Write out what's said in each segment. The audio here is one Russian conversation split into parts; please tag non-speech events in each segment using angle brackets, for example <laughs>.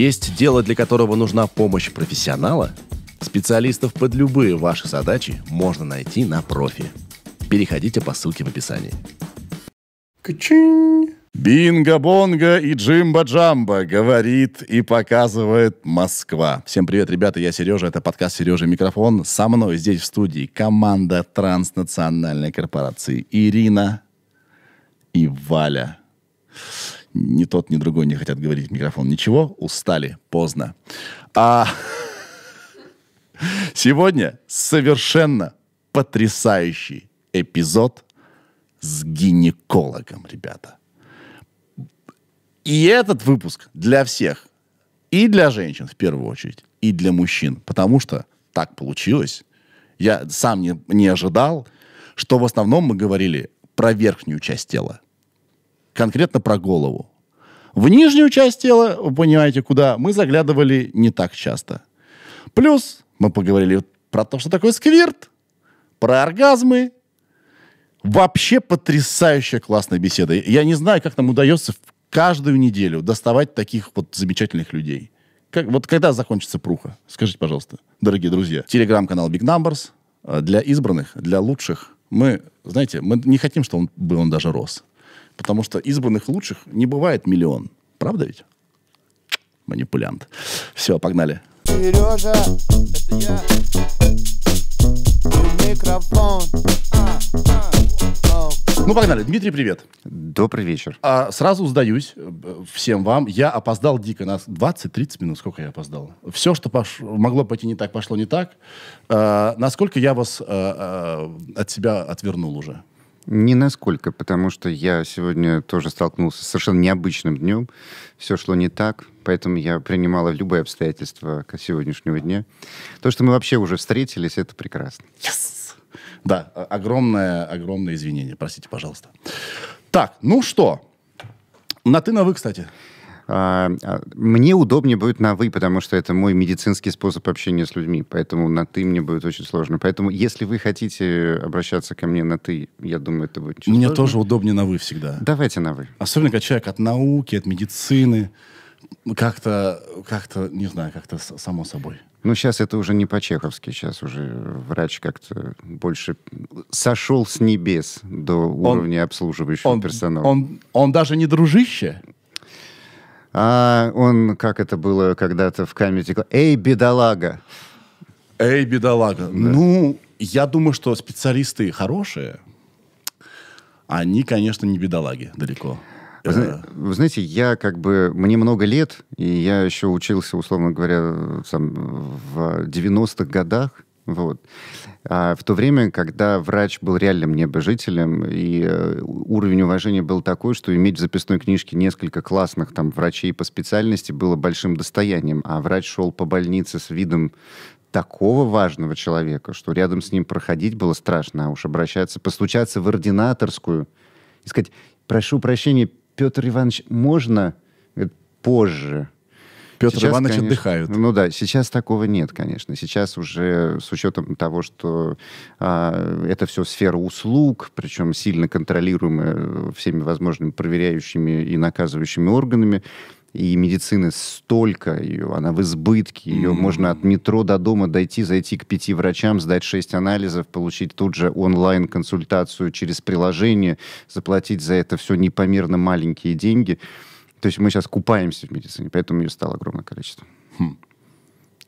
Есть дело, для которого нужна помощь профессионала? Специалистов под любые ваши задачи можно найти на профи. Переходите по ссылке в описании. Качин! Бинго-бонго и джимба-джамба, говорит и показывает Москва. Всем привет, ребята, я Сережа, это подкаст «Сережа Микрофон». Со мной здесь в студии команда транснациональной корпорации Ирина и Валя. Ни тот, ни другой не хотят говорить в микрофон. Ничего, устали, поздно. А сегодня совершенно потрясающий эпизод с гинекологом, ребята. И этот выпуск для всех. И для женщин в первую очередь, и для мужчин. Потому что так получилось. Я сам не, не ожидал, что в основном мы говорили про верхнюю часть тела конкретно про голову. В нижнюю часть тела, вы понимаете, куда, мы заглядывали не так часто. Плюс мы поговорили про то, что такое сквирт, про оргазмы. Вообще потрясающая классная беседа. Я не знаю, как нам удается каждую неделю доставать таких вот замечательных людей. Как, вот когда закончится пруха? Скажите, пожалуйста, дорогие друзья. Телеграм-канал Big Numbers а, для избранных, для лучших. Мы, знаете, мы не хотим, чтобы он, бы он даже рос. Потому что избранных лучших не бывает миллион. Правда ведь? Манипулянт. Все, погнали. Сережа, это я. Микрофон. Ну, погнали. Дмитрий, привет. Добрый вечер. А, сразу сдаюсь э, всем вам. Я опоздал дико. Нас 20-30 минут сколько я опоздал. Все, что пош... могло пойти не так, пошло не так. А, насколько я вас а, а, от себя отвернул уже? Не насколько, потому что я сегодня тоже столкнулся с совершенно необычным днем. Все шло не так, поэтому я принимала любые обстоятельства к сегодняшнего дня. То, что мы вообще уже встретились, это прекрасно. Yes! Да, а, огромное, огромное извинение. Простите, пожалуйста. Так, ну что? На ты, на вы, кстати. А, а, мне удобнее будет на «вы», потому что это мой медицинский способ общения с людьми, поэтому на «ты» мне будет очень сложно. Поэтому если вы хотите обращаться ко мне на «ты», я думаю, это будет Мне сложно. тоже удобнее на «вы» всегда. Давайте на «вы». Особенно, когда человек от науки, от медицины, как-то, как-то, не знаю, как-то само собой. Ну, сейчас это уже не по-чеховски, сейчас уже врач как-то больше сошел с небес до он, уровня обслуживающего он, персонала. Он, он даже не дружище? А он, как это было когда-то в Камеди Эй, бедолага! Эй, бедолага! Да. Ну, я думаю, что специалисты хорошие, они, конечно, не бедолаги далеко. Вы, зна- э. вы знаете, я как бы... Мне много лет, и я еще учился, условно говоря, там, в 90-х годах. Вот. А в то время, когда врач был реальным небожителем, и э, уровень уважения был такой, что иметь в записной книжке несколько классных там врачей по специальности было большим достоянием, а врач шел по больнице с видом такого важного человека, что рядом с ним проходить было страшно, а уж обращаться, постучаться в ординаторскую и сказать, прошу прощения, Петр Иванович, можно? Говорит, э, позже. Петр сейчас, Иванович конечно, отдыхает. Ну да, сейчас такого нет, конечно. Сейчас уже с учетом того, что а, это все сфера услуг, причем сильно контролируемая э, всеми возможными проверяющими и наказывающими органами, и медицины столько, ее, она в избытке, ее mm-hmm. можно от метро до дома дойти, зайти к пяти врачам, сдать шесть анализов, получить тут же онлайн-консультацию через приложение, заплатить за это все непомерно маленькие деньги – то есть мы сейчас купаемся в медицине, поэтому ее стало огромное количество. Хм.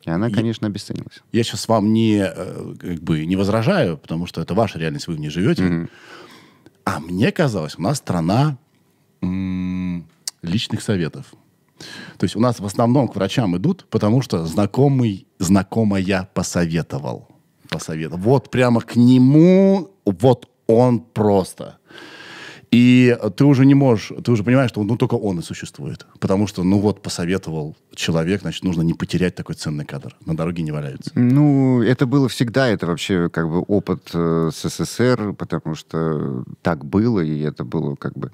И она, конечно, обесценилась. Я сейчас вам не, э, как бы, не возражаю, потому что это ваша реальность, вы в ней живете. Угу. А мне казалось, у нас страна личных советов. То есть у нас в основном к врачам идут, потому что знакомый, знакомая посоветовал. Посоветовал. Вот прямо к нему, вот он просто. И ты уже не можешь, ты уже понимаешь, что ну, только он и существует. Потому что, ну вот, посоветовал человек, значит, нужно не потерять такой ценный кадр. На дороге не валяются. Ну, это было всегда, это вообще как бы опыт э, СССР, потому что так было, и это было как бы...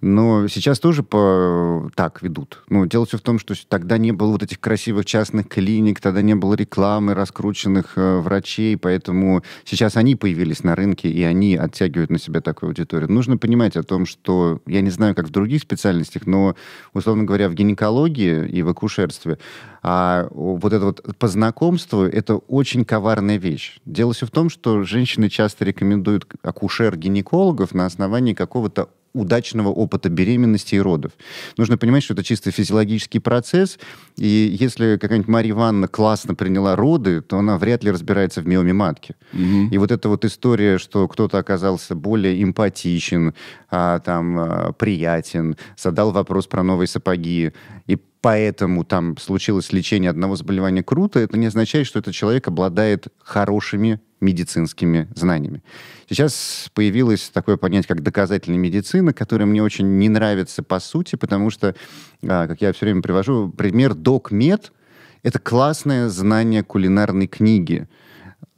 Но сейчас тоже по... так ведут. Ну, дело все в том, что тогда не было вот этих красивых частных клиник, тогда не было рекламы, раскрученных э, врачей, поэтому сейчас они появились на рынке, и они оттягивают на себя такую аудиторию. Нужно понимать, понимать о том, что, я не знаю, как в других специальностях, но, условно говоря, в гинекологии и в акушерстве, а вот это вот по знакомству, это очень коварная вещь. Дело все в том, что женщины часто рекомендуют акушер-гинекологов на основании какого-то удачного опыта беременности и родов. Нужно понимать, что это чисто физиологический процесс, и если какая-нибудь Мария Ивановна классно приняла роды, то она вряд ли разбирается в миоме матки. Угу. И вот эта вот история, что кто-то оказался более эмпатичен, а, там, а, приятен, задал вопрос про новые сапоги, и поэтому там случилось лечение одного заболевания круто, это не означает, что этот человек обладает хорошими медицинскими знаниями. Сейчас появилось такое понятие, как доказательная медицина, которое мне очень не нравится по сути, потому что, а, как я все время привожу, пример докмед — это классное знание кулинарной книги.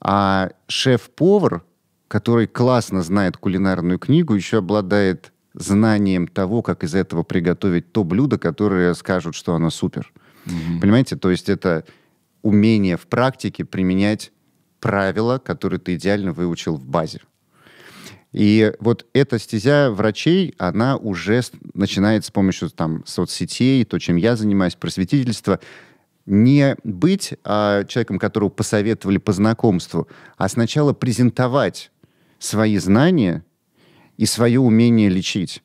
А шеф-повар, который классно знает кулинарную книгу, еще обладает знанием того, как из этого приготовить то блюдо, которое скажут, что оно супер. Угу. Понимаете? То есть это умение в практике применять правила, которые ты идеально выучил в базе. И вот эта стезя врачей, она уже начинает с помощью там, соцсетей, то, чем я занимаюсь, просветительство, не быть а, человеком, которого посоветовали по знакомству, а сначала презентовать свои знания и свое умение лечить.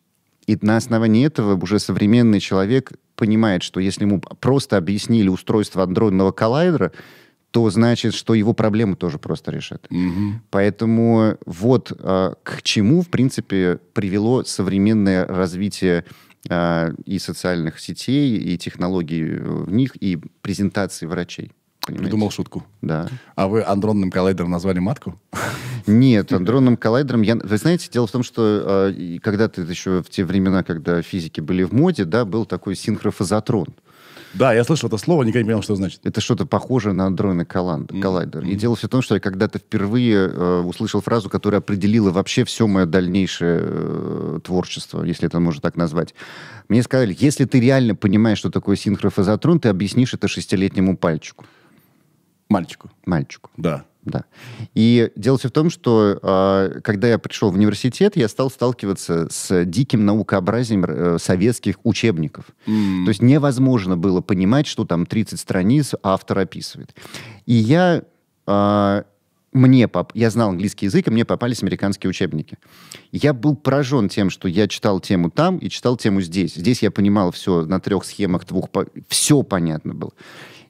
И на основании этого уже современный человек понимает, что если ему просто объяснили устройство андроидного коллайдера, то значит, что его проблемы тоже просто решат. Угу. Поэтому вот э, к чему, в принципе, привело современное развитие э, и социальных сетей, и технологий в них, и презентации врачей. Понимаете? Придумал шутку. Да. А вы андронным коллайдером назвали матку? Нет, андронным коллайдером я... Вы знаете, дело в том, что э, а, когда-то еще в те времена, когда физики были в моде, да, был такой синхрофазотрон. Да, я слышал это слово, никогда не понял, что значит. Это что-то похожее на андронный коллайдер. Mm-hmm. И дело все в том, что я когда-то впервые э, услышал фразу, которая определила вообще все мое дальнейшее э, творчество, если это можно так назвать. Мне сказали, если ты реально понимаешь, что такое синхрофазотрон, ты объяснишь это шестилетнему пальчику. Мальчику. Мальчику. Да. Да. И дело все в том, что а, когда я пришел в университет, я стал сталкиваться с диким наукообразием э, советских учебников. Mm. То есть невозможно было понимать, что там 30 страниц автор описывает. И я а, мне поп... я знал английский язык, и мне попались американские учебники. Я был поражен тем, что я читал тему там и читал тему здесь. Здесь я понимал все на трех схемах, двух, все понятно было.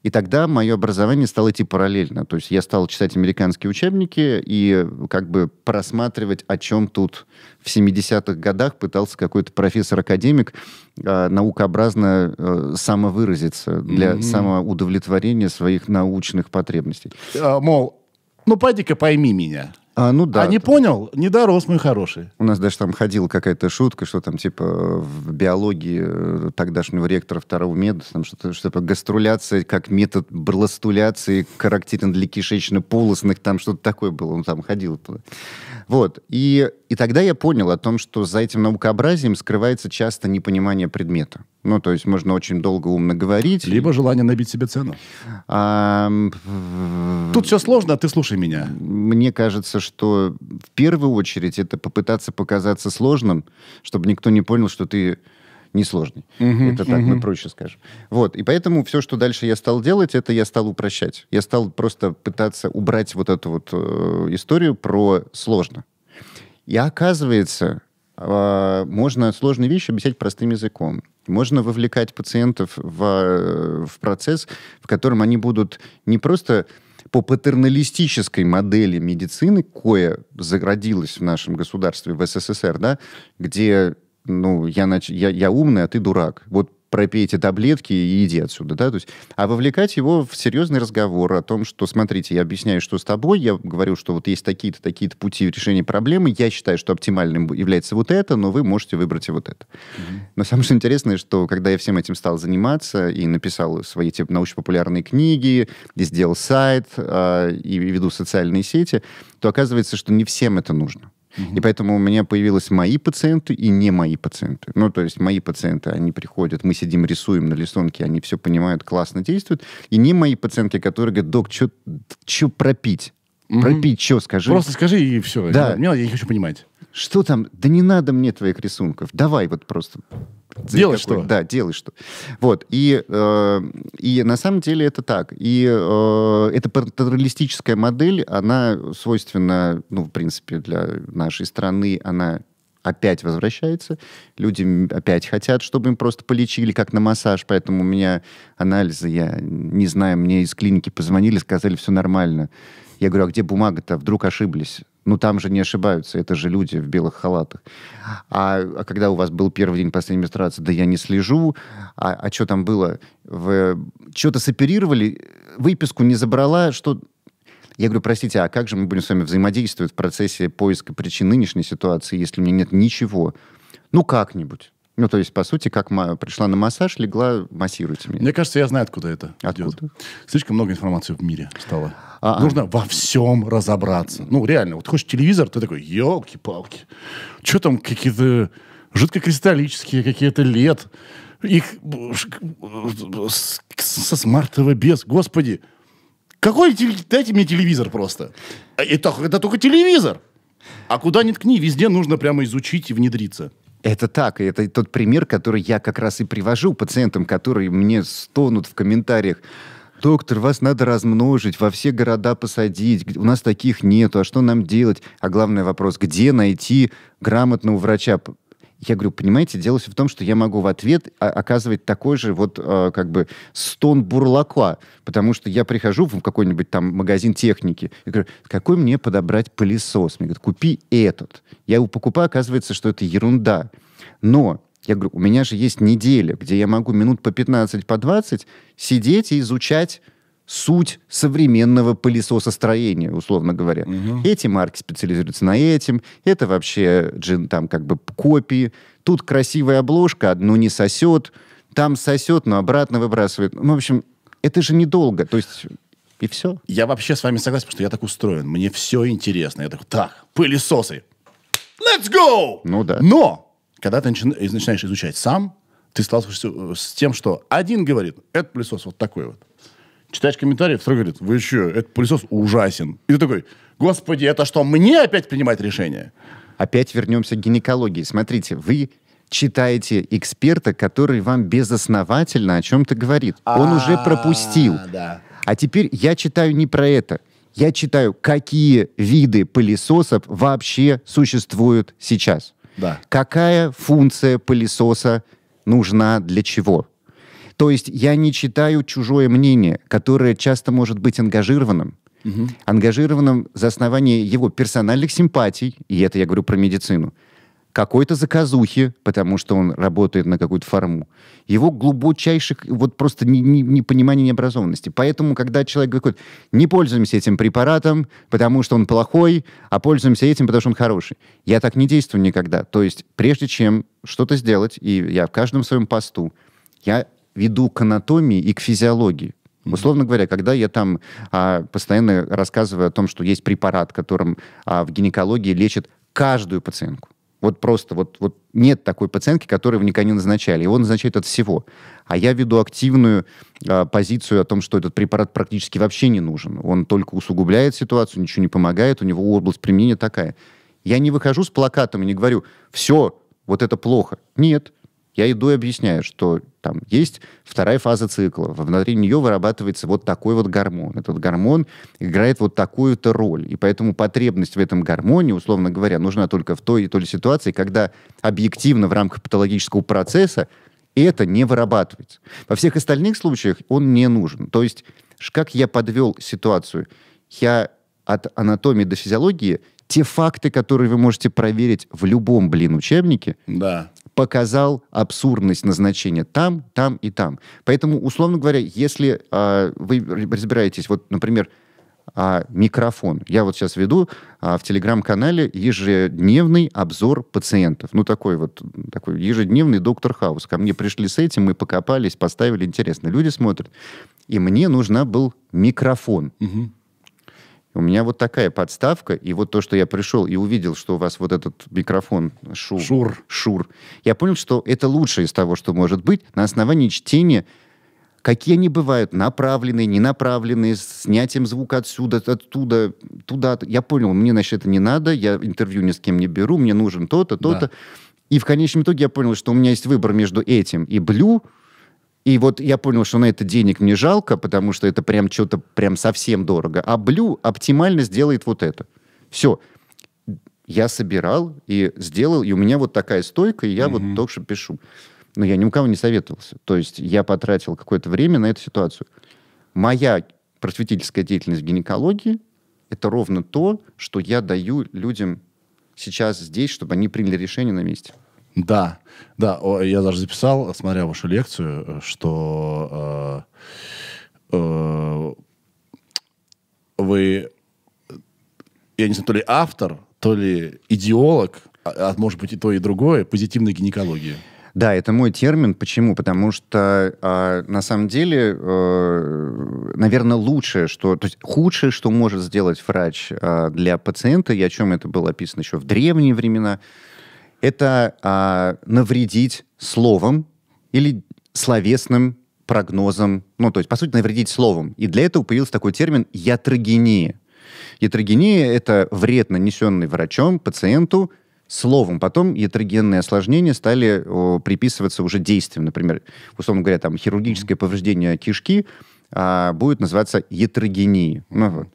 И тогда мое образование стало идти параллельно. То есть я стал читать американские учебники и как бы просматривать, о чем тут в 70-х годах пытался какой-то профессор-академик а, наукообразно э, самовыразиться для mm-hmm. самоудовлетворения своих научных потребностей. А, мол, ну, пойди-ка пойми меня. А, ну да. А не понял? Не дорос, мой хороший. У нас даже там ходила какая-то шутка, что там типа в биологии э, тогдашнего ректора второго меда, там что-то, что типа гаструляция как метод бластуляции характерен для кишечно-полостных, там что-то такое было, он там ходил. Вот. И, и тогда я понял о том, что за этим наукообразием скрывается часто непонимание предмета. Ну, то есть можно очень долго умно говорить. Либо желание набить себе цену. А, Тут все сложно, а ты слушай меня. Мне кажется, что в первую очередь это попытаться показаться сложным, чтобы никто не понял, что ты несложный. Угу, это так угу. мы проще скажем. Вот, и поэтому все, что дальше я стал делать, это я стал упрощать. Я стал просто пытаться убрать вот эту вот э, историю про сложно. И оказывается, а, можно сложные вещи объяснять простым языком. Можно вовлекать пациентов в, э, в процесс, в котором они будут не просто по патерналистической модели медицины, кое заградилось в нашем государстве, в СССР, да, где ну, я, нач... я, я умный, а ты дурак. Вот Пропейте таблетки и иди отсюда, да, то есть, а вовлекать его в серьезный разговор о том, что, смотрите, я объясняю, что с тобой, я говорю, что вот есть такие-то, такие-то пути решения проблемы, я считаю, что оптимальным является вот это, но вы можете выбрать и вот это. Mm-hmm. Но самое что интересное, что когда я всем этим стал заниматься и написал свои типа, научно-популярные книги, и сделал сайт, э, и веду социальные сети, то оказывается, что не всем это нужно. Угу. И поэтому у меня появились мои пациенты и не мои пациенты. Ну, то есть мои пациенты, они приходят, мы сидим, рисуем на листонке, они все понимают, классно действуют. И не мои пациентки, которые говорят, док, что пропить? Пропить, что скажи? Просто скажи и все. Да. Мне, я не хочу понимать. Что там? Да не надо мне твоих рисунков. Давай вот просто. Делай что. Да, делай что. Вот. И, э, и на самом деле это так. И э, эта патерналистическая модель, она свойственна, ну, в принципе, для нашей страны, она опять возвращается. Люди опять хотят, чтобы им просто полечили, как на массаж. Поэтому у меня анализы, я не знаю, мне из клиники позвонили, сказали, все нормально. Я говорю, а где бумага-то? Вдруг ошиблись. Ну, там же не ошибаются, это же люди в белых халатах. А, а когда у вас был первый день последней менструации, да я не слежу, а, а что там было? вы Что-то соперировали, выписку не забрала, что... Я говорю, простите, а как же мы будем с вами взаимодействовать в процессе поиска причин нынешней ситуации, если у меня нет ничего? Ну, как-нибудь. Ну, то есть, по сути, как пришла на массаж, легла, массируйте меня. Мне кажется, я знаю, откуда это Откуда? Идет. Слишком много информации в мире стало. А, а, Нужно во всем разобраться. Ну, реально, вот хочешь телевизор, ты такой, елки-палки. Что там какие-то жидкокристаллические, какие-то лет. Их со смартового без, господи. Какой теле... Дайте мне телевизор просто. Это, а, это только телевизор. А куда ни ткни, везде нужно прямо изучить и внедриться. Это так, и это тот пример, который я как раз и привожу пациентам, которые мне стонут в комментариях доктор, вас надо размножить, во все города посадить, у нас таких нету, а что нам делать? А главный вопрос, где найти грамотного врача? Я говорю, понимаете, дело все в том, что я могу в ответ оказывать такой же вот э, как бы стон бурлака, потому что я прихожу в какой-нибудь там магазин техники и говорю, какой мне подобрать пылесос? Мне говорят, купи этот. Я его покупаю, оказывается, что это ерунда. Но я говорю, у меня же есть неделя, где я могу минут по 15, по 20 сидеть и изучать суть современного пылесосостроения, условно говоря. Угу. Эти марки специализируются на этом, это вообще джин там как бы копии. Тут красивая обложка, одну не сосет, там сосет, но обратно выбрасывает. Ну, в общем, это же недолго, то есть и все. Я вообще с вами согласен, потому что я так устроен. Мне все интересно. Я такой, так, пылесосы, let's go! Ну да. Но когда ты начинаешь изучать сам, ты сталкиваешься э, с тем, что один говорит, этот пылесос вот такой вот. Читаешь комментарии, второй говорит, вы еще этот пылесос ужасен. И ты такой, господи, это что, мне опять принимать решение? Опять вернемся к гинекологии. Смотрите, вы читаете эксперта, который вам безосновательно о чем-то говорит. А, Он уже пропустил. А теперь я читаю не про это. Я читаю, какие виды пылесосов вообще существуют сейчас. Да. Какая функция пылесоса нужна для чего? То есть я не читаю чужое мнение, которое часто может быть ангажированным, угу. ангажированным за основание его персональных симпатий, и это я говорю про медицину, какой-то заказухи, потому что он работает на какую-то фарму, его глубочайших вот просто непонимания, не, не необразованности. Поэтому, когда человек говорит, не пользуемся этим препаратом, потому что он плохой, а пользуемся этим, потому что он хороший. Я так не действую никогда. То есть, прежде чем что-то сделать, и я в каждом своем посту, я веду к анатомии и к физиологии. Mm-hmm. Условно говоря, когда я там а, постоянно рассказываю о том, что есть препарат, которым а, в гинекологии лечат каждую пациентку, вот просто вот, вот нет такой пациентки, которой вника не назначали. Его назначают от всего. А я веду активную э, позицию о том, что этот препарат практически вообще не нужен. Он только усугубляет ситуацию, ничего не помогает, у него область применения такая. Я не выхожу с плакатом и не говорю, все, вот это плохо. Нет, я иду и объясняю, что там есть вторая фаза цикла. Внутри нее вырабатывается вот такой вот гормон. Этот гормон играет вот такую-то роль. И поэтому потребность в этом гормоне, условно говоря, нужна только в той и той ситуации, когда объективно в рамках патологического процесса это не вырабатывается. Во всех остальных случаях он не нужен. То есть, как я подвел ситуацию? Я от анатомии до физиологии те факты, которые вы можете проверить в любом, блин, учебнике, да показал абсурдность назначения там, там и там. Поэтому, условно говоря, если э, вы разбираетесь, вот, например, а, микрофон. Я вот сейчас веду а, в телеграм-канале ежедневный обзор пациентов. Ну, такой вот, такой ежедневный доктор Хаус. Ко мне пришли с этим, мы покопались, поставили, интересно. Люди смотрят. И мне нужна был микрофон. Угу. У меня вот такая подставка, и вот то, что я пришел и увидел, что у вас вот этот микрофон Шур, Шур, Шур я понял, что это лучшее из того, что может быть на основании чтения Какие они бывают, направленные, ненаправленные, с снятием звука отсюда, оттуда, туда. Я понял, мне, значит, это не надо, я интервью ни с кем не беру, мне нужен то-то, то-то. Да. И в конечном итоге я понял, что у меня есть выбор между этим и Blue. И вот я понял, что на это денег мне жалко, потому что это прям что-то прям совсем дорого. А Blue оптимально сделает вот это. Все. Я собирал и сделал, и у меня вот такая стойка, и я угу. вот только что пишу. Но я ни у кого не советовался. То есть я потратил какое-то время на эту ситуацию. Моя просветительская деятельность в гинекологии – это ровно то, что я даю людям сейчас здесь, чтобы они приняли решение на месте. Да, да, я даже записал, смотря вашу лекцию, что э, э, вы, я не знаю, то ли автор, то ли идеолог, а, а может быть и то, и другое, позитивной гинекологии. Да, это мой термин. Почему? Потому что э, на самом деле, э, наверное, лучшее, что, то есть худшее, что может сделать врач э, для пациента, и о чем это было описано еще в древние времена, это а, навредить словом или словесным прогнозом, ну, то есть, по сути, навредить словом. И для этого появился такой термин «ятрогения». Ятрогения – это вред, нанесенный врачом пациенту словом. Потом ятрогенные осложнения стали о, приписываться уже действием. Например, условно говоря, там, хирургическое повреждение кишки а, будет называться ятрогенией. Ну, вот.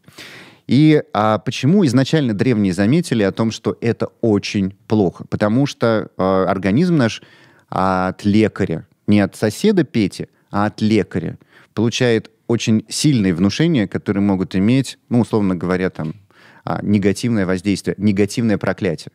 И а почему изначально древние заметили о том, что это очень плохо? Потому что э, организм наш а, от лекаря, не от соседа Пети, а от лекаря, получает очень сильные внушения, которые могут иметь, ну, условно говоря, там, а, негативное воздействие, негативное проклятие.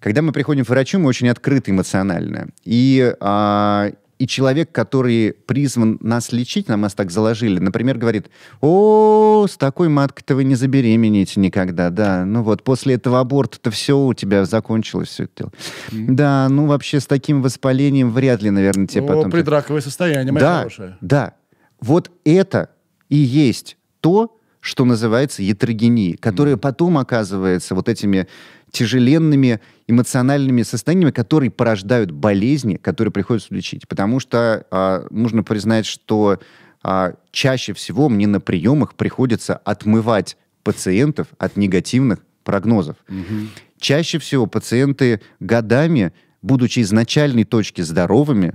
Когда мы приходим к врачу, мы очень открыты эмоционально. И а, и человек, который призван нас лечить, нам нас так заложили, например, говорит, о, с такой маткой-то вы не забеременеете никогда, да, ну вот, после этого аборта-то все у тебя закончилось, все это Mm-hmm. Да, ну вообще с таким воспалением вряд ли, наверное, тебе о, потом... предраковое состояние, моя да, хорошая. Да, вот это и есть то, что называется ятрогении, которая mm-hmm. потом оказывается вот этими тяжеленными эмоциональными состояниями, которые порождают болезни, которые приходится лечить. Потому что а, нужно признать, что а, чаще всего мне на приемах приходится отмывать пациентов от негативных прогнозов. Угу. Чаще всего пациенты годами, будучи изначальной точки здоровыми,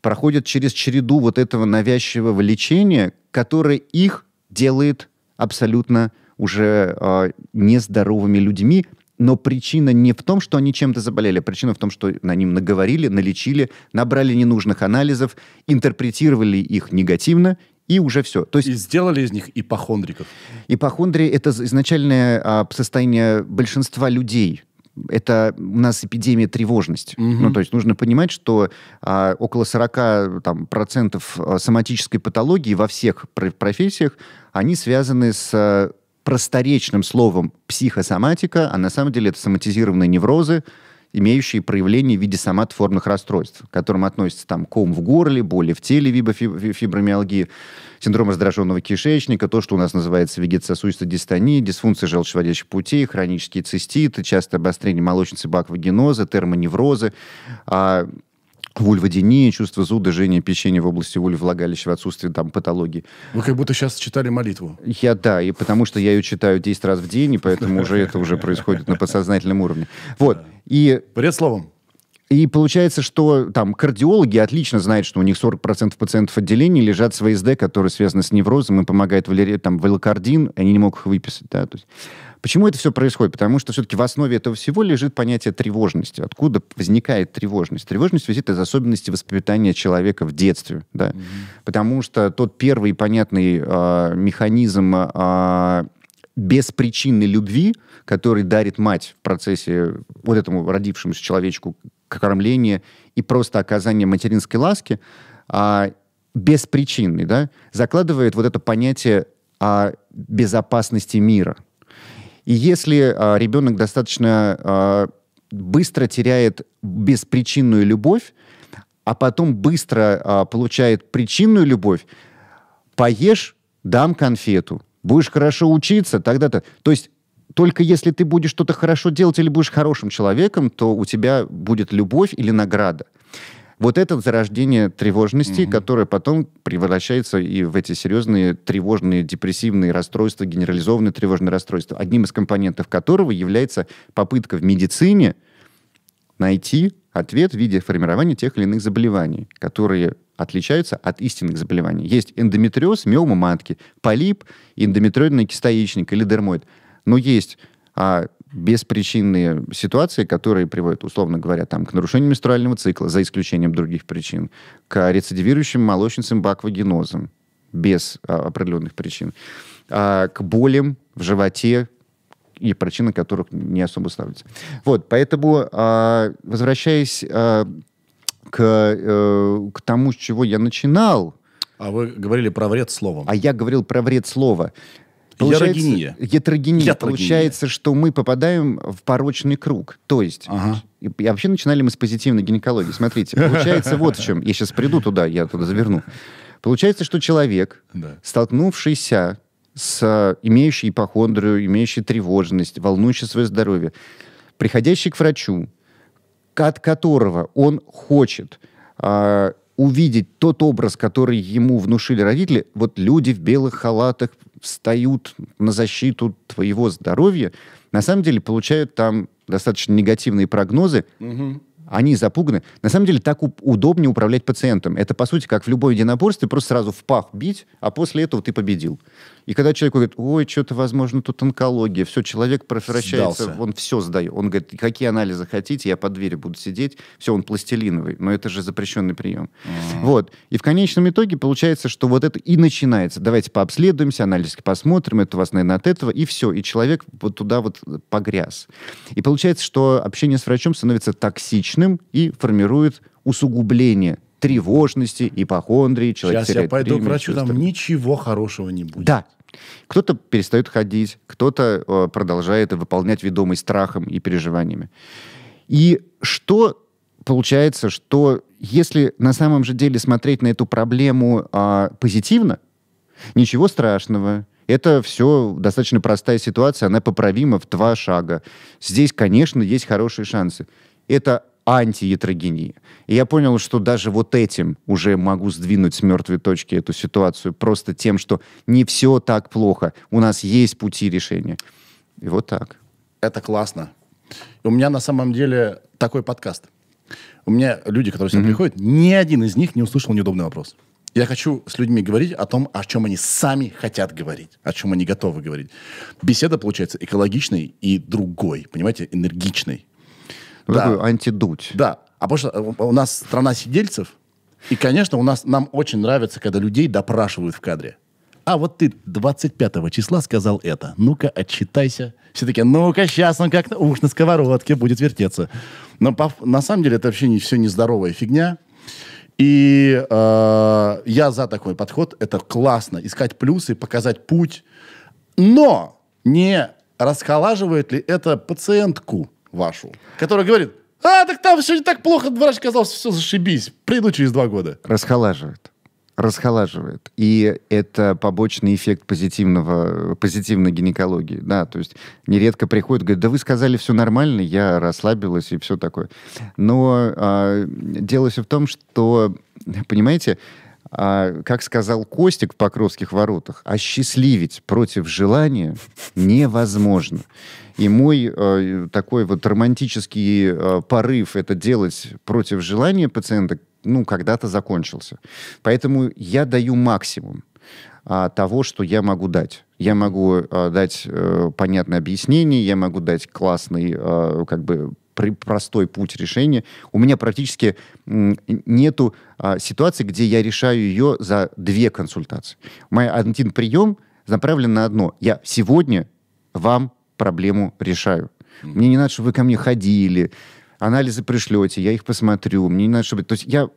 проходят через череду вот этого навязчивого лечения, которое их делает абсолютно уже э, нездоровыми людьми, но причина не в том, что они чем-то заболели, причина в том, что на ним наговорили, налечили, набрали ненужных анализов, интерпретировали их негативно и уже все. То есть, и сделали из них ипохондриков. Ипохондрия – это изначальное а, состояние большинства людей. Это у нас эпидемия тревожности. Угу. Ну, то есть нужно понимать, что а, около 40% там, процентов а, соматической патологии во всех профессиях, они связаны с а, просторечным словом психосоматика, а на самом деле это соматизированные неврозы, имеющие проявление в виде соматоформных расстройств, к которым относятся там ком в горле, боли в теле, фибромиалгии, синдром раздраженного кишечника, то, что у нас называется вегетососудистой дистония, дисфункция желчеводящих путей, хронические циститы, частое обострение молочницы баквагеноза, термоневрозы. А вульводения, чувство зуда, жжение, печенье в области вульв, влагалища, в отсутствии там патологии. Вы как будто сейчас читали молитву. Я, да, и потому что я ее читаю 10 раз в день, и поэтому уже это уже происходит на подсознательном уровне. Вот. И... Пред словом. И получается, что там кардиологи отлично знают, что у них 40% пациентов отделений лежат с ВСД, которые связаны с неврозом, и помогают валерия, там, велокардин, они не могут их выписать. Да? То есть, Почему это все происходит? Потому что все-таки в основе этого всего лежит понятие тревожности. Откуда возникает тревожность? Тревожность визит из особенностей воспитания человека в детстве. Да? Mm-hmm. Потому что тот первый понятный э, механизм э, беспричинной любви, который дарит мать в процессе вот этому родившемуся человечку кормления и просто оказания материнской ласки, а, беспричинный, да, закладывает вот это понятие о а, безопасности мира. И если а, ребенок достаточно а, быстро теряет беспричинную любовь, а потом быстро а, получает причинную любовь, поешь, дам конфету. Будешь хорошо учиться, тогда-то. То есть только если ты будешь что-то хорошо делать или будешь хорошим человеком, то у тебя будет любовь или награда. Вот это зарождение тревожности, mm которое потом превращается и в эти серьезные тревожные, депрессивные расстройства, генерализованные тревожные расстройства, одним из компонентов которого является попытка в медицине найти ответ в виде формирования тех или иных заболеваний, которые отличаются от истинных заболеваний. Есть эндометриоз, миома матки, полип, эндометриоидный кистоичник или дермоид. Но есть а, беспричинные ситуации, которые приводят, условно говоря, там, к нарушению менструального цикла, за исключением других причин, к рецидивирующим молочницам баквагенозам без а, определенных причин, а, к болям в животе, и причины которых не особо ставятся. Вот, поэтому, а, возвращаясь а, к, э, к тому, с чего я начинал. А вы говорили про вред слова. А я говорил про вред слова. Получается, гетерогения. Получается, что мы попадаем в порочный круг. То есть, ага. и, вообще начинали мы с позитивной гинекологии. Смотрите, получается <laughs> вот в чем. Я сейчас приду туда, я туда заверну. Получается, что человек, да. столкнувшийся с э, имеющей ипохондрию, имеющей тревожность, волнующий свое здоровье, приходящий к врачу, от которого он хочет э, увидеть тот образ, который ему внушили родители, вот люди в белых халатах, встают на защиту твоего здоровья, на самом деле получают там достаточно негативные прогнозы, угу. Они запуганы. На самом деле так удобнее управлять пациентом. Это, по сути, как в любой единоборстве, просто сразу в пах бить, а после этого ты победил. И когда человек говорит, ой, что-то, возможно, тут онкология, все, человек превращается, Сдался. он все сдает. Он говорит, какие анализы хотите, я под дверью буду сидеть, все, он пластилиновый, но это же запрещенный прием. Mm-hmm. Вот. И в конечном итоге получается, что вот это и начинается. Давайте пообследуемся, анализики посмотрим, это у вас, наверное, от этого, и все. И человек вот туда вот погряз. И получается, что общение с врачом становится токсичным ночным и формирует усугубление тревожности, ипохондрии, человек Сейчас я пойду к врачу, там ничего хорошего не будет. Да. Кто-то перестает ходить, кто-то э, продолжает выполнять ведомый страхом и переживаниями. И что получается, что если на самом же деле смотреть на эту проблему э, позитивно, ничего страшного, это все достаточно простая ситуация, она поправима в два шага. Здесь, конечно, есть хорошие шансы. Это антиетрогении. И я понял, что даже вот этим уже могу сдвинуть с мертвой точки эту ситуацию, просто тем, что не все так плохо, у нас есть пути решения. И вот так. Это классно. У меня на самом деле такой подкаст. У меня люди, которые сюда mm-hmm. приходят, ни один из них не услышал неудобный вопрос. Я хочу с людьми говорить о том, о чем они сами хотят говорить, о чем они готовы говорить. Беседа получается экологичной и другой, понимаете, энергичной. Ну, да. Такой антидуть. Да. А потому что э, у нас страна сидельцев, и, конечно, у нас, нам очень нравится, когда людей допрашивают в кадре. А вот ты 25 числа сказал это. Ну-ка, отчитайся. Все таки ну-ка, сейчас он как-то уж на сковородке будет вертеться. Но по, на самом деле это вообще не, все нездоровая фигня. И э, я за такой подход. Это классно. Искать плюсы, показать путь. Но не расхолаживает ли это пациентку? вашу, которая говорит, а, так там все не так плохо, врач казался, все зашибись, приду через два года. Расхолаживает расхолаживает. И это побочный эффект позитивного, позитивной гинекологии. Да, то есть нередко приходят, говорят, да вы сказали все нормально, я расслабилась и все такое. Но э, дело все в том, что, понимаете, а, как сказал Костик в Покровских воротах, осчастливить против желания невозможно. И мой э, такой вот романтический э, порыв это делать против желания пациента, ну, когда-то закончился. Поэтому я даю максимум а, того, что я могу дать. Я могу а, дать а, понятное объяснение, я могу дать классный а, как бы простой путь решения. У меня практически нету а, ситуации, где я решаю ее за две консультации. Мой один прием направлен на одно. Я сегодня вам проблему решаю. Мне не надо, чтобы вы ко мне ходили, анализы пришлете, я их посмотрю. Мне не надо, чтобы... То есть я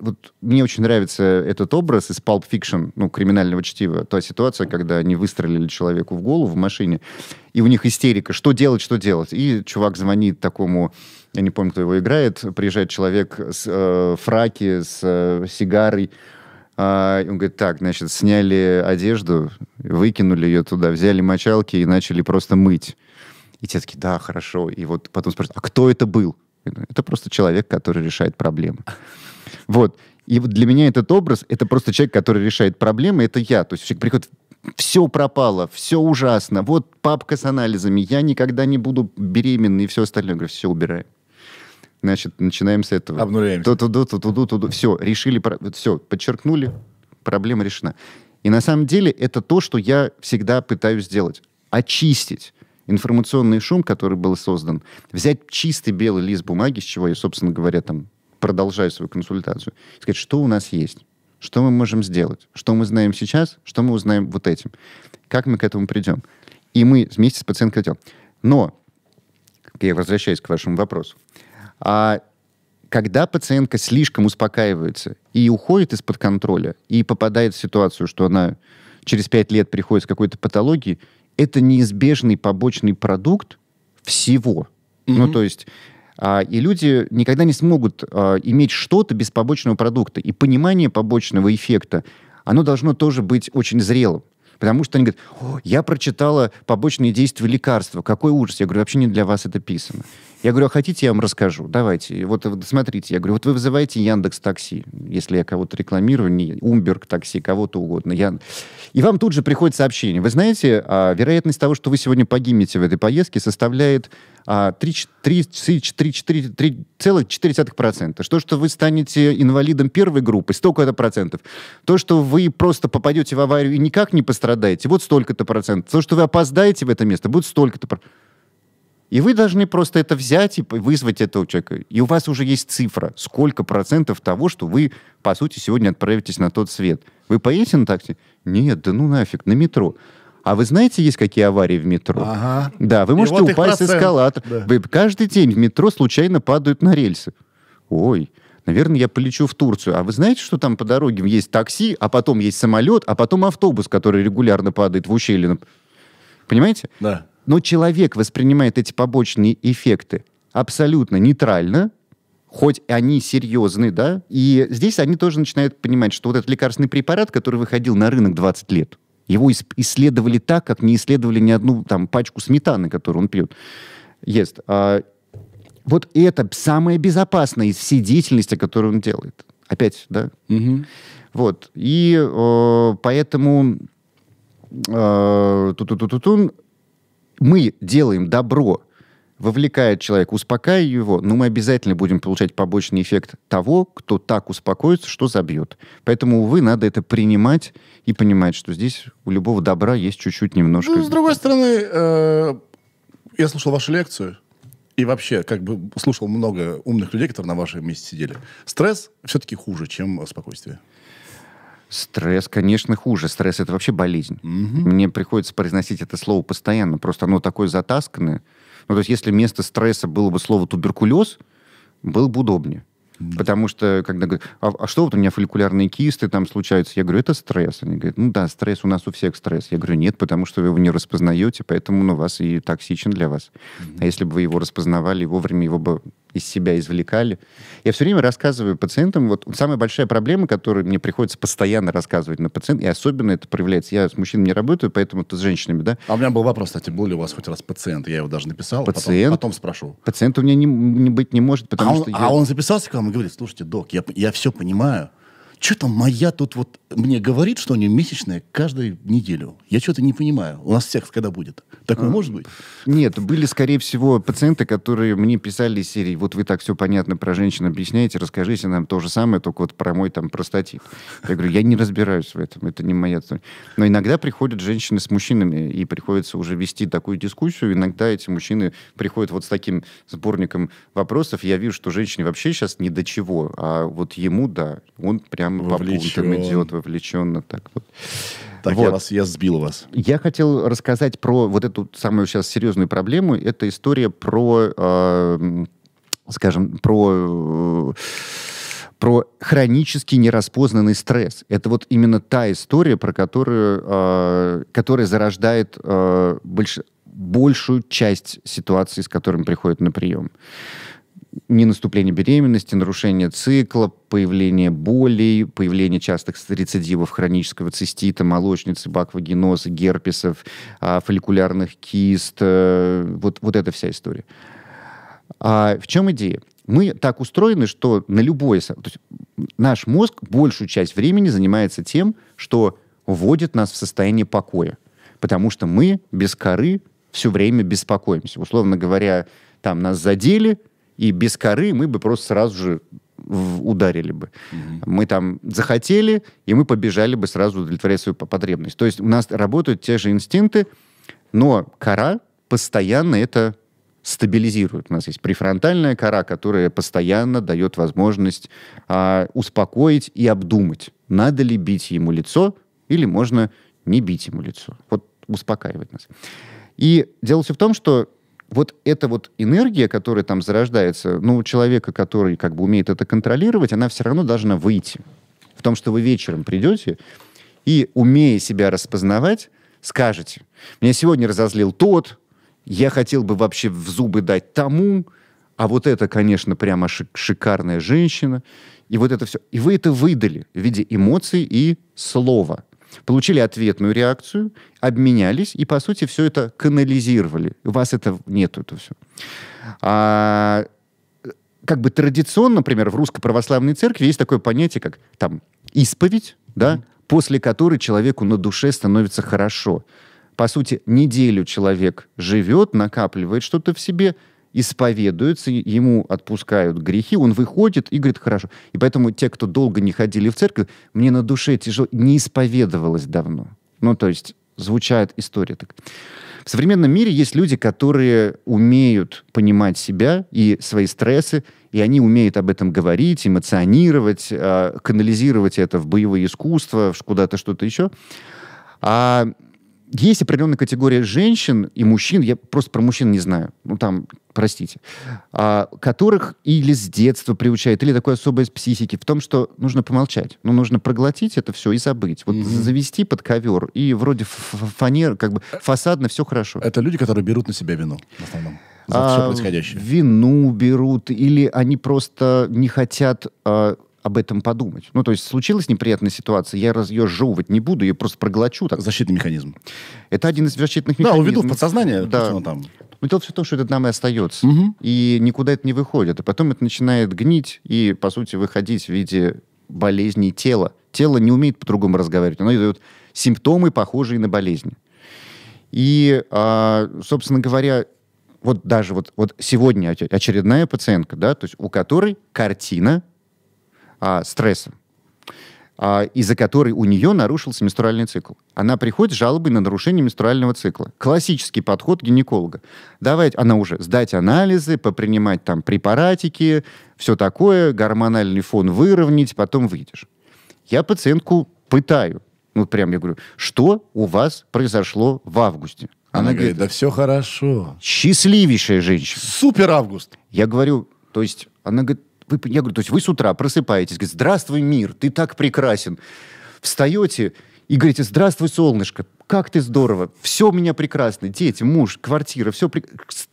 вот мне очень нравится этот образ из Pulp Fiction, ну, криминального чтива, та ситуация, когда они выстрелили человеку в голову в машине, и у них истерика, что делать, что делать. И чувак звонит такому, я не помню, кто его играет, приезжает человек с э, фраки, с э, сигарой, э, и он говорит, так, значит, сняли одежду, выкинули ее туда, взяли мочалки и начали просто мыть. И те такие, да, хорошо. И вот потом спрашивают, а кто это был? Это просто человек, который решает проблемы. Вот. И вот для меня этот образ — это просто человек, который решает проблемы, это я. То есть человек приходит, все пропало, все ужасно, вот папка с анализами, я никогда не буду беременной и все остальное. Я говорю, все, убираем. Значит, начинаем с этого. Обнуляемся. Ту -ту -ту -ту -ту -ту -ту. Все, решили, все, подчеркнули, проблема решена. И на самом деле это то, что я всегда пытаюсь сделать. Очистить информационный шум, который был создан, взять чистый белый лист бумаги, с чего я, собственно говоря, там продолжаю свою консультацию, сказать, что у нас есть, что мы можем сделать, что мы знаем сейчас, что мы узнаем вот этим, как мы к этому придем. И мы вместе с пациенткой идем. Но, я возвращаюсь к вашему вопросу, а когда пациентка слишком успокаивается и уходит из-под контроля, и попадает в ситуацию, что она через пять лет приходит с какой-то патологией, это неизбежный побочный продукт всего. Mm-hmm. Ну, то есть а, и люди никогда не смогут а, иметь что-то без побочного продукта. И понимание побочного эффекта, оно должно тоже быть очень зрелым. Потому что они говорят, О, я прочитала побочные действия лекарства, какой ужас. Я говорю, вообще не для вас это писано. Я говорю, а хотите, я вам расскажу, давайте. Вот, вот смотрите, я говорю, вот вы вызываете Яндекс Такси, если я кого-то рекламирую, не Умберг Такси, кого-то угодно. Я... И вам тут же приходит сообщение. Вы знаете, а, вероятность того, что вы сегодня погибнете в этой поездке, составляет 3,4%. А, То, что вы станете инвалидом первой группы, столько-то процентов. То, что вы просто попадете в аварию и никак не пострадаете, вот столько-то процентов. То, что вы опоздаете в это место, будет столько-то И вы должны просто это взять и вызвать этого человека. И у вас уже есть цифра, сколько процентов того, что вы, по сути, сегодня отправитесь на тот свет. Вы поедете на такси? Нет, да ну нафиг, на метро. А вы знаете, есть какие аварии в метро? Ага. Да, вы можете вот упасть с эскалатора. Да. Вы каждый день в метро случайно падают на рельсы. Ой, наверное, я полечу в Турцию. А вы знаете, что там по дороге есть такси, а потом есть самолет, а потом автобус, который регулярно падает в ущелье? Ну, понимаете? Да. Но человек воспринимает эти побочные эффекты абсолютно нейтрально, хоть они серьезны, да, и здесь они тоже начинают понимать, что вот этот лекарственный препарат, который выходил на рынок 20 лет, его исследовали так, как не исследовали ни одну там, пачку сметаны, которую он пьет. Ест. А вот это самое безопасное из всей деятельности, которую он делает. Опять, да? Угу. Вот. И э, поэтому э, ту -ту -ту мы делаем добро вовлекает человека, успокаивая его, но мы обязательно будем получать побочный эффект того, кто так успокоится, что забьет. Поэтому, увы, надо это принимать и понимать, что здесь у любого добра есть чуть-чуть немножко. Ну, с другой стороны, э, я слушал вашу лекцию, и вообще, как бы слушал много умных людей, которые на вашем месте сидели. Стресс все-таки хуже, чем спокойствие. Стресс, конечно, хуже. Стресс это вообще болезнь. Угу. Мне приходится произносить это слово постоянно. Просто оно такое затасканное. Ну, то есть, если вместо стресса было бы слово туберкулез, было бы удобнее. Потому что, когда говорят, а, а что вот у меня фолликулярные кисты там случаются? Я говорю, это стресс. Они говорят, ну да, стресс, у нас у всех стресс. Я говорю, нет, потому что вы его не распознаете, поэтому он у вас и токсичен для вас. Mm-hmm. А если бы вы его распознавали вовремя его бы из себя извлекали. Я все время рассказываю пациентам, вот самая большая проблема, которую мне приходится постоянно рассказывать на пациент, и особенно это проявляется, я с мужчинами не работаю, поэтому это с женщинами, да. А у меня был вопрос, кстати, был ли у вас хоть раз пациент, я его даже написал, а пациент, потом, потом спрошу. Пациент у меня не, не быть не может, потому а он, что... Я... А он записался к вам? говорит, слушайте, док, я, я все понимаю, что-то моя тут вот мне говорит, что у нее месячная каждую неделю. Я что-то не понимаю. У нас секс когда будет? Такое а, может быть? Нет, были, скорее всего, пациенты, которые мне писали из серии, вот вы так все понятно про женщин объясняете, расскажите нам то же самое, только вот про мой там простатит. Я говорю, я не разбираюсь в этом, это не моя цель. Но иногда приходят женщины с мужчинами, и приходится уже вести такую дискуссию. Иногда эти мужчины приходят вот с таким сборником вопросов. Я вижу, что женщине вообще сейчас не до чего, а вот ему, да, он прям там по пунктам идет вовлеченно. Так вот. Так, вот. я, вас, я сбил вас. Я хотел рассказать про вот эту самую сейчас серьезную проблему. Это история про, э, скажем, про... Э, про хронический нераспознанный стресс. Это вот именно та история, про которую, э, которая зарождает э, больш, большую часть ситуации, с которыми приходят на прием не наступление беременности, нарушение цикла, появление болей, появление частых рецидивов хронического цистита, молочницы, баквагеноза, герпесов, а, фолликулярных кист, э, вот, вот эта вся история. А в чем идея? Мы так устроены, что на любое... То есть наш мозг большую часть времени занимается тем, что вводит нас в состояние покоя. Потому что мы без коры все время беспокоимся. Условно говоря, там нас задели, и без коры мы бы просто сразу же ударили бы. Угу. Мы там захотели, и мы побежали бы сразу удовлетворять свою потребность. То есть у нас работают те же инстинкты, но кора постоянно это стабилизирует. У нас есть префронтальная кора, которая постоянно дает возможность а, успокоить и обдумать, надо ли бить ему лицо или можно не бить ему лицо. Вот успокаивает нас. И дело все в том, что вот эта вот энергия, которая там зарождается, ну, у человека, который как бы умеет это контролировать, она все равно должна выйти. В том, что вы вечером придете и, умея себя распознавать, скажете, меня сегодня разозлил тот, я хотел бы вообще в зубы дать тому, а вот это, конечно, прямо шикарная женщина, и вот это все. И вы это выдали в виде эмоций и слова – получили ответную реакцию, обменялись и, по сути, все это канализировали. У вас это нету, это все. А, как бы традиционно, например, в русской православной церкви есть такое понятие, как там исповедь, да, после которой человеку на душе становится хорошо. По сути, неделю человек живет, накапливает что-то в себе – исповедуется, ему отпускают грехи, он выходит и говорит, хорошо. И поэтому те, кто долго не ходили в церковь, мне на душе тяжело, не исповедовалось давно. Ну, то есть звучает история так. В современном мире есть люди, которые умеют понимать себя и свои стрессы, и они умеют об этом говорить, эмоционировать, э, канализировать это в боевое искусство куда-то что-то еще. А есть определенная категория женщин и мужчин, я просто про мужчин не знаю, ну там, простите, а, которых или с детства приучает, или такой особой психики в том, что нужно помолчать, ну нужно проглотить это все и забыть, вот mm-hmm. завести под ковер и вроде фанер, как бы фасадно все хорошо. Это люди, которые берут на себя вину в основном. За все а, происходящее. Вину берут, или они просто не хотят а, об этом подумать. Ну, то есть случилась неприятная ситуация, я раз ее жевывать не буду, я просто проглочу. Так. Защитный механизм. Это один из защитных механизмов. Да, уведу в подсознание, да. там. Но дело все в том, что это нам и остается. Угу. И никуда это не выходит. И потом это начинает гнить и, по сути, выходить в виде болезней тела. Тело не умеет по-другому разговаривать. Оно дает симптомы, похожие на болезни. И, а, собственно говоря, вот даже вот, вот сегодня очередная пациентка, да, то есть у которой картина а, стрессом, а, из-за которой у нее нарушился менструальный цикл. Она приходит с жалобой на нарушение менструального цикла. Классический подход гинеколога. Давайте, она уже сдать анализы, попринимать там препаратики, все такое, гормональный фон выровнять, потом выйдешь. Я пациентку пытаю. Ну, прям я говорю, что у вас произошло в августе? Она, Она говорит, да все хорошо. Счастливейшая женщина. Супер август. Я говорю, то есть, она говорит, вы, я говорю, то есть вы с утра просыпаетесь, говорите, здравствуй, мир, ты так прекрасен. Встаете и говорите, здравствуй, солнышко, как ты здорово, все у меня прекрасно, дети, муж, квартира, все,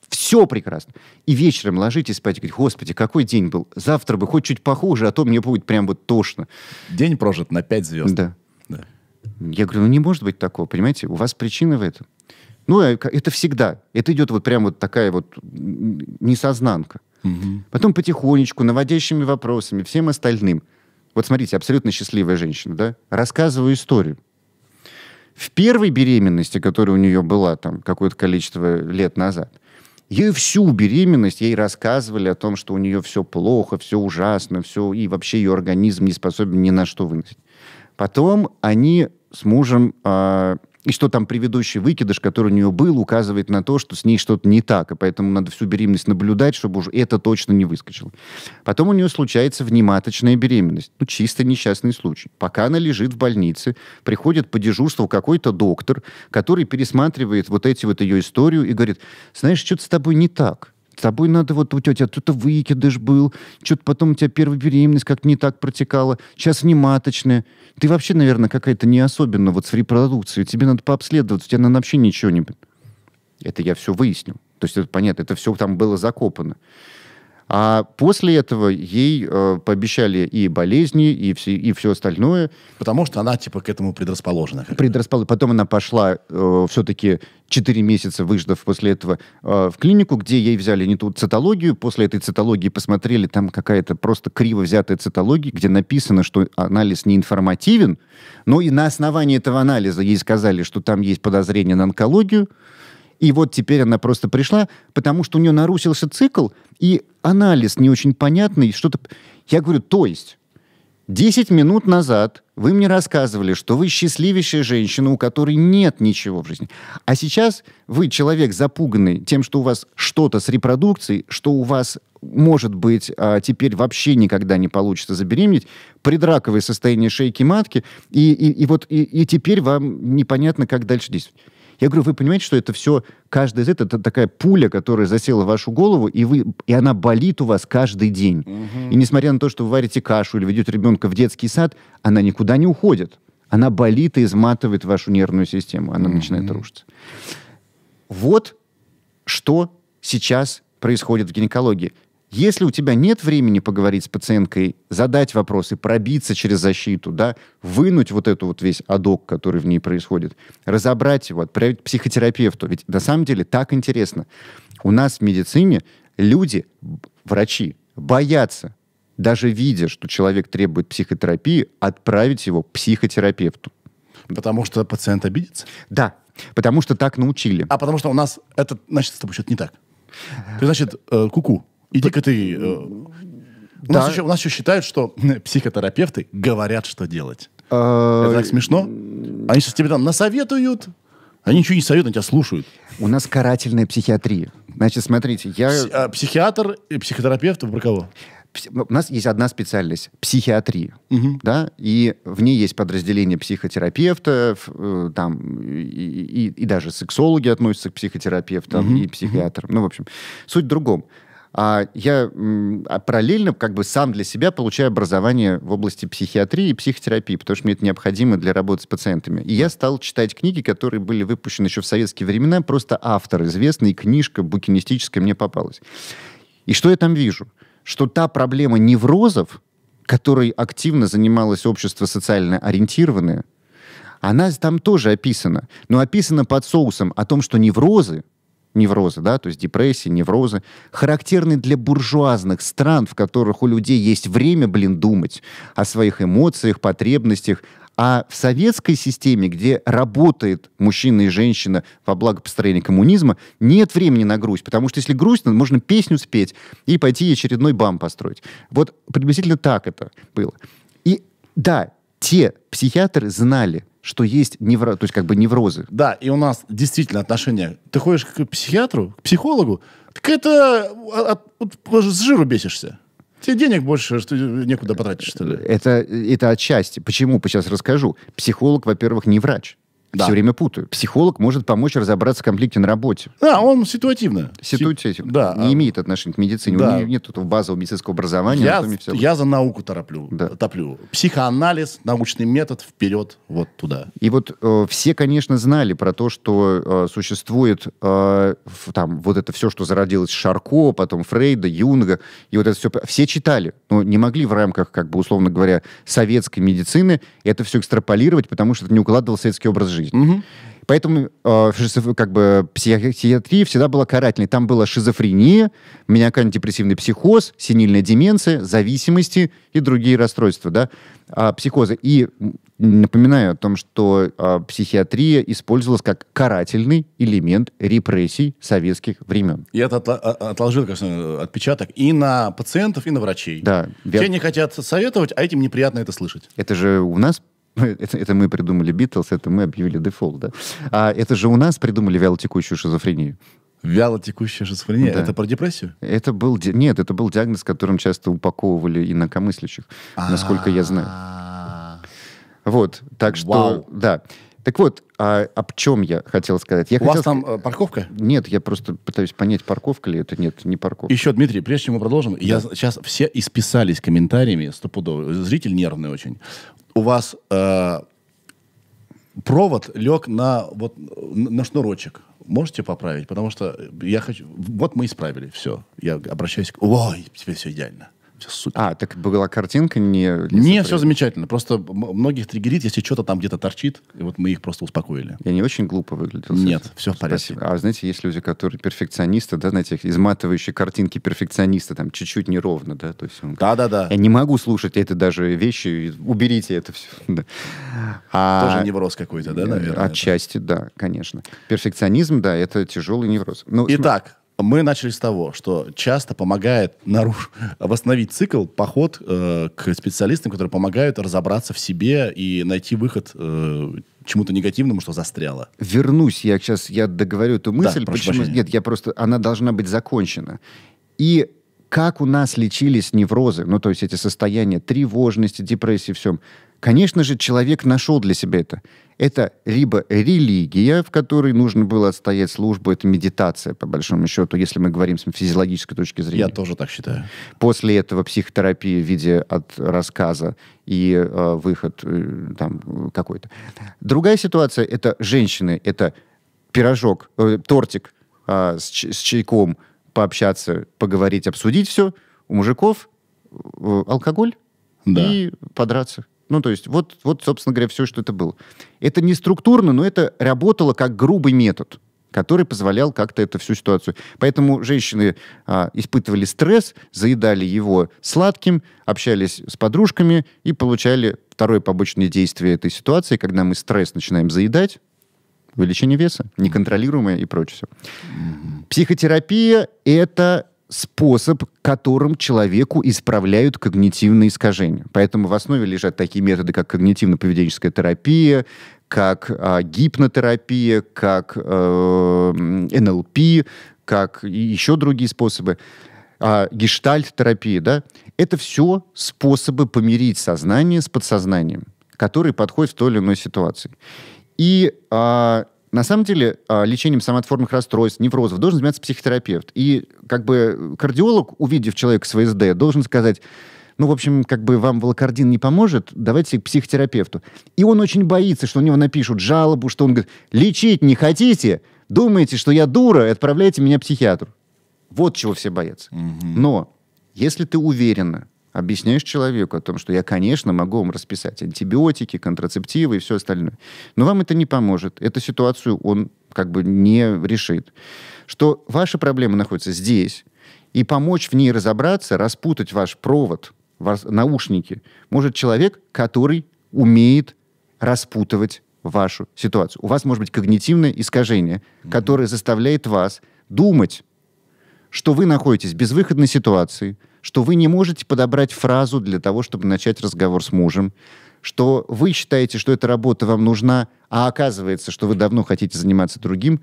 все прекрасно. И вечером ложитесь спать и говорите, господи, какой день был, завтра бы хоть чуть похуже, а то мне будет прям вот тошно. День прожит на пять звезд. Да. да. Я говорю, ну не может быть такого, понимаете, у вас причина в этом. Ну, э, это всегда. Это идет вот прям вот такая вот несознанка. Угу. Потом потихонечку, наводящими вопросами, всем остальным. Вот смотрите, абсолютно счастливая женщина, да? Рассказываю историю. В первой беременности, которая у нее была там какое-то количество лет назад, Ей всю беременность ей рассказывали о том, что у нее все плохо, все ужасно, все, и вообще ее организм не способен ни на что выносить. Потом они с мужем э, и что там предыдущий выкидыш, который у нее был, указывает на то, что с ней что-то не так, и поэтому надо всю беременность наблюдать, чтобы уже это точно не выскочило. Потом у нее случается внематочная беременность, ну, чисто несчастный случай. Пока она лежит в больнице, приходит по дежурству какой-то доктор, который пересматривает вот эти вот ее историю и говорит, знаешь, что-то с тобой не так тобой надо, вот у тебя тут выкидыш был, что-то потом у тебя первая беременность как не так протекала, сейчас нематочная. Ты вообще, наверное, какая-то не особенно вот с репродукцией. Тебе надо пообследоваться, у тебя, наверное, вообще ничего не... Это я все выяснил. То есть это понятно, это все там было закопано. А после этого ей э, пообещали и болезни, и все, и все остальное. Потому что она, типа, к этому предрасположена. Предрасположена. Потом она пошла э, все-таки 4 месяца выждав после этого э, в клинику, где ей взяли не ту цитологию. После этой цитологии посмотрели, там какая-то просто криво взятая цитология, где написано, что анализ неинформативен. Но и на основании этого анализа ей сказали, что там есть подозрение на онкологию. И вот теперь она просто пришла, потому что у нее нарушился цикл, и анализ не очень понятный, что-то... Я говорю, то есть, 10 минут назад вы мне рассказывали, что вы счастливейшая женщина, у которой нет ничего в жизни. А сейчас вы человек запуганный тем, что у вас что-то с репродукцией, что у вас, может быть, а теперь вообще никогда не получится забеременеть, предраковое состояние шейки матки, и, и, и вот и, и теперь вам непонятно, как дальше действовать. Я говорю, вы понимаете, что это все, каждая из этого, это такая пуля, которая засела в вашу голову, и, вы, и она болит у вас каждый день. Угу. И несмотря на то, что вы варите кашу или ведете ребенка в детский сад, она никуда не уходит. Она болит и изматывает вашу нервную систему. Она угу. начинает рушиться. Вот что сейчас происходит в гинекологии. Если у тебя нет времени поговорить с пациенткой, задать вопросы, пробиться через защиту, да, вынуть вот эту вот весь адок, который в ней происходит, разобрать его, отправить психотерапевту. Ведь на самом деле так интересно. У нас в медицине люди, врачи, боятся, даже видя, что человек требует психотерапии, отправить его психотерапевту. Потому что пациент обидится? Да, потому что так научили. А потому что у нас это, значит, с тобой что-то не так. Ты, значит, э, куку. Иди-ка ты... Э, у, нас еще, считают, что <laughs> психотерапевты говорят, что делать. А, Это так смешно. Они сейчас тебе там насоветуют, они ничего не советуют, тебя слушают. У нас карательная психиатрия. Значит, смотрите, я... А психиатр и психотерапевт, вы про кого? у нас есть одна специальность – психиатрия. Угу. Да? И в ней есть подразделение психотерапевтов, э, там, и, и, и даже сексологи относятся к психотерапевтам угу. и психиатрам. Угу. Ну, в общем, суть в другом – а я а параллельно как бы сам для себя получаю образование в области психиатрии и психотерапии, потому что мне это необходимо для работы с пациентами. И я стал читать книги, которые были выпущены еще в советские времена, просто автор известный, книжка букинистическая мне попалась. И что я там вижу? Что та проблема неврозов, которой активно занималось общество социально ориентированное, она там тоже описана, но описана под соусом о том, что неврозы — неврозы, да, то есть депрессии, неврозы, характерны для буржуазных стран, в которых у людей есть время, блин, думать о своих эмоциях, потребностях, а в советской системе, где работает мужчина и женщина во благо построения коммунизма, нет времени на грусть. Потому что если грустно, можно песню спеть и пойти очередной бам построить. Вот приблизительно так это было. И да, те психиатры знали, что есть невро... то есть как бы неврозы. Да, и у нас действительно отношения. Ты ходишь к психиатру, к психологу, так это от, от, от, с жиру бесишься. Тебе денег больше что некуда потратить, что ли? Это, это отчасти. Почему? Сейчас расскажу. Психолог, во-первых, не врач. Да. Все время путаю. Психолог может помочь разобраться в конфликте на работе. Да, он ситуативно. Ситуативно. Да. Не а имеет отношения к медицине. Да. У него нет этого базового медицинского образования. Я, а все я за науку тороплю, да. топлю. Психоанализ, научный метод, вперед, вот туда. И вот э, все, конечно, знали про то, что э, существует э, там вот это все, что зародилось Шарко, потом Фрейда, Юнга, и вот это все. Все читали, но не могли в рамках, как бы условно говоря, советской медицины это все экстраполировать, потому что это не укладывал советский образ жизни жизнь. Угу. Поэтому э, как бы психиатрия всегда была карательной. Там была шизофрения, маниакально депрессивный психоз, синильная деменция, зависимости и другие расстройства, да, э, а, психоза. И напоминаю о том, что э, психиатрия использовалась как карательный элемент репрессий советских времен. И это а, отложил, конечно, отпечаток и на пациентов, и на врачей. Да. Те я... не хотят советовать, а этим неприятно это слышать. Это же у нас ну, это, это мы придумали Битлз, это мы объявили дефолт, да. А это же у нас придумали вялотекущую шизофрению. Вялотекущая шизофрения. Да. Это про депрессию? Это был нет, это был диагноз, которым часто упаковывали инакомыслящих, А-а-а. насколько я знаю. А. Вот, так что Вау. да. Так вот, а, об чем я хотел сказать? Я У хотел... вас там э, парковка? Нет, я просто пытаюсь понять, парковка ли это. Нет, не парковка. Еще, Дмитрий, прежде чем мы продолжим, да. я сейчас все исписались комментариями стопудово. Зритель нервный очень у вас э, провод лег на, вот, на шнурочек. Можете поправить? Потому что я хочу... Вот мы исправили, все. Я обращаюсь к... Ой, теперь все идеально. Суки. А, так была картинка не... Не, не все замечательно. Просто многих триггерит, если что-то там где-то торчит, и вот мы их просто успокоили. Я не очень глупо выглядел. Нет, этим. все в порядке. А знаете, есть люди, которые перфекционисты, да, знаете, изматывающие картинки перфекциониста, там чуть-чуть неровно, да, то есть он... Да-да-да. Я не могу слушать это даже вещи, уберите это все. <laughs> Да. А... Тоже невроз какой-то, да, э, наверное? Отчасти, это? да, конечно. Перфекционизм, да, это тяжелый невроз. Ну, Итак, мы начали с того, что часто помогает наруш... <laughs> восстановить цикл поход э, к специалистам, которые помогают разобраться в себе и найти выход э, чему-то негативному, что застряло. Вернусь, я сейчас я договорю эту мысль. Да, почему? Нет, я просто она должна быть закончена. И как у нас лечились неврозы, ну то есть эти состояния тревожности, депрессии, всем. Конечно же, человек нашел для себя это. Это либо религия, в которой нужно было отстоять службу, это медитация, по большому счету, если мы говорим с физиологической точки зрения. Я тоже так считаю. После этого психотерапия в виде от рассказа и э, выход э, там какой-то. Другая ситуация — это женщины, это пирожок, э, тортик э, с, ч- с чайком, пообщаться, поговорить, обсудить все. У мужиков э, алкоголь да. и подраться. Ну, то есть вот, вот, собственно говоря, все, что это было. Это не структурно, но это работало как грубый метод который позволял как-то эту всю ситуацию. Поэтому женщины а, испытывали стресс, заедали его сладким, общались с подружками и получали второе побочное действие этой ситуации, когда мы стресс начинаем заедать, увеличение веса, неконтролируемое и прочее. Mm-hmm. Психотерапия — это способ, которым человеку исправляют когнитивные искажения. Поэтому в основе лежат такие методы, как когнитивно-поведенческая терапия, как э, гипнотерапия, как э, НЛП, как еще другие способы. Э, гештальт-терапия, да? Это все способы помирить сознание с подсознанием, которые подходят в той или иной ситуации. И э, на самом деле а, лечением самоотформных расстройств, неврозов должен заниматься психотерапевт. И как бы кардиолог, увидев человека с ВСД, должен сказать, ну, в общем, как бы вам волокардин не поможет, давайте к психотерапевту. И он очень боится, что у него напишут жалобу, что он говорит, лечить не хотите, думаете, что я дура, и отправляйте меня к психиатру. Вот чего все боятся. Угу. Но если ты уверена, Объясняешь человеку о том, что я, конечно, могу вам расписать антибиотики, контрацептивы и все остальное. Но вам это не поможет. Эту ситуацию он как бы не решит. Что ваши проблемы находятся здесь, и помочь в ней разобраться, распутать ваш провод, ваш наушники, может человек, который умеет распутывать вашу ситуацию. У вас может быть когнитивное искажение, которое заставляет вас думать, что вы находитесь в безвыходной ситуации – что вы не можете подобрать фразу для того, чтобы начать разговор с мужем, что вы считаете, что эта работа вам нужна, а оказывается, что вы давно хотите заниматься другим,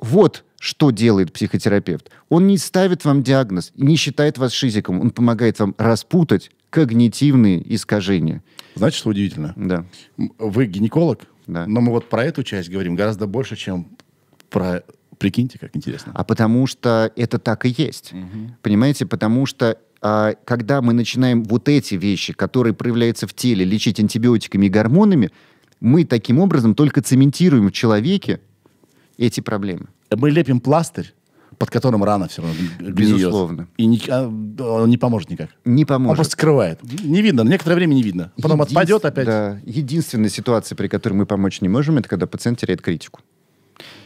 вот что делает психотерапевт. Он не ставит вам диагноз, не считает вас шизиком, он помогает вам распутать когнитивные искажения. Знаете, что удивительно? Да. Вы гинеколог, да. но мы вот про эту часть говорим гораздо больше, чем про Прикиньте, как интересно. А потому что это так и есть. Угу. Понимаете, потому что а, когда мы начинаем вот эти вещи, которые проявляются в теле, лечить антибиотиками и гормонами, мы таким образом только цементируем в человеке эти проблемы. Мы лепим пластырь, под которым рана все равно гниет. Безусловно. И не, а, он не поможет никак. Не поможет. Он просто скрывает. Не видно, некоторое время не видно. Потом Един... отпадет опять. Да. Единственная ситуация, при которой мы помочь не можем, это когда пациент теряет критику.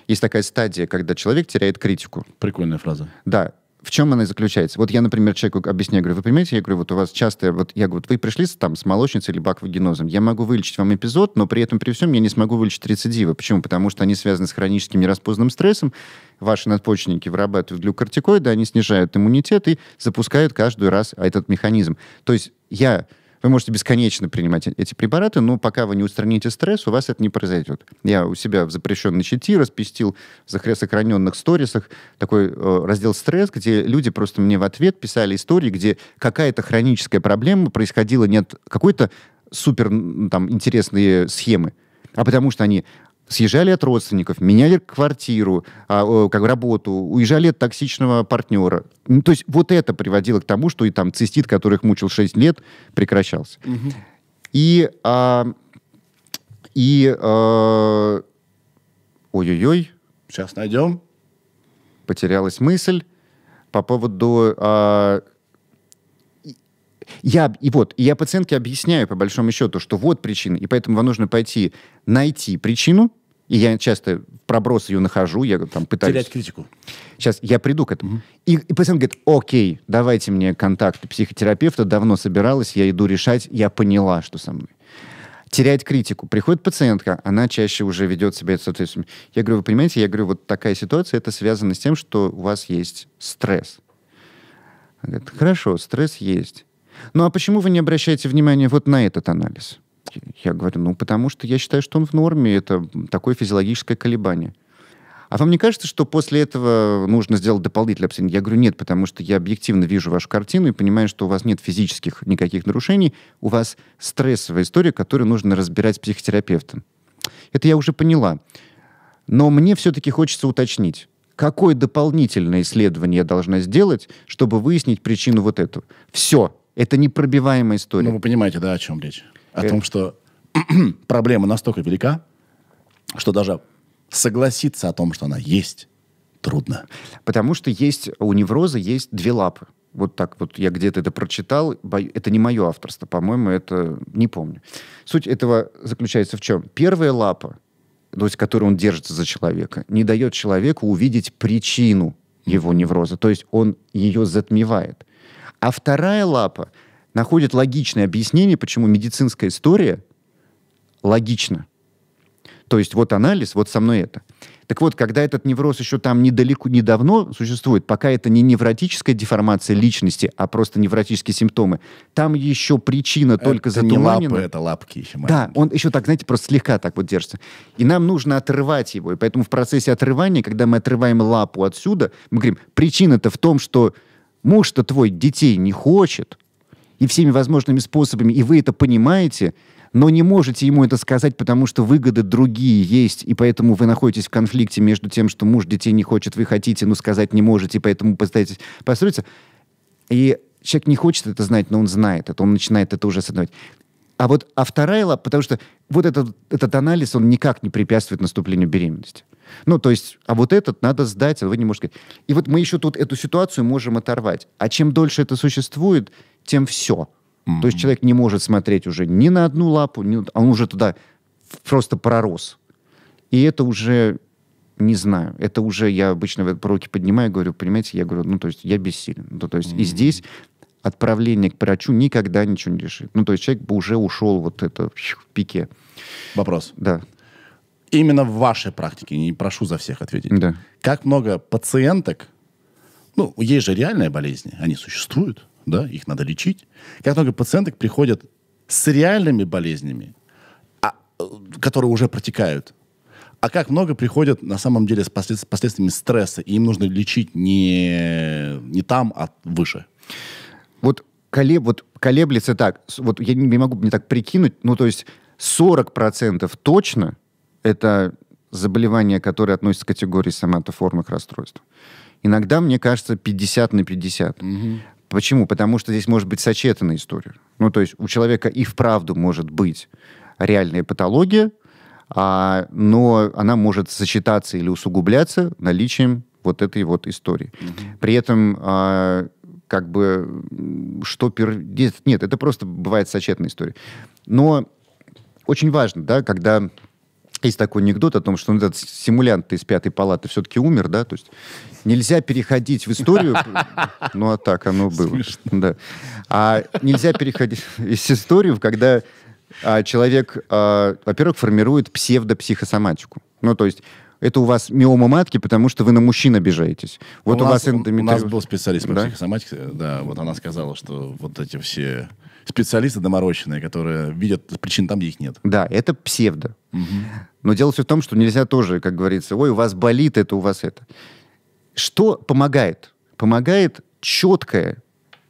Есть такая стадия, когда человек теряет критику. Прикольная фраза. Да, в чем она и заключается? Вот я, например, человеку объясняю, говорю, вы понимаете, я говорю, вот у вас часто, вот я говорю, вы пришли с, там, с молочницей или баквагенозом, я могу вылечить вам эпизод, но при этом при всем я не смогу вылечить рецидивы. Почему? Потому что они связаны с хроническим нераспознанным стрессом, ваши надпочечники вырабатывают глюкортикоиды, они снижают иммунитет и запускают каждый раз этот механизм. То есть я вы можете бесконечно принимать э, эти препараты, но пока вы не устраните стресс, у вас это не произойдет. Я у себя в запрещенной чити распестил в сохраненных сторисах такой э, раздел «Стресс», где люди просто мне в ответ писали истории, где какая-то хроническая проблема происходила нет какой-то супер там интересные схемы, а потому что они съезжали от родственников, меняли квартиру, а, как работу, уезжали от токсичного партнера. Ну, то есть вот это приводило к тому, что и там цистит, который их мучил 6 лет, прекращался. Угу. И, а, и а, ой-ой-ой. Сейчас найдем. Потерялась мысль по поводу... А, я, и вот, я пациентке объясняю, по большому счету, что вот причина, и поэтому вам нужно пойти найти причину, и я часто проброс ее нахожу, я там пытаюсь... Терять критику. Сейчас я приду к этому. mm И, и пациент говорит, окей, давайте мне контакт психотерапевта, давно собиралась, я иду решать, я поняла, что со мной. терять критику. Приходит пациентка, она чаще уже ведет себя соответственно. Я говорю, вы понимаете, я говорю, вот такая ситуация, это связано с тем, что у вас есть стресс. Она говорит, хорошо, стресс есть. Ну а почему вы не обращаете внимания вот на этот анализ? Я говорю, ну потому что я считаю, что он в норме, это такое физиологическое колебание. А вам не кажется, что после этого нужно сделать дополнительное обследование? Я говорю, нет, потому что я объективно вижу вашу картину и понимаю, что у вас нет физических никаких нарушений, у вас стрессовая история, которую нужно разбирать с психотерапевтом. Это я уже поняла. Но мне все-таки хочется уточнить, какое дополнительное исследование я должна сделать, чтобы выяснить причину вот этого. Все, это непробиваемая история. Ну, вы понимаете, да, о чем речь? О э... том, что <clears throat> проблема настолько велика, что даже согласиться о том, что она есть, трудно. Потому что есть у невроза есть две лапы. Вот так вот я где-то это прочитал. Это не мое авторство, по-моему, это не помню. Суть этого заключается в чем? Первая лапа, то есть которую он держится за человека, не дает человеку увидеть причину его невроза. То есть он ее затмевает. А вторая лапа находит логичное объяснение, почему медицинская история логична. То есть вот анализ, вот со мной это. Так вот, когда этот невроз еще там недалеко, недавно существует, пока это не невротическая деформация личности, а просто невротические симптомы, там еще причина э, это только затуманена. Это лапы, это лапки еще маленькие. Да, он еще так, знаете, просто слегка так вот держится. И нам нужно отрывать его. И поэтому в процессе отрывания, когда мы отрываем лапу отсюда, мы говорим, причина-то в том, что Муж-то твой детей не хочет. И всеми возможными способами, и вы это понимаете, но не можете ему это сказать, потому что выгоды другие есть, и поэтому вы находитесь в конфликте между тем, что муж детей не хочет, вы хотите, но сказать не можете, и поэтому постарайтесь построиться. И человек не хочет это знать, но он знает это, он начинает это уже осознавать. А вот а вторая лапа, потому что вот этот, этот анализ, он никак не препятствует наступлению беременности. Ну, то есть, а вот этот надо сдать, а вы не можете. И вот мы еще тут эту ситуацию можем оторвать. А чем дольше это существует, тем все. Mm-hmm. То есть человек не может смотреть уже ни на одну лапу, ни, а он уже туда просто пророс. И это уже не знаю. Это уже я обычно в руки поднимаю, говорю, понимаете, я говорю, ну, то есть я бессилен. Ну, то есть mm-hmm. и здесь отправление к врачу никогда ничего не решит. Ну, то есть человек бы уже ушел вот это в пике. Вопрос. Да. Именно в вашей практике, не прошу за всех ответить. Да. Как много пациенток, ну, есть же реальные болезни, они существуют, да, их надо лечить. Как много пациенток приходят с реальными болезнями, а, которые уже протекают, а как много приходят на самом деле с, послед, с последствиями стресса, и им нужно лечить не, не там, а выше? вот, колеб, вот колеблется так, вот я не могу мне так прикинуть, ну, то есть 40% точно это заболевания, которые относятся к категории соматоформных расстройств. Иногда, мне кажется, 50 на 50. Угу. Почему? Потому что здесь может быть сочетанная история. Ну, то есть у человека и вправду может быть реальная патология, а, но она может сочетаться или усугубляться наличием вот этой вот истории. Угу. При этом а, как бы, что... Пер... Нет, это просто бывает сочетная история. Но очень важно, да, когда есть такой анекдот о том, что этот симулянт из пятой палаты все-таки умер, да, то есть нельзя переходить в историю, <laughs> ну а так оно было, да, а нельзя переходить из историю, когда а, человек, а, во-первых, формирует псевдопсихосоматику, ну то есть это у вас миома матки, потому что вы на мужчин обижаетесь. Вот у, у нас, вас эндометриоз. У нас был специалист по да? психосоматике, да, вот она сказала, что вот эти все специалисты доморощенные, которые видят причин там, где их нет. Да, это псевдо. Угу. Но дело все в том, что нельзя тоже, как говорится, ой, у вас болит это, у вас это. Что помогает? Помогает четкое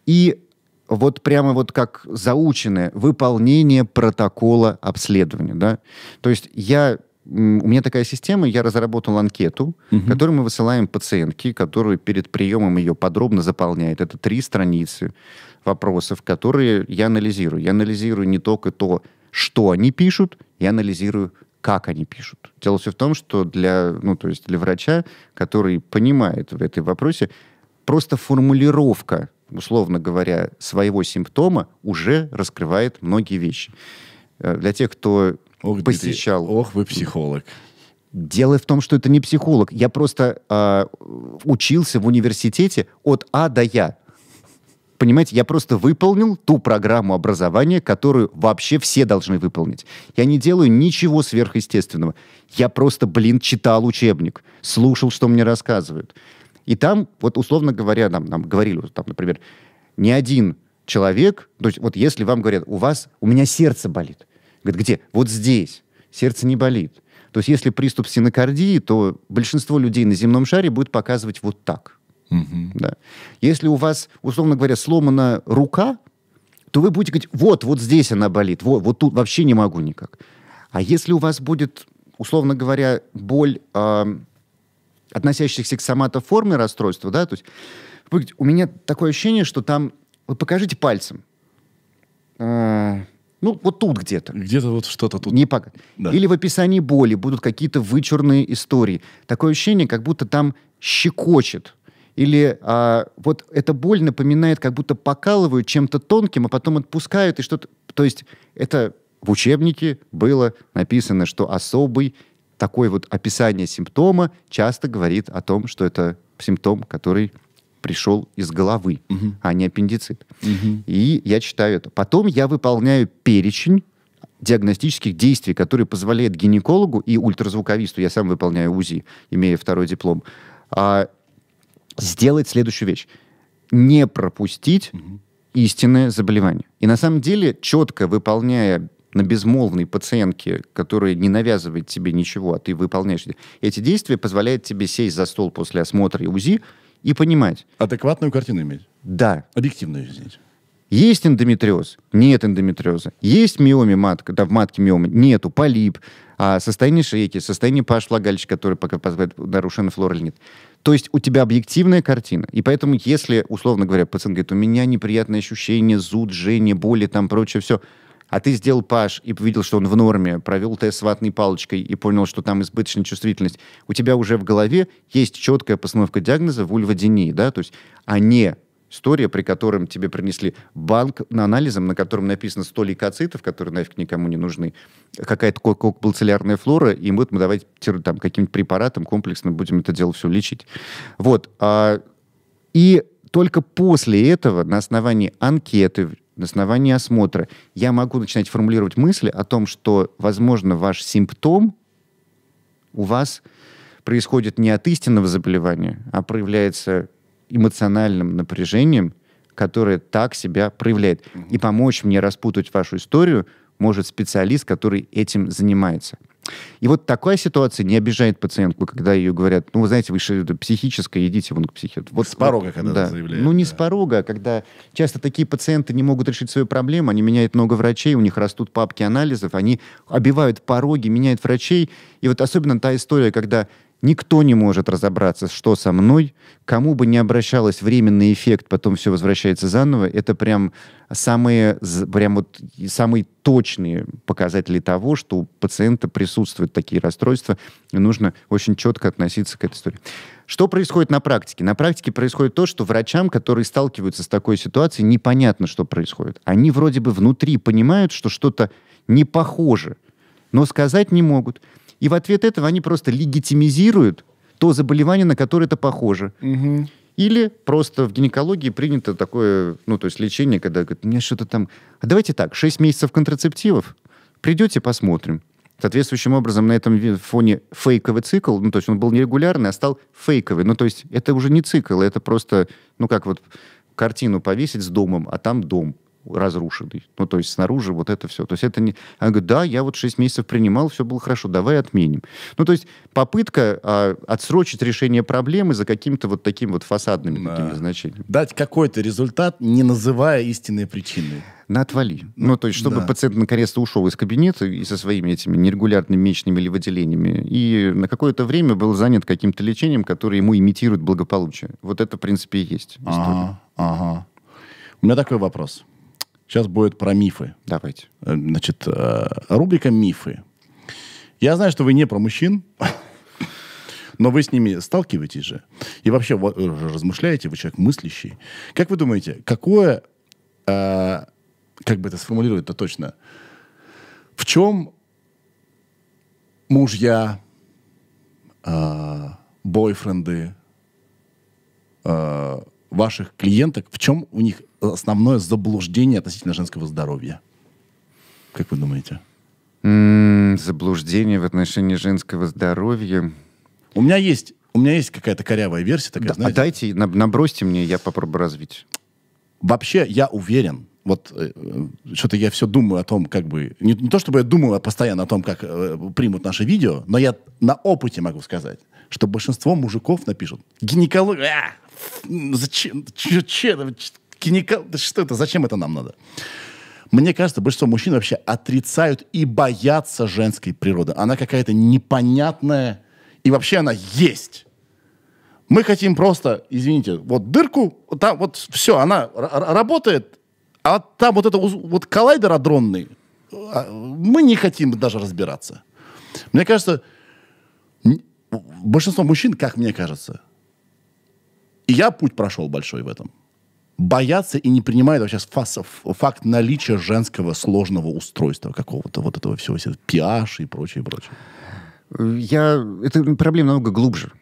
и вот прямо вот как заученное выполнение протокола обследования, да. То есть я у меня такая система, я разработал анкету, угу. которую мы высылаем пациентке, которую перед приемом ее подробно заполняет. Это три страницы вопросов, которые я анализирую. Я анализирую не только то, что они пишут, я анализирую, как они пишут. Дело все в том, что для, ну, то есть для врача, который понимает в этой вопросе, просто формулировка, условно говоря, своего симптома уже раскрывает многие вещи. Э, для тех, кто Ох, посещал. Дмитрий, ох, вы психолог. Дело в том, что это не психолог. Я просто э, учился в университете от А до Я. Понимаете, я просто выполнил ту программу образования, которую вообще все должны выполнить. Я не делаю ничего сверхъестественного. Я просто, блин, читал учебник, слушал, что мне рассказывают. И там, вот условно говоря, нам, нам говорили, там, например, ни один человек, то есть вот если вам говорят, у вас, у меня сердце болит, Говорит, где? Вот здесь. Сердце не болит. То есть если приступ синокардии, то большинство людей на земном шаре будет показывать вот так. Угу. Да. Если у вас, условно говоря, сломана рука, то вы будете говорить, вот, вот здесь она болит, вот, вот тут вообще не могу никак. А если у вас будет, условно говоря, боль, э, относящаяся к соматоформе расстройства, да, то есть вы говорите, у меня такое ощущение, что там, вот покажите пальцем. Э, ну, вот тут где-то. Где-то вот что-то тут. Не пока. Да. Или в описании боли будут какие-то вычурные истории. Такое ощущение, как будто там щекочет. Или а, вот эта боль напоминает, как будто покалывают чем-то тонким, а потом отпускают и что-то... То есть это в учебнике было написано, что особый такой вот описание симптома часто говорит о том, что это симптом, который пришел из головы, угу. а не аппендицит. Угу. И я читаю это. Потом я выполняю перечень диагностических действий, которые позволяют гинекологу и ультразвуковисту, я сам выполняю УЗИ, имея второй диплом, а, сделать следующую вещь. Не пропустить угу. истинное заболевание. И на самом деле, четко выполняя на безмолвной пациентке, которая не навязывает тебе ничего, а ты выполняешь эти действия, позволяет тебе сесть за стол после осмотра и УЗИ и понимать. Адекватную картину иметь. Да. Объективную, извините. Есть эндометриоз? Нет эндометриоза. Есть миоме матка? Да, в матке миомы. Нету. Полип. А состояние шейки, состояние ph который пока позволяет нарушена флора или нет. То есть у тебя объективная картина. И поэтому, если, условно говоря, пациент говорит, у меня неприятные ощущения, зуд, жжение, боли, там прочее, все а ты сделал паш и увидел, что он в норме, провел тест с ватной палочкой и понял, что там избыточная чувствительность, у тебя уже в голове есть четкая постановка диагноза вульводении, да, то есть, а не история, при котором тебе принесли банк на анализом, на котором написано 100 лейкоцитов, которые нафиг никому не нужны, какая-то бациллярная флора, и вот мы давайте там, каким-то препаратом комплексно будем это дело все лечить. Вот. А, и только после этого, на основании анкеты, на основании осмотра, я могу начинать формулировать мысли о том, что, возможно, ваш симптом у вас происходит не от истинного заболевания, а проявляется эмоциональным напряжением, которое так себя проявляет. И помочь мне распутать вашу историю может специалист, который этим занимается. И вот такая ситуация не обижает пациентку, когда ее говорят, ну, вы знаете, вы же психическое, идите вон к психиатру. Вот, с порога, вот, когда да. заявляют. Ну, не да. с порога, а когда часто такие пациенты не могут решить свою проблему, они меняют много врачей, у них растут папки анализов, они обивают пороги, меняют врачей. И вот особенно та история, когда Никто не может разобраться, что со мной. Кому бы ни обращалось временный эффект, потом все возвращается заново. Это прям самые, прям вот самые точные показатели того, что у пациента присутствуют такие расстройства. И нужно очень четко относиться к этой истории. Что происходит на практике? На практике происходит то, что врачам, которые сталкиваются с такой ситуацией, непонятно, что происходит. Они вроде бы внутри понимают, что что-то не похоже, но сказать не могут – и в ответ этого они просто легитимизируют то заболевание, на которое это похоже. Угу. Или просто в гинекологии принято такое, ну, то есть лечение, когда говорят, у меня что-то там... А давайте так, 6 месяцев контрацептивов, придете, посмотрим. Соответствующим образом на этом фоне фейковый цикл, ну, то есть он был нерегулярный, а стал фейковый. Ну, то есть это уже не цикл, это просто, ну, как вот картину повесить с домом, а там дом разрушенный. Ну, то есть снаружи вот это все. То есть это не... Она говорит, да, я вот 6 месяцев принимал, все было хорошо, давай отменим. Ну, то есть попытка а, отсрочить решение проблемы за каким-то вот таким вот фасадным да. такими значениями. Дать какой-то результат, не называя истинные причины на отвали. Ну, то есть, чтобы да. пациент наконец-то ушел из кабинета и со своими этими нерегулярными месячными или выделениями, и на какое-то время был занят каким-то лечением, которое ему имитирует благополучие. Вот это, в принципе, и есть история. Ага, ага. У меня такой вопрос. Сейчас будет про мифы. Давайте. Э, значит, э, рубрика «Мифы». Я знаю, что вы не про мужчин, <laughs> но вы с ними сталкиваетесь же. И вообще э, размышляете, вы человек мыслящий. Как вы думаете, какое... как бы это сформулировать-то точно? В чем мужья, бойфренды, ваших клиенток, в чем у них основное заблуждение относительно женского здоровья? Как вы думаете? М -м, заблуждение в отношении женского здоровья. У меня есть, у меня есть какая-то корявая версия такая, да, знаете? А дайте, набросьте мне, я попробую развить. Вообще, я уверен, вот э, э что-то я все думаю о том, как бы... Не, не то, чтобы я думаю постоянно о том, как э, примут наше видео, но я на опыте могу сказать – что большинство мужиков напишут гинеколог... А! Зачем? Че, че, гинекол... Что это? Зачем это нам надо? Мне кажется, большинство мужчин вообще отрицают и боятся женской природы. Она какая-то непонятная, и вообще она есть. Мы хотим просто, извините, вот дырку, вот там вот все, она работает, а там вот это вот коллайдер адронный, а, мы не хотим даже разбираться. Мне кажется, большинство мужчин, как мне кажется, и я путь прошел большой в этом, боятся и не принимают вообще фас, факт наличия женского сложного устройства какого-то, вот этого всего, всего пиаж и прочее, прочее. Я... Это проблема намного глубже.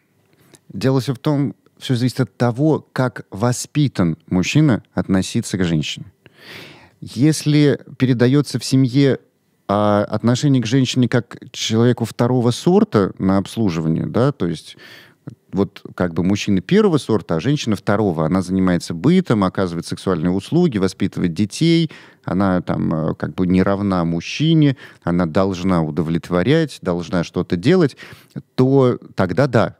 Дело все в том, все зависит от того, как воспитан мужчина относиться к женщине. Если передается в семье а отношение к женщине как к человеку второго сорта на обслуживание, да, то есть вот как бы мужчина первого сорта, а женщина второго. Она занимается бытом, оказывает сексуальные услуги, воспитывает детей. Она там э, как бы не равна мужчине, она должна удовлетворять, должна что-то делать. То тогда да.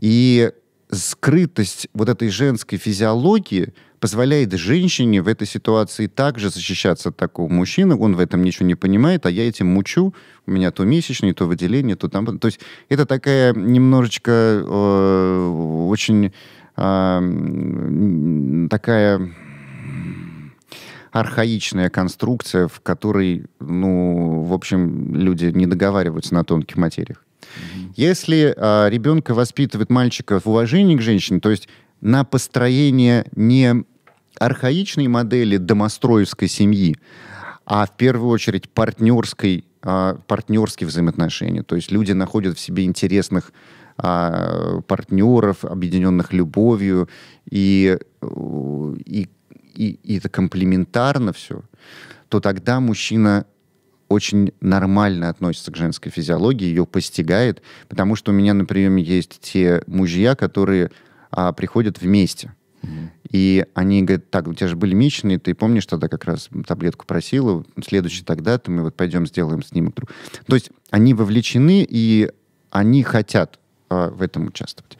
И скрытость вот этой женской физиологии – позволяет женщине в этой ситуации также защищаться от такого мужчины. Он в этом ничего не понимает, а я этим мучу. У меня то месячные, то выделение, то там... То есть это такая немножечко э, очень э, такая архаичная конструкция, в которой, ну, в общем, люди не договариваются на тонких материях. Если э, а, ребенка воспитывает мальчика в уважении к женщине, то есть на построение не архаичной модели домостроевской семьи, а в первую очередь партнерской, а, партнерских взаимоотношений. То есть люди находят в себе интересных а, партнеров, объединенных любовью, и, и, и, и это комплементарно все, то тогда мужчина очень нормально относится к женской физиологии, ее постигает, потому что у меня на приеме есть те мужья, которые а, приходят вместе. И они говорят, так, у тебя же были месячные, ты помнишь, тогда как раз таблетку просила, следующий тогда-то мы вот пойдем сделаем снимок. То есть они вовлечены, и они хотят а, в этом участвовать.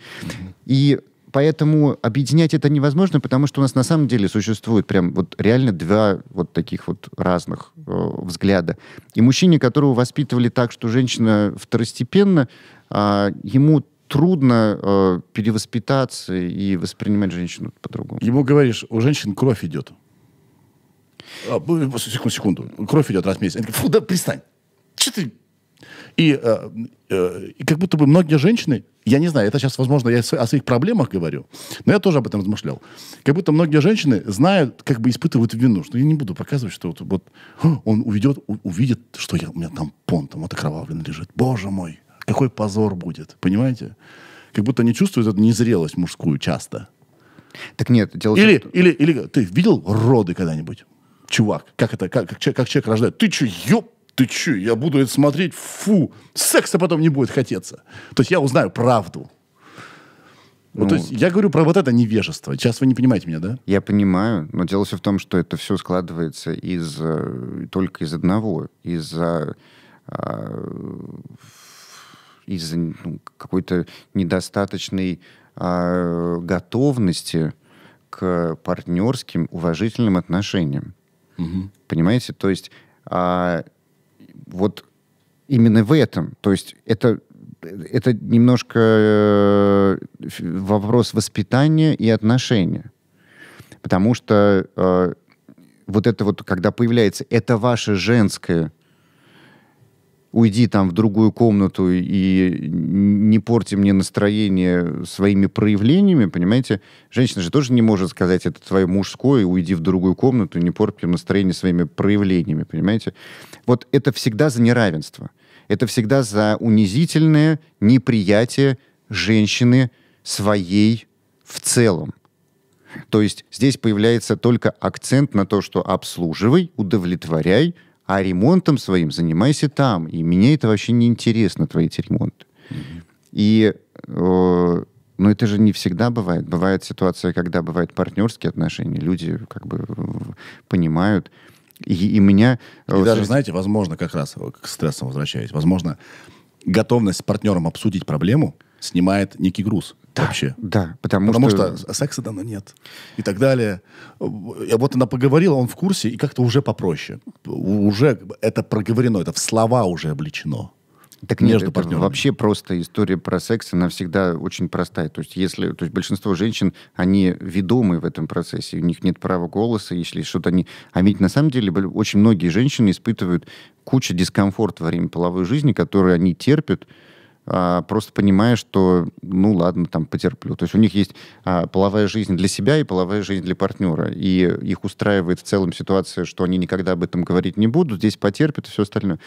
И поэтому объединять это невозможно, потому что у нас на самом деле существует прям вот реально два вот таких вот разных э, взгляда. И мужчине, которого воспитывали так, что женщина второстепенно, э, а, ему трудно э, перевоспитаться и воспринимать женщину по-другому. Ему говоришь, у женщин кровь идет. А, секунду, секунду. Кровь идет раз в месяц. Фу, да перестань. Че ты? И, э, э, и как будто бы многие женщины, я не знаю, это сейчас, возможно, я о своих проблемах говорю, но я тоже об этом размышлял. Как будто многие женщины знают, как бы испытывают вину, что я не буду показывать, что вот, вот он уведет, увидит, что я, у меня там пон, там вот окровавлен лежит. Боже мой какой позор будет, понимаете? Как будто они чувствуют эту незрелость мужскую часто. Так нет, дело или, том, или, или ты видел роды когда-нибудь? Чувак, как это, как, как, человек, как человек рождает? Ты че, ёп, ты че, я буду это смотреть, фу, секса потом не будет хотеться. То есть я узнаю правду. Ну, вот, то ну, есть я говорю про вот это невежество. Сейчас вы не понимаете меня, да? Я понимаю, но дело все в том, что это все складывается из э, только из одного, из а, из-за ну, какой-то недостаточной э, готовности к партнерским уважительным отношениям. Угу. Понимаете? То есть а, вот именно в этом, то есть это это немножко э, вопрос воспитания и отношения, потому что э, вот это вот, когда появляется, это ваше женское уйди там в другую комнату и не порти мне настроение своими проявлениями, понимаете? Женщина же тоже не может сказать, это твое мужское, уйди в другую комнату, не порти мне настроение своими проявлениями, понимаете? Вот это всегда за неравенство. Это всегда за унизительное неприятие женщины своей в целом. То есть здесь появляется только акцент на то, что обслуживай, удовлетворяй, а ремонтом своим занимайся там. И мне это вообще не интересно, твои эти ремонты. Mm-hmm. И э, но это же не всегда бывает. Бывает ситуация, когда бывают партнерские отношения, люди как бы понимают. И, и меня... Э, и вот даже, с... знаете, возможно, как раз э, к стрессам возвращаюсь. возможно, готовность с партнером обсудить проблему снимает некий груз да, вообще. Да, потому, потому что... что секса давно нет. И так далее. И вот она поговорила, он в курсе, и как-то уже попроще. Уже это проговорено, это в слова уже обличено. Так нет, между это вообще просто история про секс, она всегда очень простая. То есть, если, то есть большинство женщин, они ведомы в этом процессе, у них нет права голоса, если что-то они... А ведь на самом деле очень многие женщины испытывают кучу дискомфорта во время половой жизни, которые они терпят, а, просто понимая, что, ну ладно, там потерплю. То есть у них есть а, половая жизнь для себя и половая жизнь для партнера. И их устраивает в целом ситуация, что они никогда об этом говорить не будут, здесь потерпят и все остальное.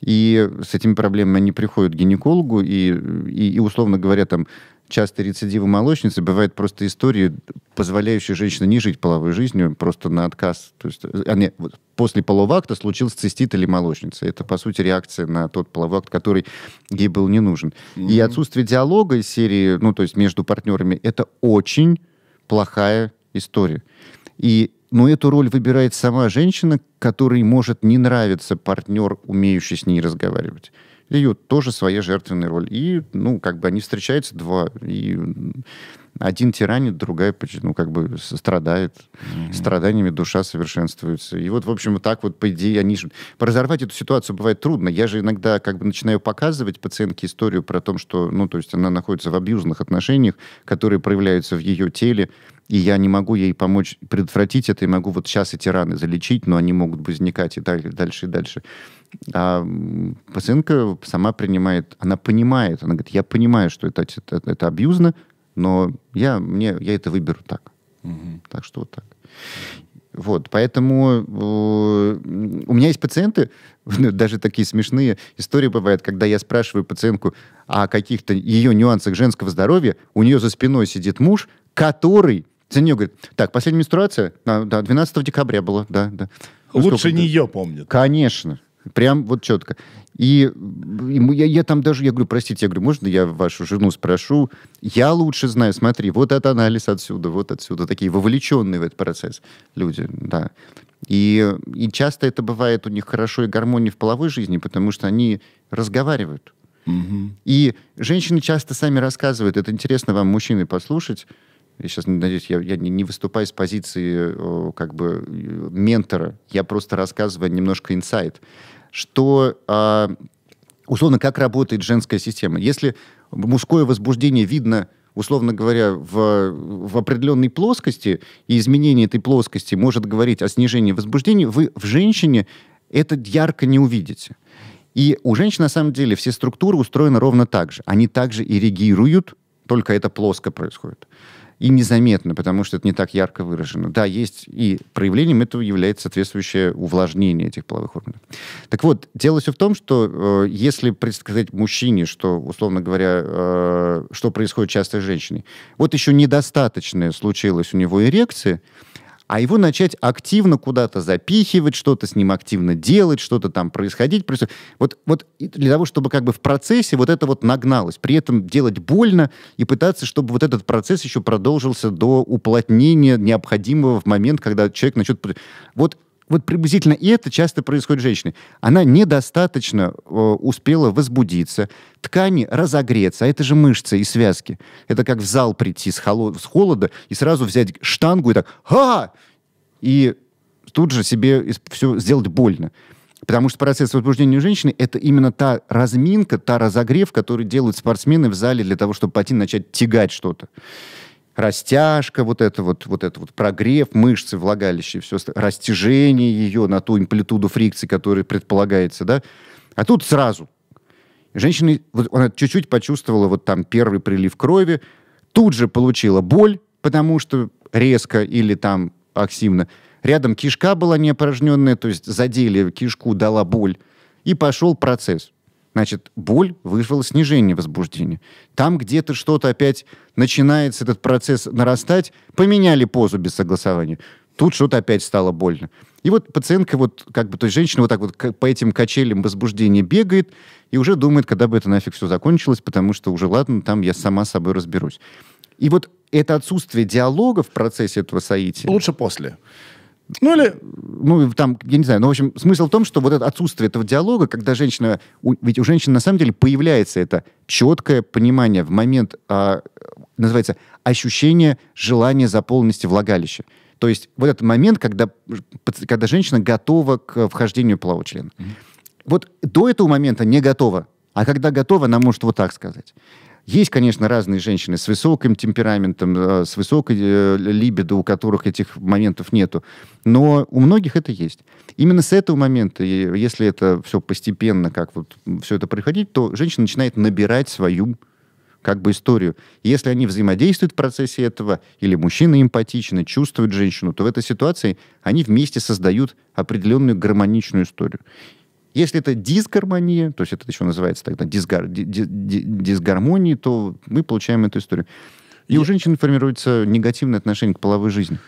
И с этими проблемами они приходят к гинекологу и, и, и условно говоря, там, часто рецидивы молочницы бывают просто истории, позволяющие женщине не жить половой жизнью, просто на отказ. То есть, э, а не, вот, после половакта случился цистит или молочница. Это, по сути, реакция на тот половой акт, который ей был не нужен. Mm-hmm. И отсутствие диалога из серии, ну, то есть между партнерами, это очень плохая история. И но эту роль выбирает сама женщина, которой может не нравиться партнер, умеющий с ней разговаривать. Эйот тоже своя жертвенная роль. И, ну, как бы они встречаются два, и один тиранит, другая, ну, как бы страдает. Mm-hmm. Страданиями душа совершенствуется. И вот, в общем, вот так вот, по идее, они же... Разорвать эту ситуацию бывает трудно. Я же иногда как бы начинаю показывать пациентке историю про то, что, ну, то есть она находится в абьюзных отношениях, которые проявляются в ее теле, и я не могу ей помочь предотвратить это, и могу вот сейчас эти раны залечить, но они могут возникать и так, дальше, и дальше. А пациентка сама принимает, она понимает, она говорит, я понимаю, что это, это, это абьюзно, но я, мне, я это выберу так. Угу. Так что вот так. Вот, поэтому э, у меня есть пациенты, <laughs> даже такие смешные истории бывают, когда я спрашиваю пациентку о каких-то ее нюансах женского здоровья, у нее за спиной сидит муж, который за нее говорит, так, последняя менструация, а, да, 12 декабря была, да, да. Ну, Лучше сколько? ее помнит. Конечно. Прям вот четко. И, и я, я там даже, я говорю, простите, я говорю, можно я вашу жену спрошу? Я лучше знаю, смотри, вот этот анализ отсюда, вот отсюда. Такие вовлеченные в этот процесс люди, да. И, и часто это бывает у них хорошо и гармонии в половой жизни, потому что они разговаривают. Угу. И женщины часто сами рассказывают, это интересно вам, мужчины, послушать, я сейчас надеюсь, я, я не, не выступаю с позиции как бы э, ментора, я просто рассказываю немножко инсайт что а, условно, как работает женская система. Если мужское возбуждение видно условно говоря, в, в определенной плоскости, и изменение этой плоскости может говорить о снижении возбуждения, вы в женщине это ярко не увидите. И у женщин, на самом деле, все структуры устроены ровно так же. Они также и ирригируют, только это плоско происходит и незаметно, потому что это не так ярко выражено. Да, есть и проявлением этого является соответствующее увлажнение этих половых органов. Так вот, дело все в том, что э, если предсказать мужчине, что, условно говоря, э, что происходит часто с женщиной, вот еще недостаточное случилось у него эрекции, а его начать активно куда-то запихивать, что-то с ним активно делать, что-то там происходить. Вот, вот для того, чтобы как бы в процессе вот это вот нагналось, при этом делать больно и пытаться, чтобы вот этот процесс еще продолжился до уплотнения необходимого в момент, когда человек начнет... Вот вот приблизительно и это часто происходит с женщиной. Она недостаточно э, успела возбудиться, ткани разогреться, а это же мышцы и связки. Это как в зал прийти с, холо- с холода и сразу взять штангу и так «Ха!» И тут же себе все сделать больно. Потому что процесс возбуждения у женщины – это именно та разминка, та разогрев, который делают спортсмены в зале для того, чтобы пойти начать тягать что-то растяжка, вот это вот, вот это вот прогрев мышцы, влагалище, все растяжение ее на ту амплитуду фрикции, которая предполагается, да. А тут сразу. Женщина, вот она чуть-чуть почувствовала вот там первый прилив крови, тут же получила боль, потому что резко или там активно. Рядом кишка была неопорожненная, то есть задели кишку, дала боль. И пошел процесс. Значит, боль вызвала снижение возбуждения. Там где-то что-то опять начинается этот процесс нарастать, поменяли позу без согласования. Тут что-то опять стало больно. И вот пациентка, вот как бы, то есть женщина вот так вот по этим качелям возбуждения бегает и уже думает, когда бы это нафиг все закончилось, потому что уже ладно, там я сама собой разберусь. И вот это отсутствие диалога в процессе этого соития... Лучше после. Ну или, ну там, я не знаю, но ну, в общем смысл в том, что вот это отсутствие этого диалога, когда женщина, у, ведь у женщины на самом деле появляется это четкое понимание в момент, а, называется, ощущение желания заполненности влагалища. То есть вот этот момент, когда, когда женщина готова к вхождению полового члена. Mm-hmm. Вот до этого момента не готова, а когда готова, она может вот так сказать. Есть, конечно, разные женщины с высоким темпераментом, э, с высокой э, либидо, у которых этих моментов нету. Но у многих это есть. Именно с этого момента, если это все постепенно, как вот все это приходить, то женщина начинает набирать свою как бы историю. Если они взаимодействуют в процессе этого, или мужчина эмпатичны, чувствует женщину, то в этой ситуации они вместе создают определенную гармоничную историю. Если это дисгармония, то есть это еще называется тогда дисгар, дисгармонией, то мы получаем эту историю. И Я... у женщин формируется негативное отношение к половой жизни.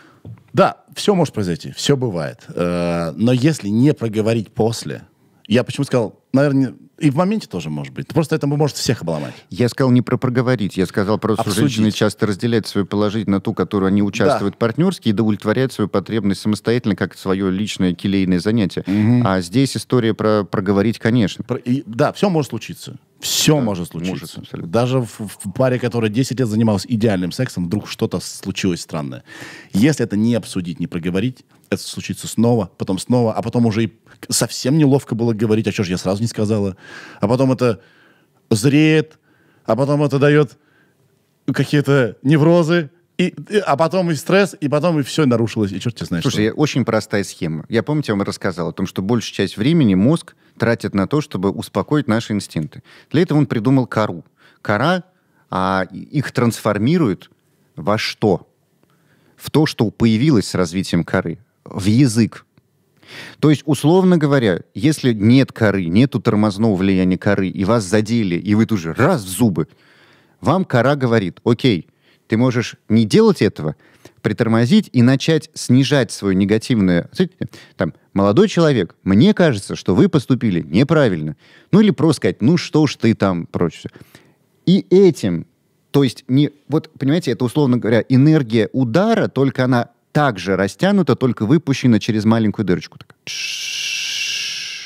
Да, все может произойти, все бывает. Э, но если не проговорить после, я почему сказал, наверное, и в моменте тоже может быть. Просто это может всех обломать. Я сказал не про проговорить. Я сказал просто, Обсудить. что женщины часто разделяют свое положение на ту, которую они участвуют да. партнерски, и удовлетворяют свою потребность самостоятельно, как свое личное келейное занятие. Угу. А здесь история про проговорить, конечно. Про, и, да, все может случиться. Все да, может случиться. Может, Даже в, в паре, которая 10 лет занималась идеальным сексом, вдруг что-то случилось странное. Если это не обсудить, не проговорить, это случится снова, потом снова, а потом уже и совсем неловко было говорить, а что же я сразу не сказала. А потом это зреет, а потом это дает какие-то неврозы, и, и, а потом и стресс, и потом и все нарушилось, и черт тебе знает Слушай, что. очень простая схема. Я помню, я вам рассказал о том, что большую часть времени мозг тратит на то, чтобы успокоить наши инстинкты. Для этого он придумал кору. Кора а, их трансформирует во что? В то, что появилось с развитием коры в язык. То есть, условно говоря, если нет коры, нету тормозного влияния коры, и вас задели, и вы тут же раз в зубы, вам кора говорит, окей, ты можешь не делать этого, притормозить и начать снижать свою негативную... Там, молодой человек, мне кажется, что вы поступили неправильно. Ну или просто сказать, ну что ж ты там, прочее. И этим, то есть, не, вот, понимаете, это, условно говоря, энергия удара, только она также растянуто, только выпущено через маленькую дырочку. Так.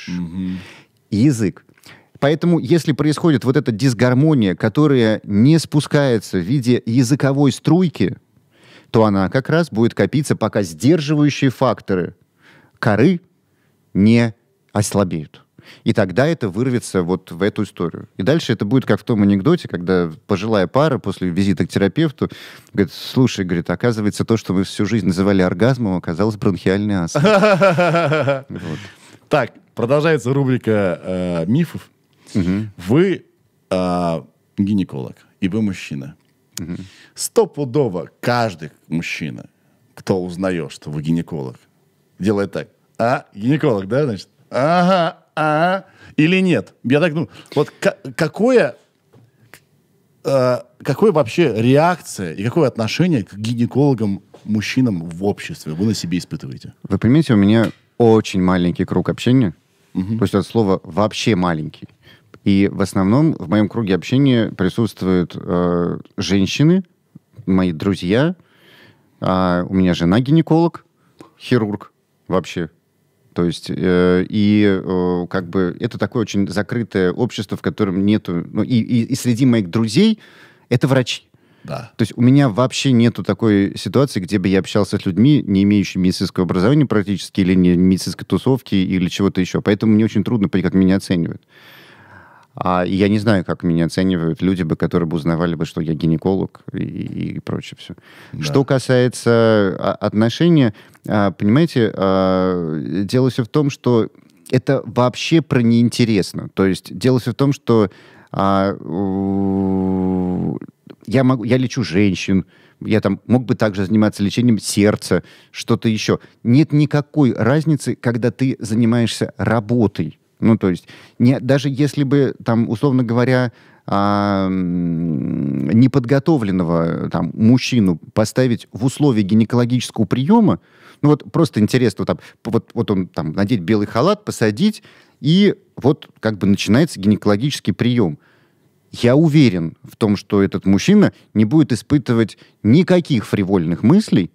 Угу. Язык. Поэтому, если происходит вот эта дисгармония, которая не спускается в виде языковой струйки, то она как раз будет копиться, пока сдерживающие факторы коры не ослабеют. И тогда это вырвется вот в эту историю. И дальше это будет как в том анекдоте, когда пожилая пара после визита к терапевту говорит, слушай, говорит, оказывается, то, что мы всю жизнь называли оргазмом, оказалось бронхиальной астмой. <laughs> Так, продолжается рубрика э, мифов. Вы э, гинеколог, и вы мужчина. Стопудово каждый мужчина, кто узнает, что вы гинеколог, делает так. А, гинеколог, да, значит? Ага, а или нет? Я так думаю, вот какое, э, какое вообще реакция и какое отношение к гинекологам мужчинам в обществе вы на себе испытываете? Вы понимаете, у меня очень маленький круг общения. Угу. То есть это слово вообще маленький. И в основном в моем круге общения присутствуют э, женщины, мои друзья. Э, у меня жена гинеколог, хирург вообще то есть, э, и э, как бы это такое очень закрытое общество, в котором нету... Ну, и, и, и среди моих друзей это врачи. Да. То есть у меня вообще нету такой ситуации, где бы я общался с людьми, не имеющими медицинского образования практически, или не медицинской тусовки, или чего-то еще. Поэтому мне очень трудно понять, как меня оценивают. А я не знаю, как меня оценивают люди бы, которые бы узнавали бы, что я гинеколог и, и прочее все. Да. Что касается а, отношения, а, понимаете, а, дело все в том, что это вообще про неинтересно. То есть дело все в том, что я, могу, я лечу женщин, я там мог бы также заниматься лечением сердца, что-то еще. Нет никакой разницы, когда ты занимаешься работой. Ну, то есть, не, даже если бы, там, условно говоря, а, неподготовленного там, мужчину поставить в условия гинекологического приема, ну вот просто интересно, вот, там, вот, вот он там надеть белый халат, посадить, и вот как бы начинается гинекологический прием. Я уверен в том, что этот мужчина не будет испытывать никаких фривольных мыслей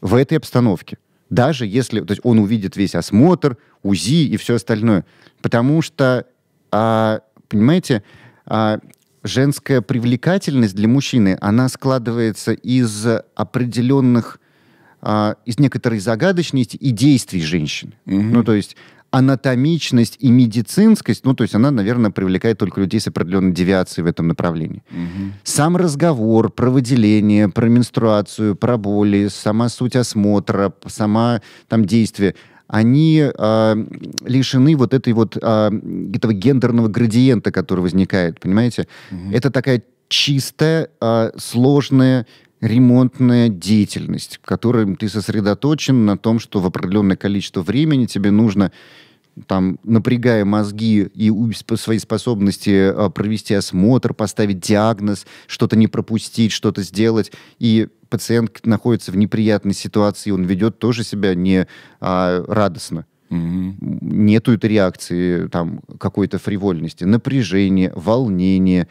в этой обстановке. Даже если то есть он увидит весь осмотр, УЗИ и все остальное. Потому что, а, понимаете, а, женская привлекательность для мужчины, она складывается из определенных, а, из некоторой загадочности и действий женщины. Угу. Ну, то есть анатомичность и медицинскость, ну, то есть она, наверное, привлекает только людей с определенной девиацией в этом направлении. Угу. Сам разговор про выделение, про менструацию, про боли, сама суть осмотра, сама там действие, они э, лишены вот этой вот э, этого гендерного градиента, который возникает, понимаете? Угу. Это такая чистая, э, сложная ремонтная деятельность, в которой ты сосредоточен на том, что в определенное количество времени тебе нужно там, напрягая мозги и свои способности а, провести осмотр, поставить диагноз, что-то не пропустить, что-то сделать. И пациент находится в неприятной ситуации, он ведет тоже себя не а, радостно. Угу. Нету этой реакции там какой-то фривольности, напряжение, волнение.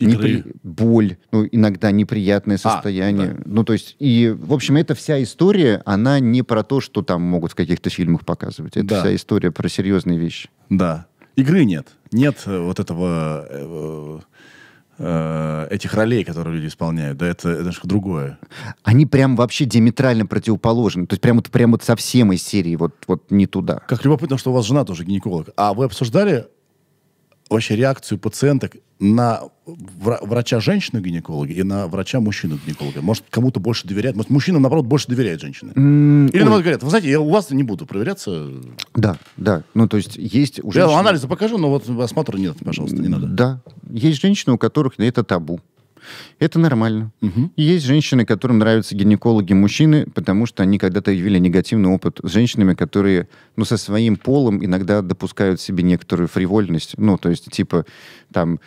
Непри... Боль, ну, иногда неприятное состояние. А, да. Ну, то есть, и, в общем, эта вся история, она не про то, что там могут в каких-то фильмах показывать. Это да. вся история про серьезные вещи. Да. Игры нет. Нет э, вот этого... Э, э, этих ролей, которые люди исполняют, да, это, это же другое. Они прям вообще диаметрально противоположны. То есть прям вот, прям вот совсем из серии вот, вот не туда. Как любопытно, что у вас жена тоже гинеколог. А вы обсуждали вообще реакцию пациенток на врача женщины гинеколога и на врача-мужчину-гинеколога? Может, кому-то больше доверять Может, мужчинам, наоборот, больше доверяют женщины? Mm, Или, наоборот, говорят, вы знаете, я у вас не буду проверяться. Да, да. Ну, то есть есть уже женщин... анализы покажу, но вот осмотра нет, пожалуйста, не надо. Да. Есть женщины, у которых это табу. Это нормально. Угу. Есть женщины, которым нравятся гинекологи мужчины, потому что они когда-то явили негативный опыт с женщинами, которые ну, со своим полом иногда допускают себе некоторую фривольность. Ну, то есть, типа, там,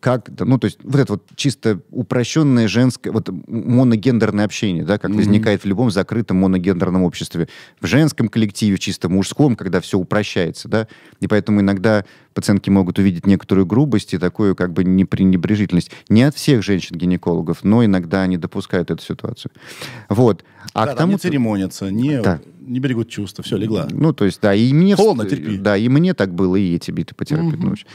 как, ну, то есть, вот это вот чисто упрощенное женское, вот моногендерное общение, да, как mm-hmm. возникает в любом закрытом моногендерном обществе. В женском коллективе, в чисто мужском, когда все упрощается, да, и поэтому иногда пациентки могут увидеть некоторую грубость и такую как бы непренебрежительность. Не от всех женщин-гинекологов, но иногда они допускают эту ситуацию. Вот. А да, к тому... не церемонятся, не, да. не берегут чувства, все, легла. Ну, то есть, да, и мне... Холодно, терпи. Да, и мне так было, и тебе ты потерпеть угу. научишь.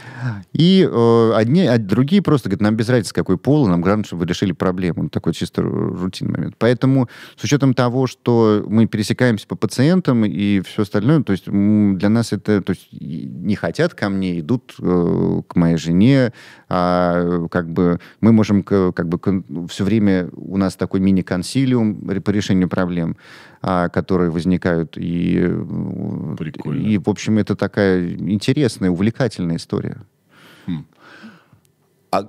И э, одни, а другие просто говорят, нам без разницы, какой пол, нам главное, чтобы вы решили проблему. такой чисто рутинный момент. Поэтому с учетом того, что мы пересекаемся по пациентам и все остальное, то есть для нас это, то есть не хотят ко мне они идут э, к моей жене, а как бы мы можем как бы все время у нас такой мини-консилиум по решению проблем, а, которые возникают и э, Прикольно. и в общем это такая интересная, увлекательная история. Хм. А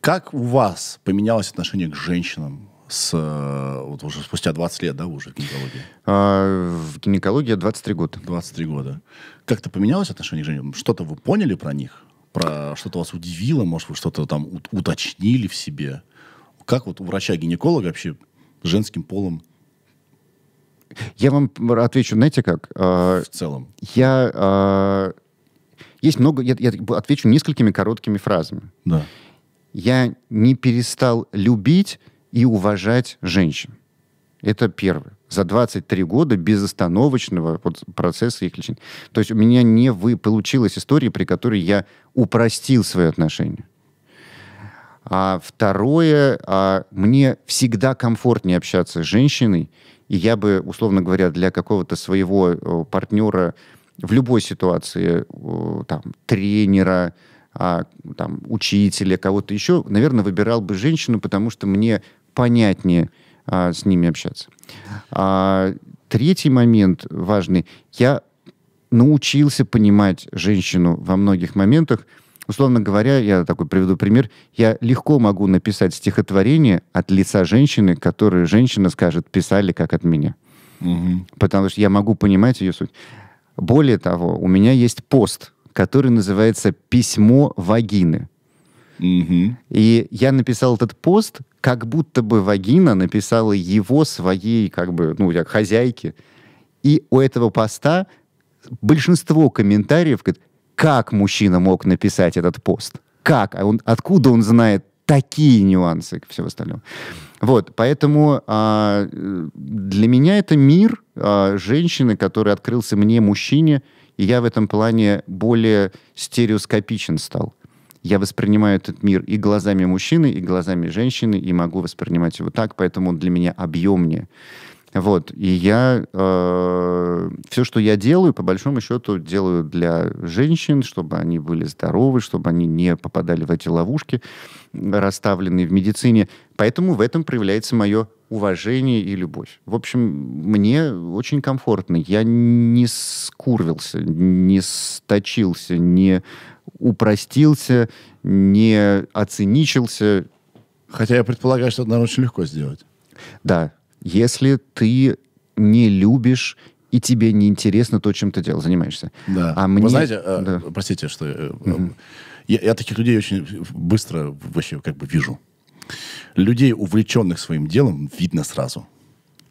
как у вас поменялось отношение к женщинам? с, э, вот уже спустя 20 лет, да, уже в гинекологии? А, в гинекологии 23 года. 23 года. Как-то поменялось отношение к женщинам? Что-то вы поняли про них? Про что-то вас удивило? Может, вы что-то там уточнили в себе? Как вот у врача-гинеколога вообще женским полом я вам отвечу, знаете как? А, в целом. Я... А, есть много... Я, я отвечу несколькими короткими фразами. Да. Я не перестал любить и уважать женщин. Это первое. За 23 года безостановочного процесса их лечения. То есть у меня не вы... получилась история, при которой я упростил свои отношения. А второе, а мне всегда комфортнее общаться с женщиной, и я бы, условно говоря, для какого-то своего партнера в любой ситуации, там, тренера, а, там, учителя, кого-то еще, наверное, выбирал бы женщину, потому что мне понятнее а, с ними общаться. А, третий момент важный. Я научился понимать женщину во многих моментах. Условно говоря, я такой приведу пример. Я легко могу написать стихотворение от лица женщины, которое женщина скажет, писали как от меня. Угу. Потому что я могу понимать ее суть. Более того, у меня есть пост, который называется «Письмо вагины». Угу. И я написал этот пост, как будто бы вагина написала его своей, как бы, ну, как хозяйке. И у этого поста большинство комментариев говорит, как мужчина мог написать этот пост? Как? А он, откуда он знает такие нюансы и всего остального? Вот, поэтому а, для меня это мир а, женщины, который открылся мне, мужчине, и я в этом плане более стереоскопичен стал я воспринимаю этот мир и глазами мужчины, и глазами женщины, и могу воспринимать его так, поэтому он для меня объемнее. Вот, и я э, все, что я делаю, по большому счету, делаю для женщин, чтобы они были здоровы, чтобы они не попадали в эти ловушки, расставленные в медицине. Поэтому в этом проявляется мое уважение и любовь. В общем, мне очень комфортно. Я не скурвился, не сточился, не упростился, не оценичился. Хотя я предполагаю, что это, наверное, очень легко сделать. Да. Если ты не любишь и тебе не интересно то, чем ты делал, занимаешься. Да. А мне... Вы знаете, э, да. э, простите, что э, угу. я, я таких людей очень быстро вообще как бы вижу. Людей, увлеченных своим делом, видно сразу.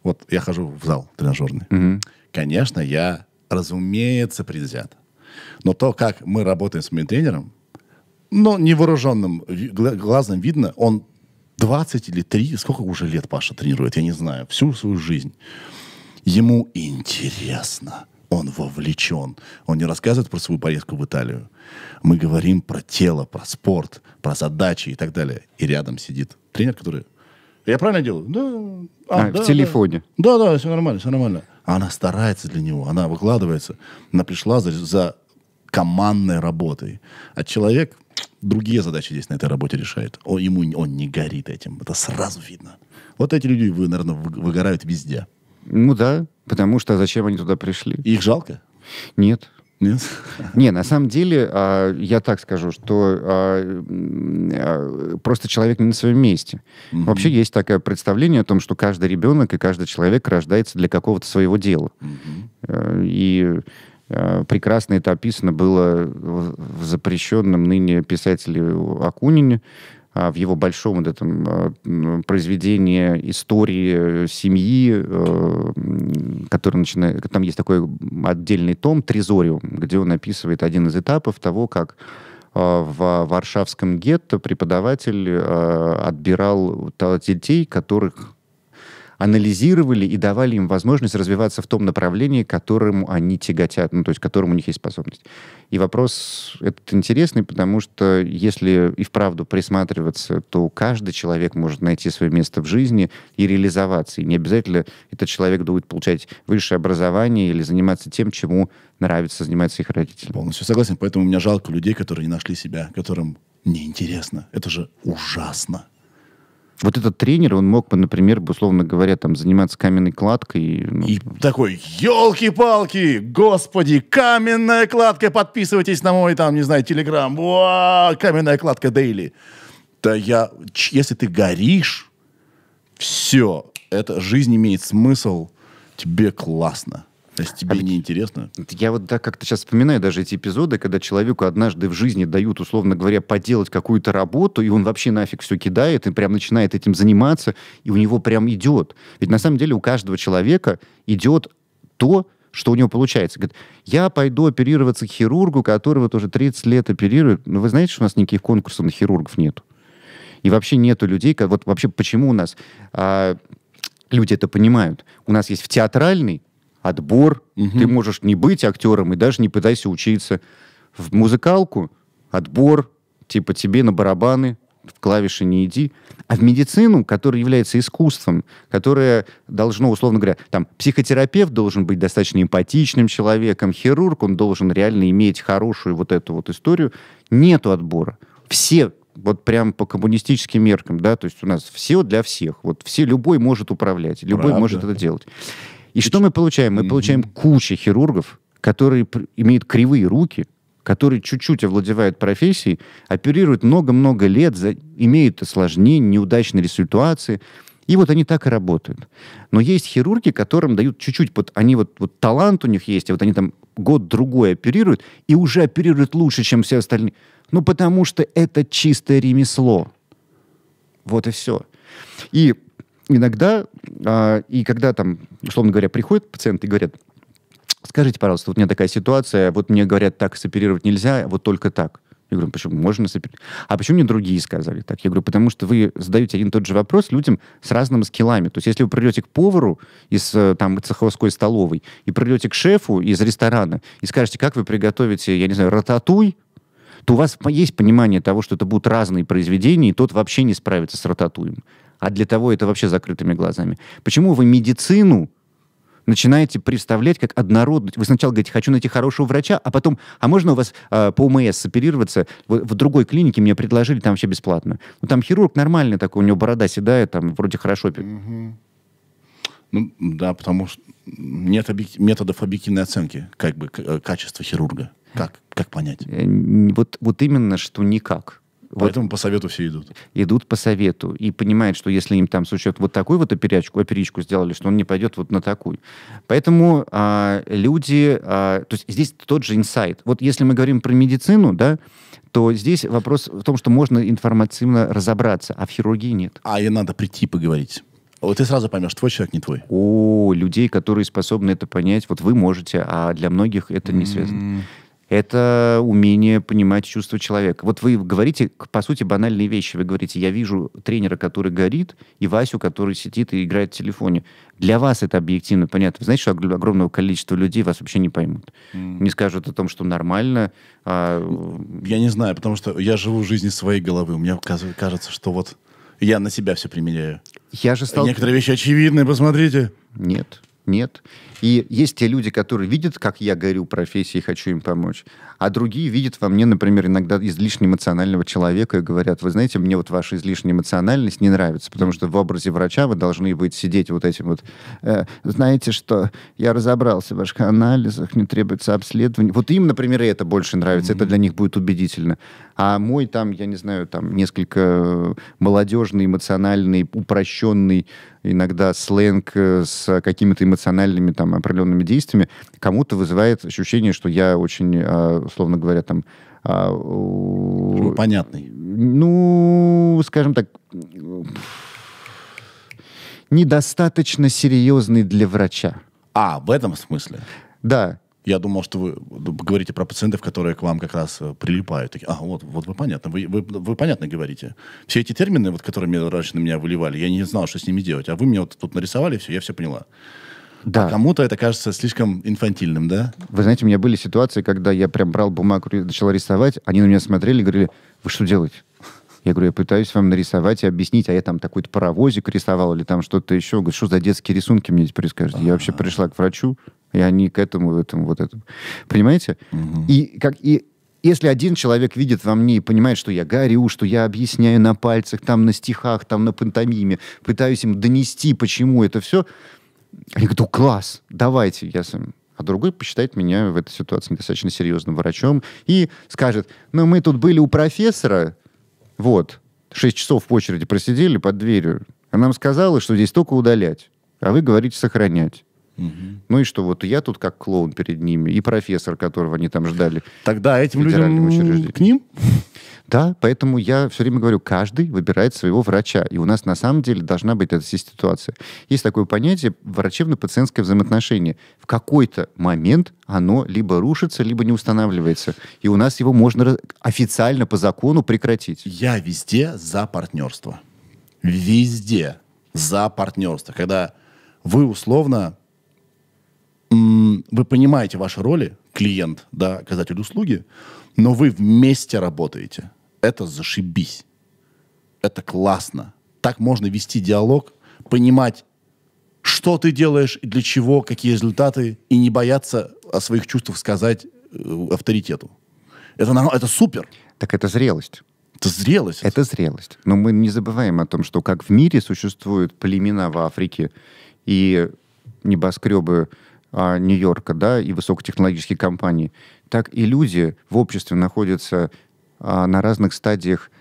Вот я хожу в зал тренажерный. Угу. Конечно, я, разумеется, предвзят. Но то, как мы работаем с моим тренером, но ну, невооруженным глазом видно, он 20 или 3, сколько уже лет Паша тренирует, я не знаю, всю свою жизнь. Ему интересно, он вовлечен. Он не рассказывает про свою поездку в Италию. Мы говорим про тело, про спорт, про задачи и так далее. И рядом сидит тренер, который... Я правильно делаю? Да. А, а да, в телефоне. Да. да, да, все нормально, все нормально. Она старается для него, она выкладывается. Она пришла за, за командной работой. А человек другие задачи здесь на этой работе решает. Он, ему, он не горит этим. Это сразу видно. Вот эти люди, вы, наверное, выгорают везде. Ну да, потому что зачем они туда пришли? Их жалко? Нет. Нет? <laughs> Не, на самом деле, а, я так скажу, что а, а, просто человек не на своем месте. Mm-hmm. Вообще есть такое представление о том, что каждый ребенок и каждый человек рождается для какого-то своего дела. Mm-hmm. И Э, прекрасно это описано было в запрещенном ныне писателе Акунине, а в его большом вот этом э, произведении истории э, семьи, который начинает... Там есть такой отдельный том «Трезориум», где он описывает один из этапов того, как в Варшавском гетто преподаватель отбирал детей, которых анализировали и давали им возможность развиваться в том направлении, которому они тяготят, ну, то есть которому у них есть способность. И вопрос этот интересный, потому что если и вправду присматриваться, то каждый человек может найти свое место в жизни и реализоваться. И не обязательно этот человек будет получать высшее образование или заниматься тем, чему нравится заниматься их родители. Полностью согласен. Поэтому у меня жалко людей, которые не нашли себя, которым неинтересно. Это же ужасно вот этот тренер, он мог бы, например, условно говоря, там заниматься каменной кладкой. Ну... И такой, елки-палки, господи, каменная кладка, подписывайтесь на мой там, не знаю, телеграм, Уа, каменная кладка Дейли. Да я, если ты горишь, все, эта жизнь имеет смысл, тебе классно. То есть тебе а, не интересно? Я вот так как-то сейчас вспоминаю даже эти эпизоды, когда человеку однажды в жизни дают, условно говоря, поделать какую-то работу, и он вообще нафиг все кидает, и прям начинает этим заниматься, и у него прям идет. Ведь на самом деле у каждого человека идет то, что у него получается. Говорит, я пойду оперироваться к хирургу, которого тоже 30 лет оперирует. Но ну, вы знаете, что у нас никаких конкурсов на хирургов нет. И вообще нету людей, вот вообще почему у нас а, люди это понимают. У нас есть в театральной отбор. Угу. Ты можешь не быть актером и даже не пытайся учиться. В музыкалку отбор, типа тебе на барабаны, в клавиши не иди, а в медицину, которая является искусством, которое должно, условно говоря, там, психотерапевт должен быть достаточно эмпатичным человеком, хирург, он должен реально иметь хорошую вот эту вот историю, нету отбора. Все вот прям по коммунистическим меркам, да, то есть у нас все для всех, вот все, любой может управлять, любой Правда. может это делать. И что мы получаем? Мы получаем кучу хирургов, которые имеют кривые руки, которые чуть-чуть овладевают профессией, оперируют много-много лет, имеют осложнения, неудачные ситуации. И вот они так и работают. Но есть хирурги, которым дают чуть-чуть, вот они вот, вот талант у них есть, и вот они там год-другой оперируют, и уже оперируют лучше, чем все остальные. Ну, потому что это чистое ремесло. Вот и все. И иногда, э, и когда там, условно говоря, приходят пациенты и говорят, скажите, пожалуйста, вот у меня такая ситуация, вот мне говорят, так соперировать нельзя, вот только так. Я говорю, «Ну, почему можно соперировать? А почему мне другие сказали так? Я говорю, потому что вы задаете один и тот же вопрос людям с разными скиллами. То есть если вы придете к повару из э, там, цеховской столовой и придете к шефу из ресторана и скажете, как вы приготовите, я не знаю, рататуй, то у вас есть понимание того, что это будут разные произведения, и тот вообще не справится с рататуем. А для того это вообще закрытыми глазами. Почему вы медицину начинаете представлять как однородность. Вы сначала говорите, хочу найти хорошего врача, а потом, а можно у вас э, по УМС соперироваться? В, в другой клинике мне предложили, там вообще бесплатно. Ну, там хирург нормальный такой, у него борода седая, там вроде хорошо. Угу. Ну, да, потому что нет объек... методов объективной оценки, как бы, э, качества хирурга. Как, как понять? Э, вот, вот именно, что никак. Поэтому по совету все идут. Идут по совету. И понимают, что если им там с учетом вот такую вот оперячку, оперичку сделали, что он не пойдет вот на такую. Поэтому а, люди... А, то есть здесь тот же инсайт. Вот если мы говорим про медицину, да, то здесь вопрос в том, что можно информативно разобраться, а в хирургии нет. А ей надо прийти поговорить. Вот ты сразу поймешь, твой человек не твой. О, людей, которые способны это понять, вот вы можете, а для многих это не связано. Mm-hmm это умение понимать чувства человека. Вот вы говорите, по сути, банальные вещи. Вы говорите, я вижу тренера, который горит, и Васю, который сидит и играет в телефоне. Для вас это объективно понятно. Вы знаете, что огромного количества людей вас вообще не поймут. Mm. Не скажут о том, что нормально. А... Я не знаю, потому что я живу жизнью своей головы. Мне кажется, что вот я на себя все применяю. Я же стал... Некоторые вещи очевидны, посмотрите. Нет нет. И есть те люди, которые видят, как я горю профессии хочу им помочь, а другие видят во мне, например, иногда излишне эмоционального человека и говорят, вы знаете, мне вот ваша излишняя эмоциональность не нравится, потому что в образе врача вы должны быть сидеть вот этим вот, э, знаете что, я разобрался в ваших анализах, не требуется обследование. Вот им, например, это больше нравится, mm-hmm. это для них будет убедительно а мой там, я не знаю, там несколько э, молодежный, эмоциональный, упрощенный иногда сленг э, с какими-то эмоциональными там определенными действиями кому-то вызывает ощущение, что я очень, а, условно говоря, там а, понятный. Ну, скажем так, недостаточно серьезный для врача. А, в этом смысле? Да. Я думал, что вы ну, говорите про пациентов, которые к вам как раз э, прилипают. а, вот, вот вы понятно, вы, вы, вы понятно говорите. Все эти термины, вот, которые раньше на меня выливали, я не знал, что с ними делать. А вы мне вот тут нарисовали все, я все поняла. Да. А кому-то это кажется слишком инфантильным, да? Вы знаете, у меня были ситуации, когда я прям брал бумагу, начал рисовать, они на меня смотрели и говорили, вы что делаете? Я говорю, я пытаюсь вам нарисовать и объяснить, а я там такой-то паровозик рисовал или там что-то еще. Говорю, что за детские рисунки мне теперь скажете? Я вообще а. пришла к врачу, я не к этому, этому вот этому. Понимаете? Угу. И, как, и если один человек видит во мне и понимает, что я горю, что я объясняю на пальцах, там на стихах, там на пантомиме, пытаюсь им донести, почему это все, они говорят, о, класс, давайте, я сам. А другой посчитает меня в этой ситуации достаточно серьезным врачом и скажет, ну, мы тут были у профессора, вот, шесть часов в очереди просидели под дверью, а нам сказала, что здесь только удалять, а вы говорите сохранять. Ну и что, вот я тут как клоун перед ними, и профессор, которого они там ждали. Тогда этим людям к ним? <laughs> Да, поэтому я все время говорю, каждый выбирает своего врача. И у нас на самом деле должна быть эта ситуация. Есть такое понятие врачебно-пациентское взаимоотношение. В какой-то момент оно либо рушится, либо не устанавливается. И у нас его можно официально по закону прекратить. Я везде за партнерство. Везде за партнерство. Когда вы условно вы понимаете ваши роли, клиент, да, оказатель услуги, но вы вместе работаете. Это зашибись. Это классно. Так можно вести диалог, понимать, что ты делаешь, и для чего, какие результаты, и не бояться о своих чувствах сказать э, авторитету. Это, это супер. Так это зрелость. Это зрелость. Это зрелость. Но мы не забываем о том, что как в мире существуют племена в Африке и небоскребы а, Нью-Йорка, да, и высокотехнологические компании, так и люди в обществе находятся а, на разных стадиях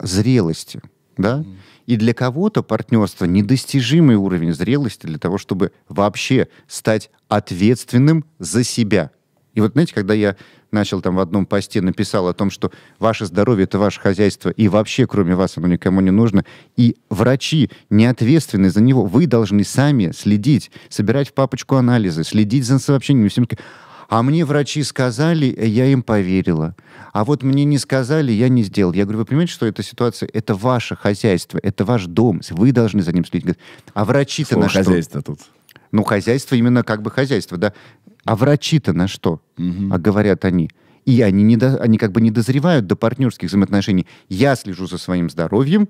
зрелости, да. Mm. И для кого-то партнерство недостижимый уровень зрелости для того, чтобы вообще стать ответственным за себя. И вот, знаете, когда я начал там в одном посте, написал о том, что ваше здоровье — это ваше хозяйство, и вообще кроме вас оно никому не нужно, и врачи не ответственны за него, вы должны сами следить, собирать в папочку анализы, следить за сообщениями. Всем... А мне врачи сказали, э, я им поверила. А вот мне не сказали, я не сделал. Я говорю, вы понимаете, что эта ситуация, это ваше хозяйство, это ваш дом, вы должны за ним следить. А врачи-то на что? хозяйство тут. Ну, хозяйство именно как бы хозяйство, да. А врачи-то на что? Угу. А говорят они. И они, не до, они как бы не дозревают до партнерских взаимоотношений. Я слежу за своим здоровьем,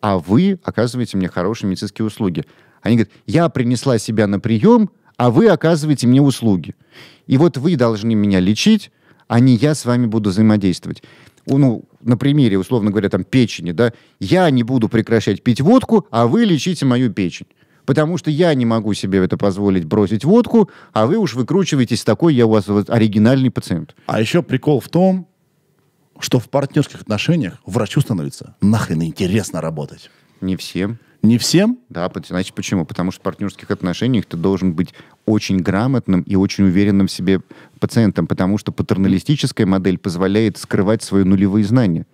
а вы оказываете мне хорошие медицинские услуги. Они говорят, я принесла себя на прием, а вы оказываете мне услуги. И вот вы должны меня лечить, а не я с вами буду взаимодействовать. Ну, на примере, условно говоря, там, печени, да, я не буду прекращать пить водку, а вы лечите мою печень потому что я не могу себе это позволить бросить водку, а вы уж выкручиваетесь такой, я у вас вот, оригинальный пациент. А еще прикол в том, что в партнерских отношениях врачу становится нахрен интересно работать. Не всем. Не всем? Да, значит почему? Потому что в партнерских отношениях ты должен быть очень грамотным и очень уверенным в себе пациентом, потому что патерналистическая модель позволяет скрывать свои нулевые знания.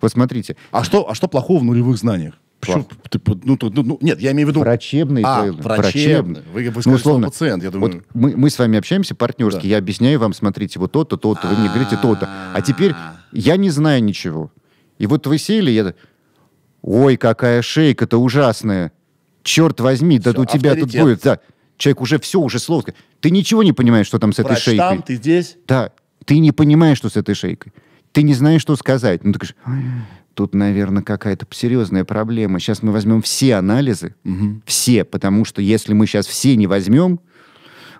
Вот смотрите. А что, а что плохого в нулевых знаниях? Почему? Ты, ну, тут, ну, ну, нет, я имею в виду... Врачебный. А, врачебный. врачебный. Вы, вы ну, сказали, ну, условно, пациент, я думаю. Вот мы, мы с вами общаемся партнерски, да. я объясняю вам, смотрите, вот то-то, то-то, вы мне говорите то-то. А теперь я не знаю ничего. И вот вы сели, я... Ой, какая шейка-то ужасная. Черт возьми, да у тебя тут будет... Да. Человек уже все, уже слово. Ты ничего не понимаешь, что там с этой шейкой. там, ты здесь. Да, ты не понимаешь, что с этой шейкой. Ты не знаешь, что сказать. Ну, ты говоришь, тут, наверное, какая-то серьезная проблема. Сейчас мы возьмем все анализы, угу. все, потому что если мы сейчас все не возьмем,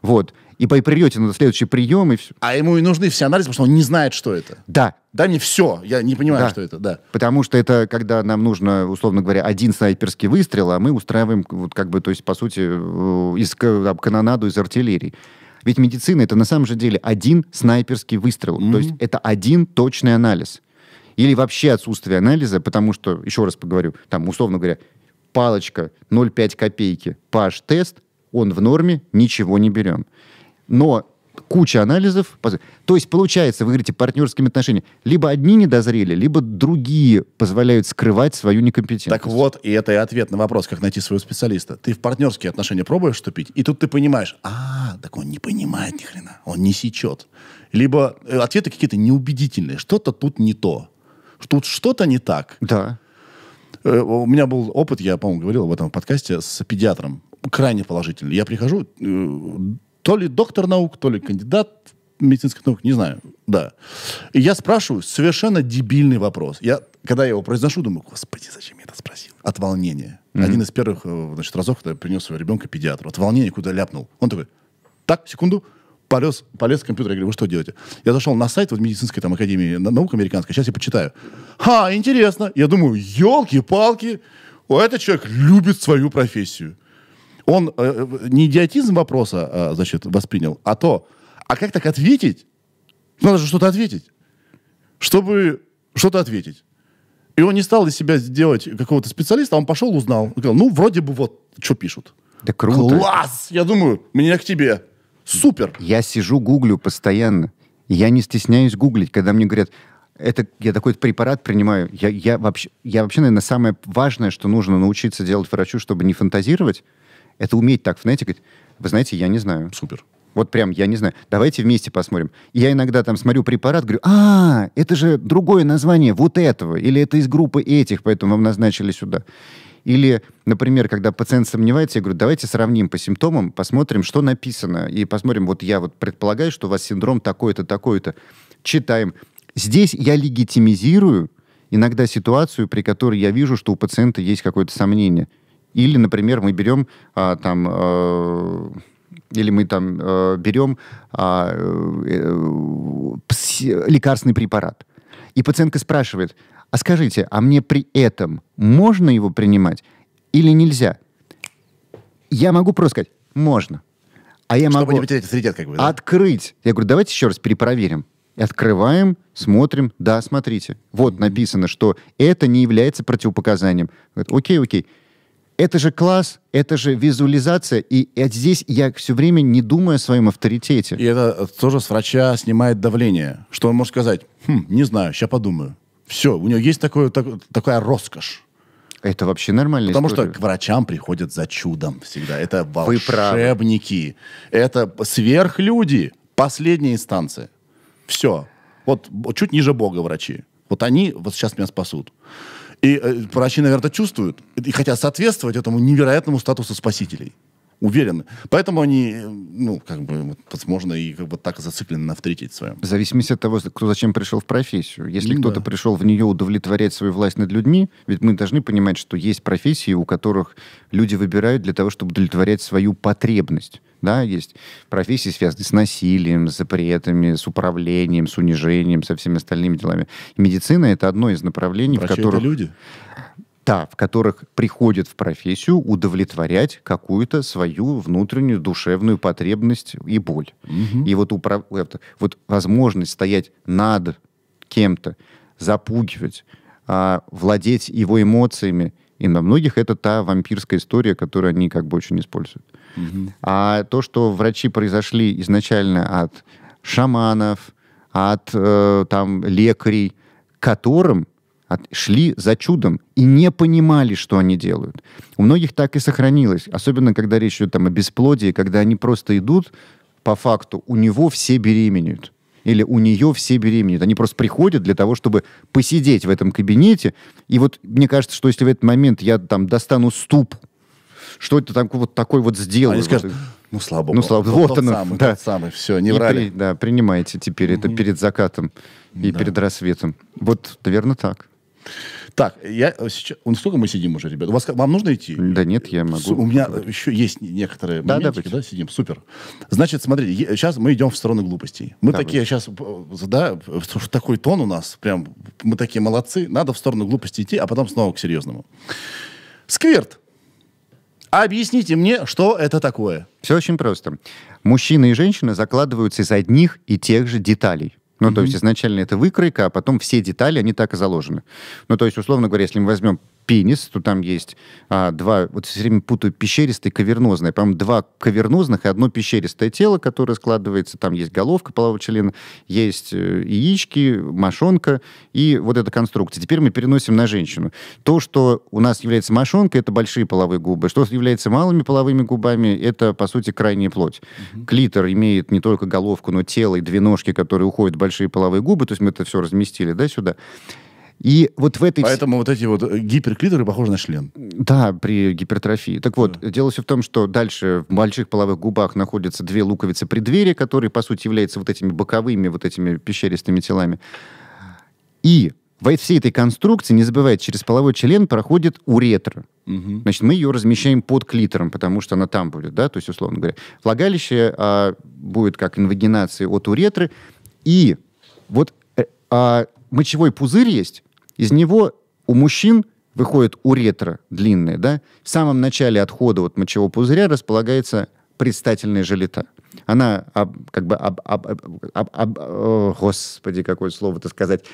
вот, и придете на следующий прием, и все. А ему и нужны все анализы, потому что он не знает, что это. Да. Да, не все. Я не понимаю, да. что это, да. Потому что это, когда нам нужно, условно говоря, один снайперский выстрел, а мы устраиваем, вот как бы, то есть, по сути, э, из там, канонаду из артиллерии. Ведь медицина это на самом же деле один снайперский выстрел. Mm-hmm. То есть это один точный анализ или вообще отсутствие анализа, потому что, еще раз поговорю, там, условно говоря, палочка 0,5 копейки, PH-тест, он в норме, ничего не берем. Но куча анализов. То есть, получается, вы говорите, партнерскими отношениями. Либо одни недозрели, либо другие позволяют скрывать свою некомпетентность. Так вот, и это и ответ на вопрос, как найти своего специалиста. Ты в партнерские отношения пробуешь вступить, и тут ты понимаешь, а, так он не понимает ни хрена, он не сечет. Либо э, ответы какие-то неубедительные, что-то тут не то тут что-то не так. Да. Э, у меня был опыт, я, по-моему, говорил об этом в подкасте, с педиатром. Крайне положительный. Я прихожу, э, то ли доктор наук, то ли кандидат медицинских наук, не знаю, да. И я спрашиваю совершенно дебильный вопрос. Я, когда я его произношу, думаю, господи, зачем я это спросил? От волнения. Mm-hmm. Один из первых, э, значит, разов, когда я принес своего ребенка педиатру, от волнения куда ляпнул. Он такой, так, секунду, полез, полез в компьютер, я говорю, вы что делаете? Я зашел на сайт вот, медицинской там, академии наук американской, сейчас я почитаю. Ха, интересно. Я думаю, елки-палки, этот человек любит свою профессию. Он э, э не идиотизм вопроса, э, значит, воспринял, а то, а как так ответить? Надо же что-то ответить. Чтобы что-то ответить. И он не стал из себя делать какого-то специалиста, он пошел, узнал. Сказал, ну, вроде бы вот, что пишут. Да круто. Класс! Я думаю, мне к тебе. Супер! Я сижу, гуглю постоянно. Я не стесняюсь гуглить, когда мне говорят, это я такой препарат принимаю. Я, я, вообще, я вообще, наверное, самое важное, что нужно научиться делать врачу, чтобы не фантазировать, это уметь так, знаете, говорить, вы знаете, я не знаю. Супер. Вот прям, я не знаю. Давайте вместе посмотрим. Я иногда там смотрю препарат, говорю, а, это же другое название вот этого, или это из группы этих, поэтому вам назначили сюда. Или, например, когда пациент сомневается, я говорю, давайте сравним по симптомам, посмотрим, что написано, и посмотрим, вот я вот предполагаю, что у вас синдром такой-то, такой-то. Читаем. Здесь я легитимизирую иногда ситуацию, при которой я вижу, что у пациента есть какое-то сомнение. Или, например, мы берем а, там... А, или мы там э, берем а, э, э, лекарственный препарат. И пациентка спрашивает, а скажите, а мне при этом можно его принимать или нельзя? Я могу просто сказать, можно. А я Чтобы могу не потерять авторитет, как бы, да? открыть. Я говорю, давайте еще раз перепроверим. И открываем, смотрим, да, смотрите. Вот написано, что это не является противопоказанием. Говорит, окей, окей. Это же класс, это же визуализация, и, и здесь я все время не думаю о своем авторитете. И это тоже с врача снимает давление, что он может сказать, хм, не знаю, сейчас подумаю. Все, у него есть такое, так, такая роскошь. Это вообще нормально. Потому история. что к врачам приходят за чудом всегда. Это волшебники. Это сверхлюди. Последняя инстанция. Все. Вот чуть ниже Бога врачи. Вот они вот сейчас меня спасут. И э, врачи, наверное, чувствуют и хотят соответствовать этому невероятному статусу спасителей уверены. Поэтому они, э, ну, как бы, возможно, и вот так зациклены на авторитете своем. В зависимости от того, кто зачем пришел в профессию. Если ну, кто-то пришел в нее удовлетворять свою власть над людьми, ведь мы должны понимать, что есть профессии, у которых люди выбирают для того, чтобы удовлетворять свою потребность. Да, есть профессии, связанные с насилием, с запретами, с управлением, с унижением, со всеми остальными делами. Медицина — это одно из направлений, Врачи в котором люди? та, в которых приходит в профессию удовлетворять какую-то свою внутреннюю душевную потребность и боль. Угу. И вот, управ... вот возможность стоять над кем-то, запугивать, а, владеть его эмоциями, и на многих это та вампирская история, которую они как бы очень используют. Угу. А то, что врачи произошли изначально от шаманов, от э, там лекарей, которым шли за чудом и не понимали, что они делают. У многих так и сохранилось, особенно когда речь идет там, о бесплодии, когда они просто идут по факту, у него все беременеют или у нее все беременеют. Они просто приходят для того, чтобы посидеть в этом кабинете. И вот мне кажется, что если в этот момент я там достану ступ, что это там вот такой вот сделаю. Они скажут, ну слабо, ну, слабо. вот, вот оно. Самый, да. Тот самый, все, не и врали. При, да, принимайте теперь, это перед закатом и да. перед рассветом. Вот, наверное, так. Так, я э, сейчас... Ну, сколько мы сидим уже, ребят? У вас, вам нужно идти? Да нет, я могу. У меня поговорить. еще есть некоторые да, моментики, да, да, сидим. Супер. Значит, смотрите, сейчас мы идем в сторону глупостей. Мы э, да, такие быть. сейчас, да, такой тон у нас, прям, мы такие молодцы. Надо в сторону глупости идти, а потом снова к серьезному. Скверт. Объясните мне, что это такое? Все очень просто. Мужчины и женщины закладываются из одних и тех же деталей. Ну, то есть изначально это выкройка, а потом все детали, они так и заложены. Ну, то есть, условно говоря, если мы возьмем пенис, то там есть а, два, вот все время путаю, пещеристое и кавернозное. По-моему, два кавернозных и одно пещеристое тело, которое складывается, там есть головка полового члена, есть э, яички, мошонка и вот эта конструкция. Теперь мы переносим на женщину. То, что у нас является мошонкой, это большие половые губы. Что является малыми половыми губами, это, по сути, крайняя плоть. Mm -hmm. Клитор имеет не только головку, но тело и две ножки, которые уходят в большие половые губы, то есть мы это все разместили, да, сюда. И вот в этой... Поэтому вот эти вот э, гиперклиторы похожи на член. Да, при гипертрофии. Так вот, да. дело все в том, что дальше в больших половых губах находятся две луковицы преддверия, которые, по сути, являются вот этими боковыми, вот этими пещеристыми телами. И во всей этой конструкции, не забывайте, через половой член проходит уретра. Угу. Значит, мы ее размещаем под клитором, потому что она там будет, да, то есть, условно говоря. Влагалище а, будет как инвагинация от уретры, и вот э, а, мочевой пузырь есть, из него у мужчин выходит уретра длинная, да? В самом начале отхода от мочевого пузыря располагается предстательная желета. Она об, как бы об, об, об, об, о, господи, какое слово-то сказать,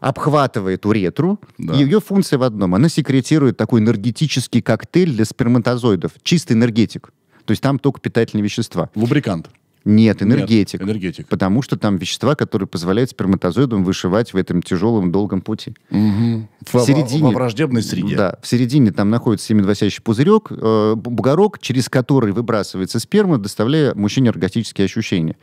обхватывает уретру. Да. Ее функция в одном. Она секретирует такой энергетический коктейль для сперматозоидов. Чистый энергетик. То есть там только питательные вещества. Лубрикант. Нет, энергетик. Нет, энергетик. Потому что там вещества, которые позволяют сперматозоидам вышивать в этом тяжелом долгом пути. Угу. В, середине, во враждебной среде. Да, в середине там находится семенвосящий пузырек, э, бугорок, через который выбрасывается сперма, доставляя мужчине оргастические ощущения.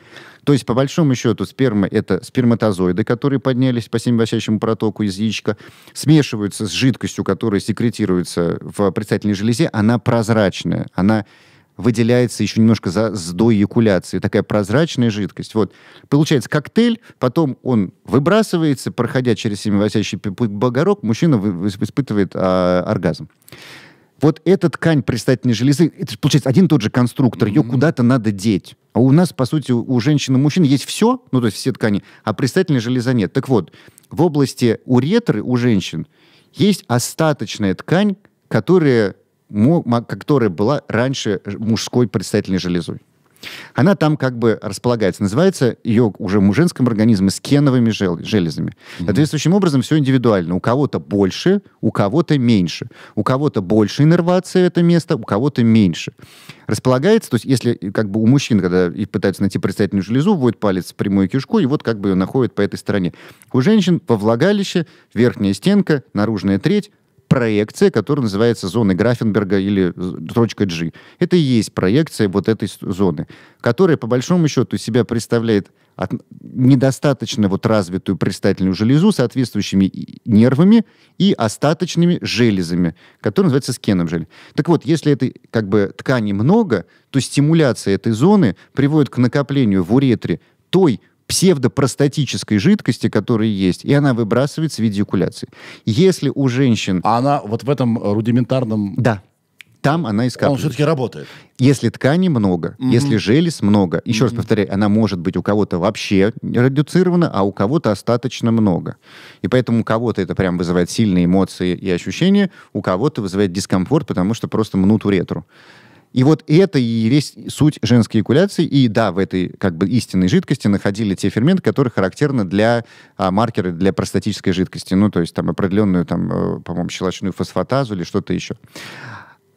То есть, по большому счету, сперма — это сперматозоиды, которые поднялись по семенвосящему протоку из яичка, смешиваются с жидкостью, которая секретируется в предстательной железе, она прозрачная, она выделяется еще немножко за, с доэякуляции, такая прозрачная жидкость. Вот. Получается коктейль, потом он выбрасывается, проходя через семивосящий бугорок, мужчина вы, вы, испытывает а, оргазм. Вот эта ткань предстательной железы, это получается один и тот же конструктор, ее mm-hmm. куда-то надо деть. А у нас, по сути, у женщин и мужчин есть все, ну, то есть все ткани, а предстательной железа нет. Так вот, в области уретры у женщин есть остаточная ткань, которая которая была раньше мужской предстательной железой. Она там как бы располагается. Называется ее уже в мужинском организме скеновыми жел- железами. Mm-hmm. Соответствующим образом все индивидуально. У кого-то больше, у кого-то меньше. У кого-то больше иннервации это место, у кого-то меньше. Располагается, то есть если э, как бы у мужчин, когда и пытаются найти предстательную железу, вводят палец в прямую кишку, и вот как бы ее находят по этой стороне. У женщин во влагалище верхняя стенка, наружная треть, проекция, которая называется зоной Графенберга или точка G. Это и есть проекция вот этой зоны, которая, по большому счету, себя представляет от, недостаточно вот развитую предстательную железу соответствующими нервами и остаточными железами, которые называются скеном желез. Так вот, если этой как бы ткани много, то стимуляция этой зоны приводит к накоплению в уретре той псевдопростатической жидкости, которая есть, и она выбрасывается в виде экуляции. Если у женщин... А она вот в этом рудиментарном... Да. Там она и Он все-таки работает. Если ткани много, mm-hmm. если желез много, еще mm-hmm. раз повторяю, она может быть у кого-то вообще редуцирована, а у кого-то остаточно много. И поэтому у кого-то это прям вызывает сильные эмоции и ощущения, у кого-то вызывает дискомфорт, потому что просто мнут в ретру. И вот это и весь суть женской экуляции. И да, в этой как бы истинной жидкости находили те ферменты, которые характерны для а, маркера для простатической жидкости. Ну, то есть там определенную, там, э, по-моему, щелочную фосфатазу или что-то еще.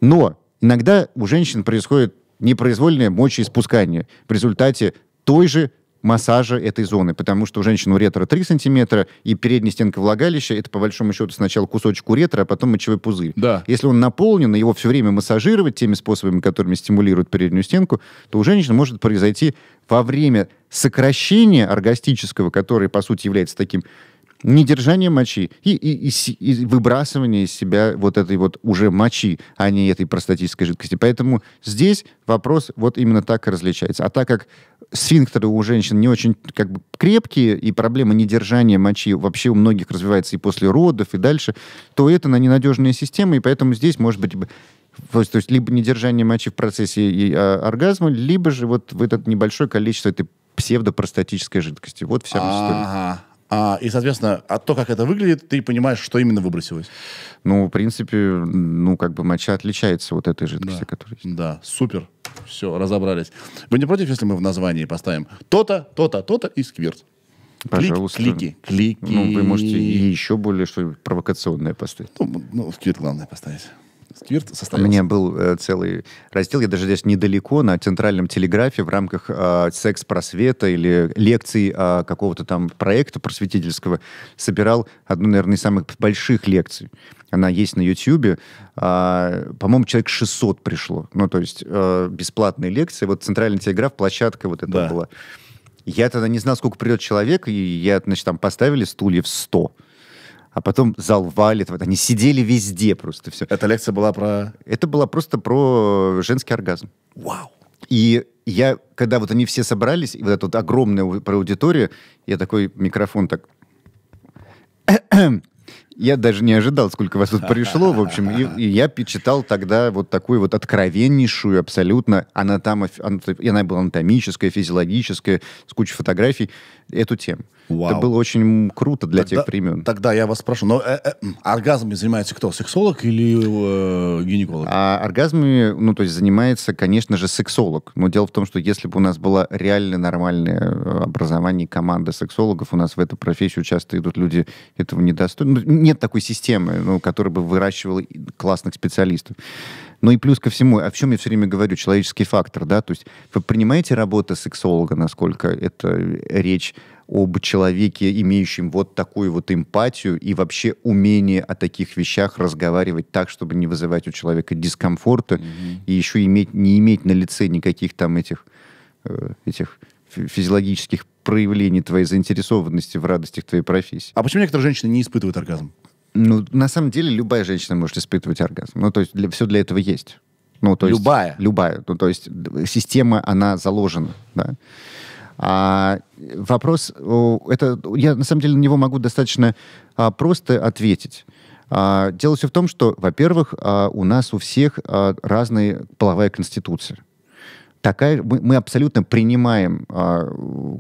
Но иногда у женщин происходит непроизвольное мочеиспускание в результате той же массажа этой зоны, потому что у женщин уретра 3 сантиметра, и передняя стенка влагалища, это по большому счету сначала кусочек уретра, а потом мочевой пузырь. Да. Если он наполнен, и его все время массажировать теми способами, которыми стимулируют переднюю стенку, то у женщины может произойти во время сокращения оргастического, которое, по сути, является таким недержание мочи и, и, и, и выбрасывание из себя вот этой вот уже мочи, а не этой простатической жидкости. Поэтому здесь вопрос вот именно так и различается. А так как сфинктеры у женщин не очень как бы крепкие, и проблема недержания мочи вообще у многих развивается и после родов, и дальше, то это на ненадежные системы, и поэтому здесь может быть то есть, то есть либо недержание мочи в процессе и, а, оргазма, либо же вот в это небольшое количество этой псевдопростатической жидкости. Вот вся а -а история. А, и, соответственно, от то, как это выглядит, ты понимаешь, что именно выбросилось. Ну, в принципе, ну, как бы моча отличается вот этой жидкости, да. которая есть. Да, супер. Все, разобрались. Вы не против, если мы в названии поставим то-то, то-то, то-то и сквирт? Пожалуйста. Клики, клики. Ну, вы можете и еще более что-нибудь провокационное поставить. Ну, ну сквирт главное поставить. Сквирт состоялся. У меня был э, целый раздел, я даже здесь недалеко, на центральном телеграфе в рамках э, секс-просвета или лекций э, какого-то там проекта просветительского собирал одну, наверное, из самых больших лекций. Она есть на Ютьюбе. Э, по-моему, человек 600 пришло. Ну, то есть э, бесплатные лекции. Вот центральный телеграф, площадка вот это да. была. Я тогда не знал, сколько придет человек, и я, значит, там поставили стульев 100 а потом зал валит. Вот они сидели везде просто все. Эта лекция была про... Это была просто про женский оргазм. Вау! И я, когда вот они все собрались, и вот эта вот огромная про аудитория, я такой микрофон так... <clears throat> Я даже не ожидал, сколько вас тут пришло, в общем. И, и я читал тогда вот такую вот откровеннейшую абсолютно Она анатомо... Она была анатомическая, физиологическая, с кучей фотографий, эту тему. Вау. Это было очень круто для тогда, тех времен. Тогда я вас спрошу, но э, э, оргазмами занимается кто, сексолог или э, гинеколог? А оргазмами, ну, то есть занимается, конечно же, сексолог. Но дело в том, что если бы у нас было реально нормальное э, образование команды сексологов, у нас в эту профессию часто идут люди этого недостойны. Ну, нет такой системы, ну, которая бы выращивала классных специалистов. Ну и плюс ко всему, о чем я все время говорю, человеческий фактор, да, то есть вы понимаете работа сексолога, насколько это э, речь об человеке, имеющем вот такую вот эмпатию и вообще умение о таких вещах разговаривать так, чтобы не вызывать у человека дискомфорта mm-hmm. и еще иметь, не иметь на лице никаких там этих, э, этих физиологических проявлений твоей заинтересованности в радостях твоей профессии. А почему некоторые женщины не испытывают оргазм? Ну, на самом деле, любая женщина может испытывать оргазм. Ну, то есть, для, все для этого есть. Ну, то есть, любая? Любая. Ну, то есть, система, она заложена, да. А вопрос, это, я на самом деле на него могу достаточно а, просто ответить. А, дело все в том, что, во-первых, а, у нас у всех а, разная половая конституция такая, мы, мы абсолютно принимаем а,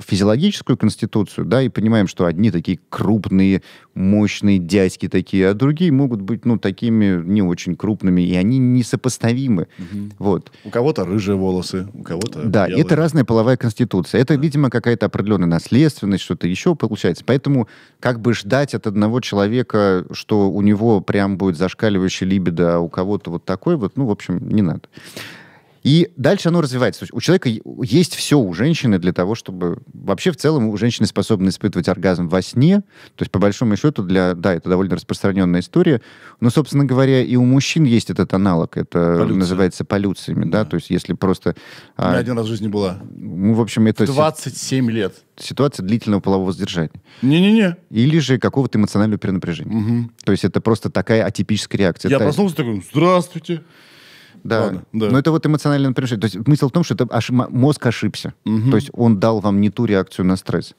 физиологическую конституцию, да, и понимаем, что одни такие крупные, мощные дядьки такие, а другие могут быть, ну, такими не очень крупными, и они несопоставимы. Угу. Вот. У кого-то рыжие волосы, у кого-то Да, белые. это разная половая конституция. Это, да. видимо, какая-то определенная наследственность, что-то еще получается. Поэтому как бы ждать от одного человека, что у него прям будет зашкаливающий либидо, а у кого-то вот такой вот, ну, в общем, не надо. И дальше оно развивается. То есть у человека есть все у женщины для того, чтобы... Вообще, в целом, у женщины способны испытывать оргазм во сне. То есть, по большому счету, для... да, это довольно распространенная история. Но, собственно говоря, и у мужчин есть этот аналог. Это Полюция. называется полюциями, да? да? То есть, если просто... У меня а... один раз в жизни была. Ну, в общем, это... 27 лет. Ситуация длительного полового воздержания. Не-не-не. Или же какого-то эмоционального перенапряжения. Угу. То есть, это просто такая атипическая реакция. Я это... проснулся такой, здравствуйте. Да. да. Но это вот эмоциональное напряжение. То есть мысль в том, что это ош... мозг ошибся. Угу. То есть он дал вам не ту реакцию на стресс.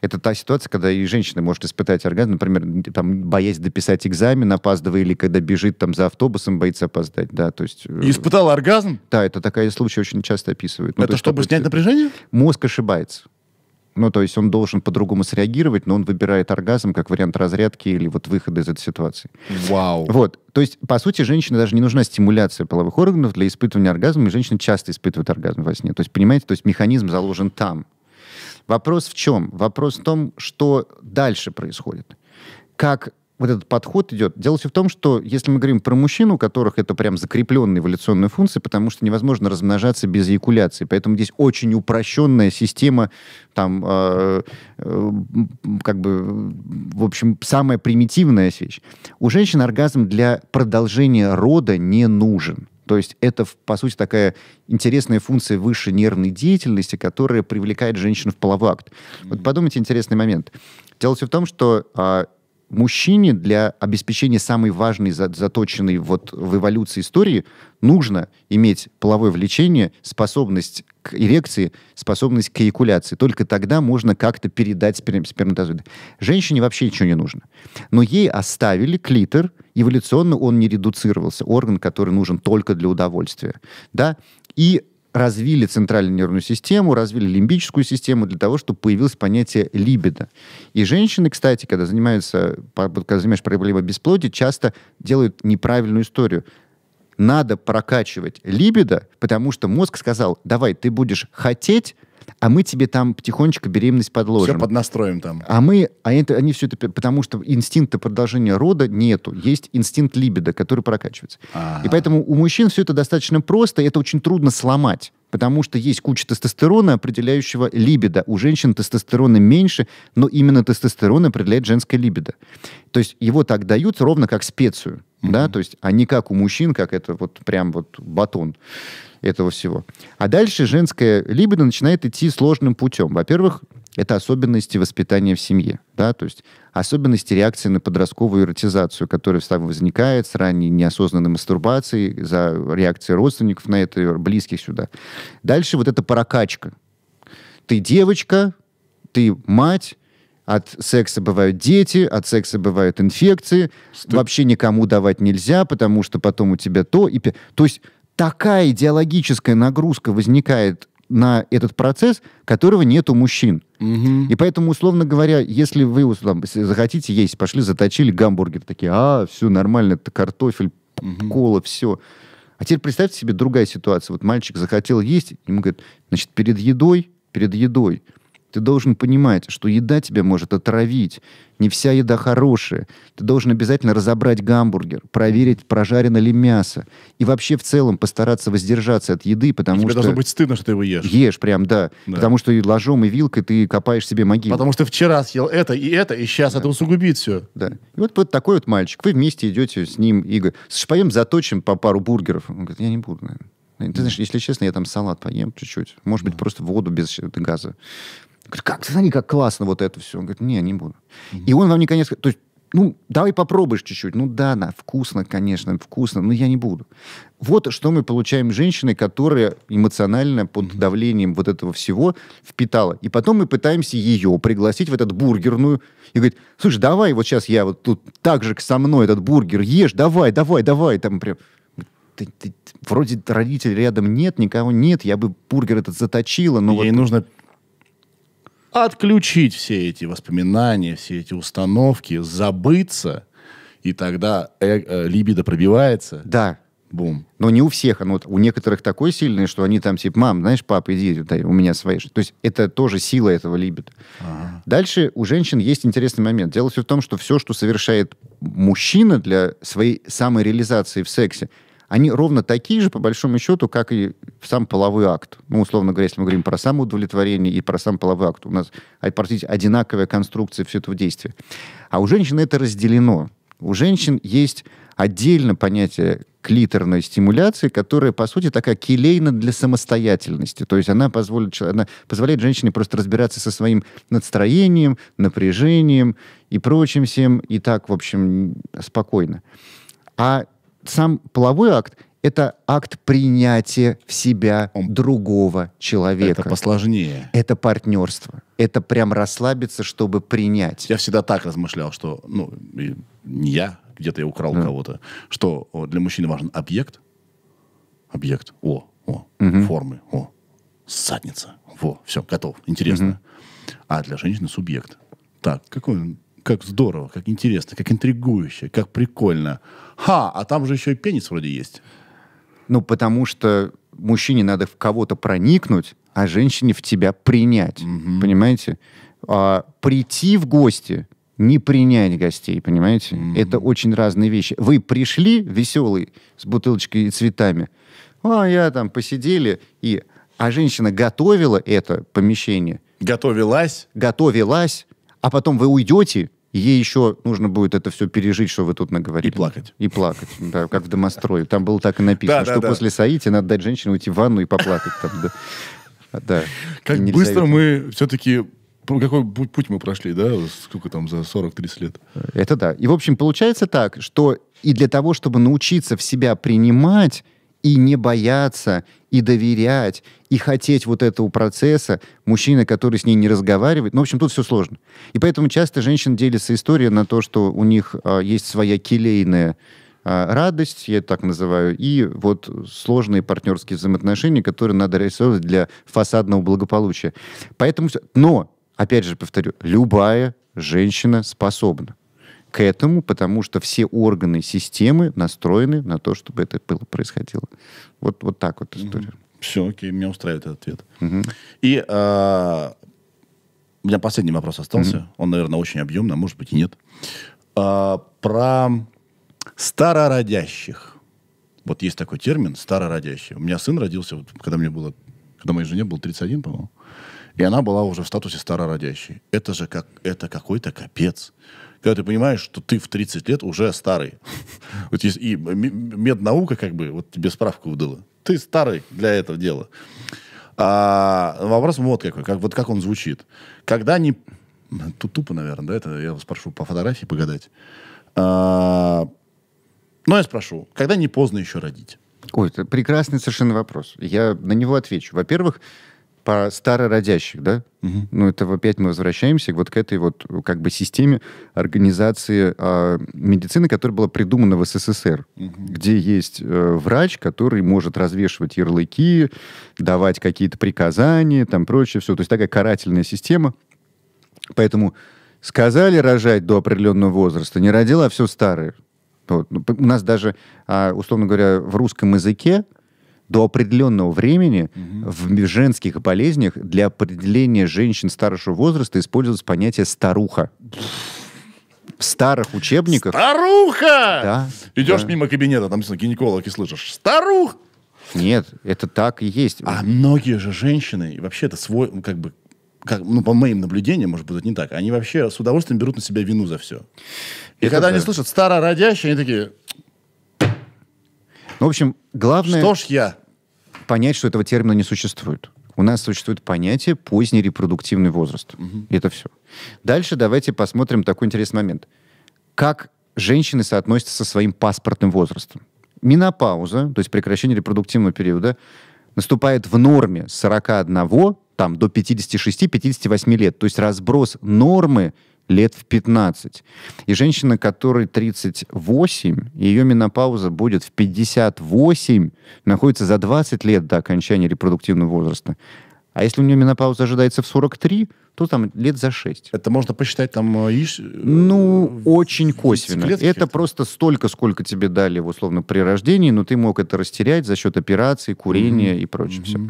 Это та ситуация, когда и женщина может испытать оргазм, например, там, боясь дописать экзамен, опаздывая, или когда бежит там за автобусом, боится опоздать, да, то есть... И э, испытал оргазм? Да, это такая случай очень часто описывают. Это ну, это чтобы снять напряжение? Мозг ошибается. Ну, то есть он должен по-другому среагировать, но он выбирает оргазм как вариант разрядки или вот выхода из этой ситуации. Вау. Вот. То есть, по сути, женщине даже не нужна стимуляция половых органов для испытывания оргазма, и женщина часто испытывает оргазм во сне. То есть, понимаете, то есть механизм заложен там. Вопрос в чем? Вопрос в том, что дальше происходит. Как вот этот подход идет. Дело все в том, что если мы говорим про мужчин, у которых это прям закрепленные эволюционные функции, потому что невозможно размножаться без эякуляции. Поэтому здесь очень упрощенная система, там, а, э, э, как бы, в общем, самая примитивная вещь. У женщин оргазм для продолжения рода не нужен. То есть это, по сути, такая интересная функция высшей нервной деятельности, которая привлекает женщину в половой акт. Вот подумайте интересный момент. Дело все в том, что а, мужчине для обеспечения самой важной, заточенной вот в эволюции истории, нужно иметь половое влечение, способность к эрекции, способность к эякуляции. Только тогда можно как-то передать спер... сперматозоиды. Женщине вообще ничего не нужно. Но ей оставили клитор, эволюционно он не редуцировался, орган, который нужен только для удовольствия. Да? И развили центральную нервную систему, развили лимбическую систему для того, чтобы появилось понятие либидо. И женщины, кстати, когда занимаются, когда занимаешь проблемой бесплодия, часто делают неправильную историю надо прокачивать либидо, потому что мозг сказал, давай, ты будешь хотеть а мы тебе там потихонечку беременность подложим. Все поднастроим там. А мы, а это, они все это, потому что инстинкта продолжения рода нету, есть инстинкт либидо, который прокачивается. А-а-а. И поэтому у мужчин все это достаточно просто, и это очень трудно сломать. Потому что есть куча тестостерона, определяющего либидо. У женщин тестостерона меньше, но именно тестостерон определяет женское либидо. То есть его так дают ровно как специю. Mm-hmm. Да, то есть, а не как у мужчин, как это вот прям вот батон этого всего. А дальше женская либидо начинает идти сложным путем. Во-первых, это особенности воспитания в семье, да, то есть особенности реакции на подростковую эротизацию, которая там возникает с ранней неосознанной мастурбацией, за реакцией родственников на это, близких сюда. Дальше вот эта прокачка. Ты девочка, ты мать, от секса бывают дети, от секса бывают инфекции, Стоп. вообще никому давать нельзя, потому что потом у тебя то и... То есть такая идеологическая нагрузка возникает на этот процесс, которого нет у мужчин. Угу. И поэтому, условно говоря, если вы там, захотите есть, пошли, заточили гамбургер, такие, а, все нормально, это картофель, угу. кола, все. А теперь представьте себе другая ситуация. Вот мальчик захотел есть, ему говорят, значит, перед едой, перед едой ты должен понимать, что еда тебя может отравить. Не вся еда хорошая. Ты должен обязательно разобрать гамбургер, проверить, прожарено ли мясо. И вообще в целом постараться воздержаться от еды, потому и тебе что... должно быть стыдно, что ты его ешь. Ешь прям, да. да. Потому что и ложом, и вилкой ты копаешь себе могилу. Потому что вчера съел это и это, и сейчас да. это усугубит все. Да. И вот, вот такой вот мальчик. Вы вместе идете с ним, Игорь. Слушай, поем заточим по пару бургеров. Он говорит, я не буду, наверное. Ты знаешь, если честно, я там салат поем чуть-чуть. Может быть, да. просто воду без газа. Говорит, как, смотри, как классно вот это все. Он говорит, не, не буду. Mm-hmm. И он вам наконец... То есть, ну, давай попробуешь чуть-чуть. Ну да, да, вкусно, конечно, вкусно, но я не буду. Вот что мы получаем женщины, которая эмоционально под давлением вот этого всего впитала. И потом мы пытаемся ее пригласить в этот бургерную и говорит, слушай, давай вот сейчас я вот тут так же со мной этот бургер ешь, давай, давай, давай, там прям... Ты, ты, вроде родителей рядом нет, никого нет, я бы бургер этот заточила, но Ей вот... нужно отключить все эти воспоминания, все эти установки, забыться, и тогда э э либидо пробивается. Да. Бум. Но не у всех, оно у некоторых такое сильное, что они там типа, мам, знаешь, пап, иди, дай, у меня свои. То есть это тоже сила этого либидо. Ага. Дальше у женщин есть интересный момент. Дело все в том, что все, что совершает мужчина для своей самой реализации в сексе, они ровно такие же, по большому счету, как и сам половой акт. Ну, условно говоря, если мы говорим про самоудовлетворение и про сам половой акт, у нас, а, простите, одинаковая конструкция все этого действия. А у женщин это разделено. У женщин есть отдельно понятие клиторной стимуляции, которая, по сути, такая келейна для самостоятельности. То есть она позволит, она позволяет женщине просто разбираться со своим настроением, напряжением и прочим всем, и так, в общем, спокойно. А сам половой акт — это акт принятия в себя Он... другого человека. Это посложнее. Это партнерство. Это прям расслабиться, чтобы принять. Я всегда так размышлял, что, ну, не я, где-то я украл да. кого-то, что для мужчины важен объект, объект, о, о, угу. формы, о, задница, во, все, готов, интересно. Угу. А для женщины субъект. Так, какой он как здорово, как интересно, как интригующе, как прикольно. Ха, а там же еще и пенис вроде есть. Ну, потому что мужчине надо в кого-то проникнуть, а женщине в тебя принять. Угу. Понимаете? А, прийти в гости, не принять гостей, понимаете? Угу. Это очень разные вещи. Вы пришли веселый с бутылочкой и цветами, а я там посидели и... А женщина готовила это помещение. Готовилась. Готовилась. А потом вы уйдете, ей еще нужно будет это все пережить, что вы тут наговорили. И плакать. И плакать, да, как в домострое. Там было так и написано, что после Саити надо дать женщине уйти в ванну и поплакать там. Да. Как быстро мы все-таки какой путь мы прошли, да? Сколько там за 40-30 лет? Это да. И, в общем, получается так, что и для того, чтобы научиться в себя принимать, и не бояться, и доверять, и хотеть вот этого процесса мужчина, который с ней не разговаривает. Ну, в общем, тут все сложно. И поэтому часто женщины делятся история на то, что у них а, есть своя келейная а, радость, я так называю, и вот сложные партнерские взаимоотношения, которые надо реализовывать для фасадного благополучия. Поэтому, но, опять же повторю, любая женщина способна к этому, потому что все органы системы настроены на то, чтобы это было происходило. Вот, вот так вот история. Все, окей, меня устраивает этот ответ. Угу. И а, у меня последний вопрос остался. Угу. Он, наверное, очень объемный, а может быть и нет. А, про старородящих. Вот есть такой термин старородящий. У меня сын родился, вот, когда мне было, когда моей жене было 31, по-моему. И она была уже в статусе старородящей. Это же как, это какой-то капец когда ты понимаешь, что ты в 30 лет уже старый. Вот есть и меднаука как бы вот тебе справку выдала. Ты старый для этого дела. А вопрос вот какой, как, вот как он звучит. Когда не... Тут тупо, наверное, да, это я спрошу по фотографии погадать. А, но ну, я спрошу, когда не поздно еще родить? Ой, это прекрасный совершенно вопрос. Я на него отвечу. Во-первых, по старородящих, да? Угу. Ну, это опять мы возвращаемся вот к этой вот как бы системе организации э, медицины, которая была придумана в СССР, угу. где есть э, врач, который может развешивать ярлыки, давать какие-то приказания, там прочее, все. То есть такая карательная система. Поэтому сказали рожать до определенного возраста, не родила, а все старое. Вот. Ну, у нас даже, а, условно говоря, в русском языке до определенного времени угу. в женских болезнях для определения женщин старшего возраста использовалось понятие «старуха». В старых учебниках... Старуха! Да. Идешь да. мимо кабинета, там гинеколог, и слышишь «Старух!» Нет, это так и есть. А многие же женщины, и вообще это свой, ну, как бы, как, ну, по моим наблюдениям, может быть, это не так, они вообще с удовольствием берут на себя вину за все. И это когда да. они слышат старородящие, они такие, ну, в общем, главное... Что ж я? Понять, что этого термина не существует. У нас существует понятие поздний репродуктивный возраст. Угу. И это все. Дальше давайте посмотрим такой интересный момент. Как женщины соотносятся со своим паспортным возрастом? Менопауза, то есть прекращение репродуктивного периода, наступает в норме 41 там, до 56-58 лет. То есть разброс нормы лет в 15. И женщина, которой 38, ее менопауза будет в 58, находится за 20 лет до окончания репродуктивного возраста. А если у нее менопауза ожидается в 43, то там лет за 6. Это можно посчитать там яич... Э, э, ну, очень косвенно. Это просто столько, сколько тебе дали, условно, при рождении, но ты мог это растерять за счет операций, курения mm-hmm. и прочего mm-hmm. всего.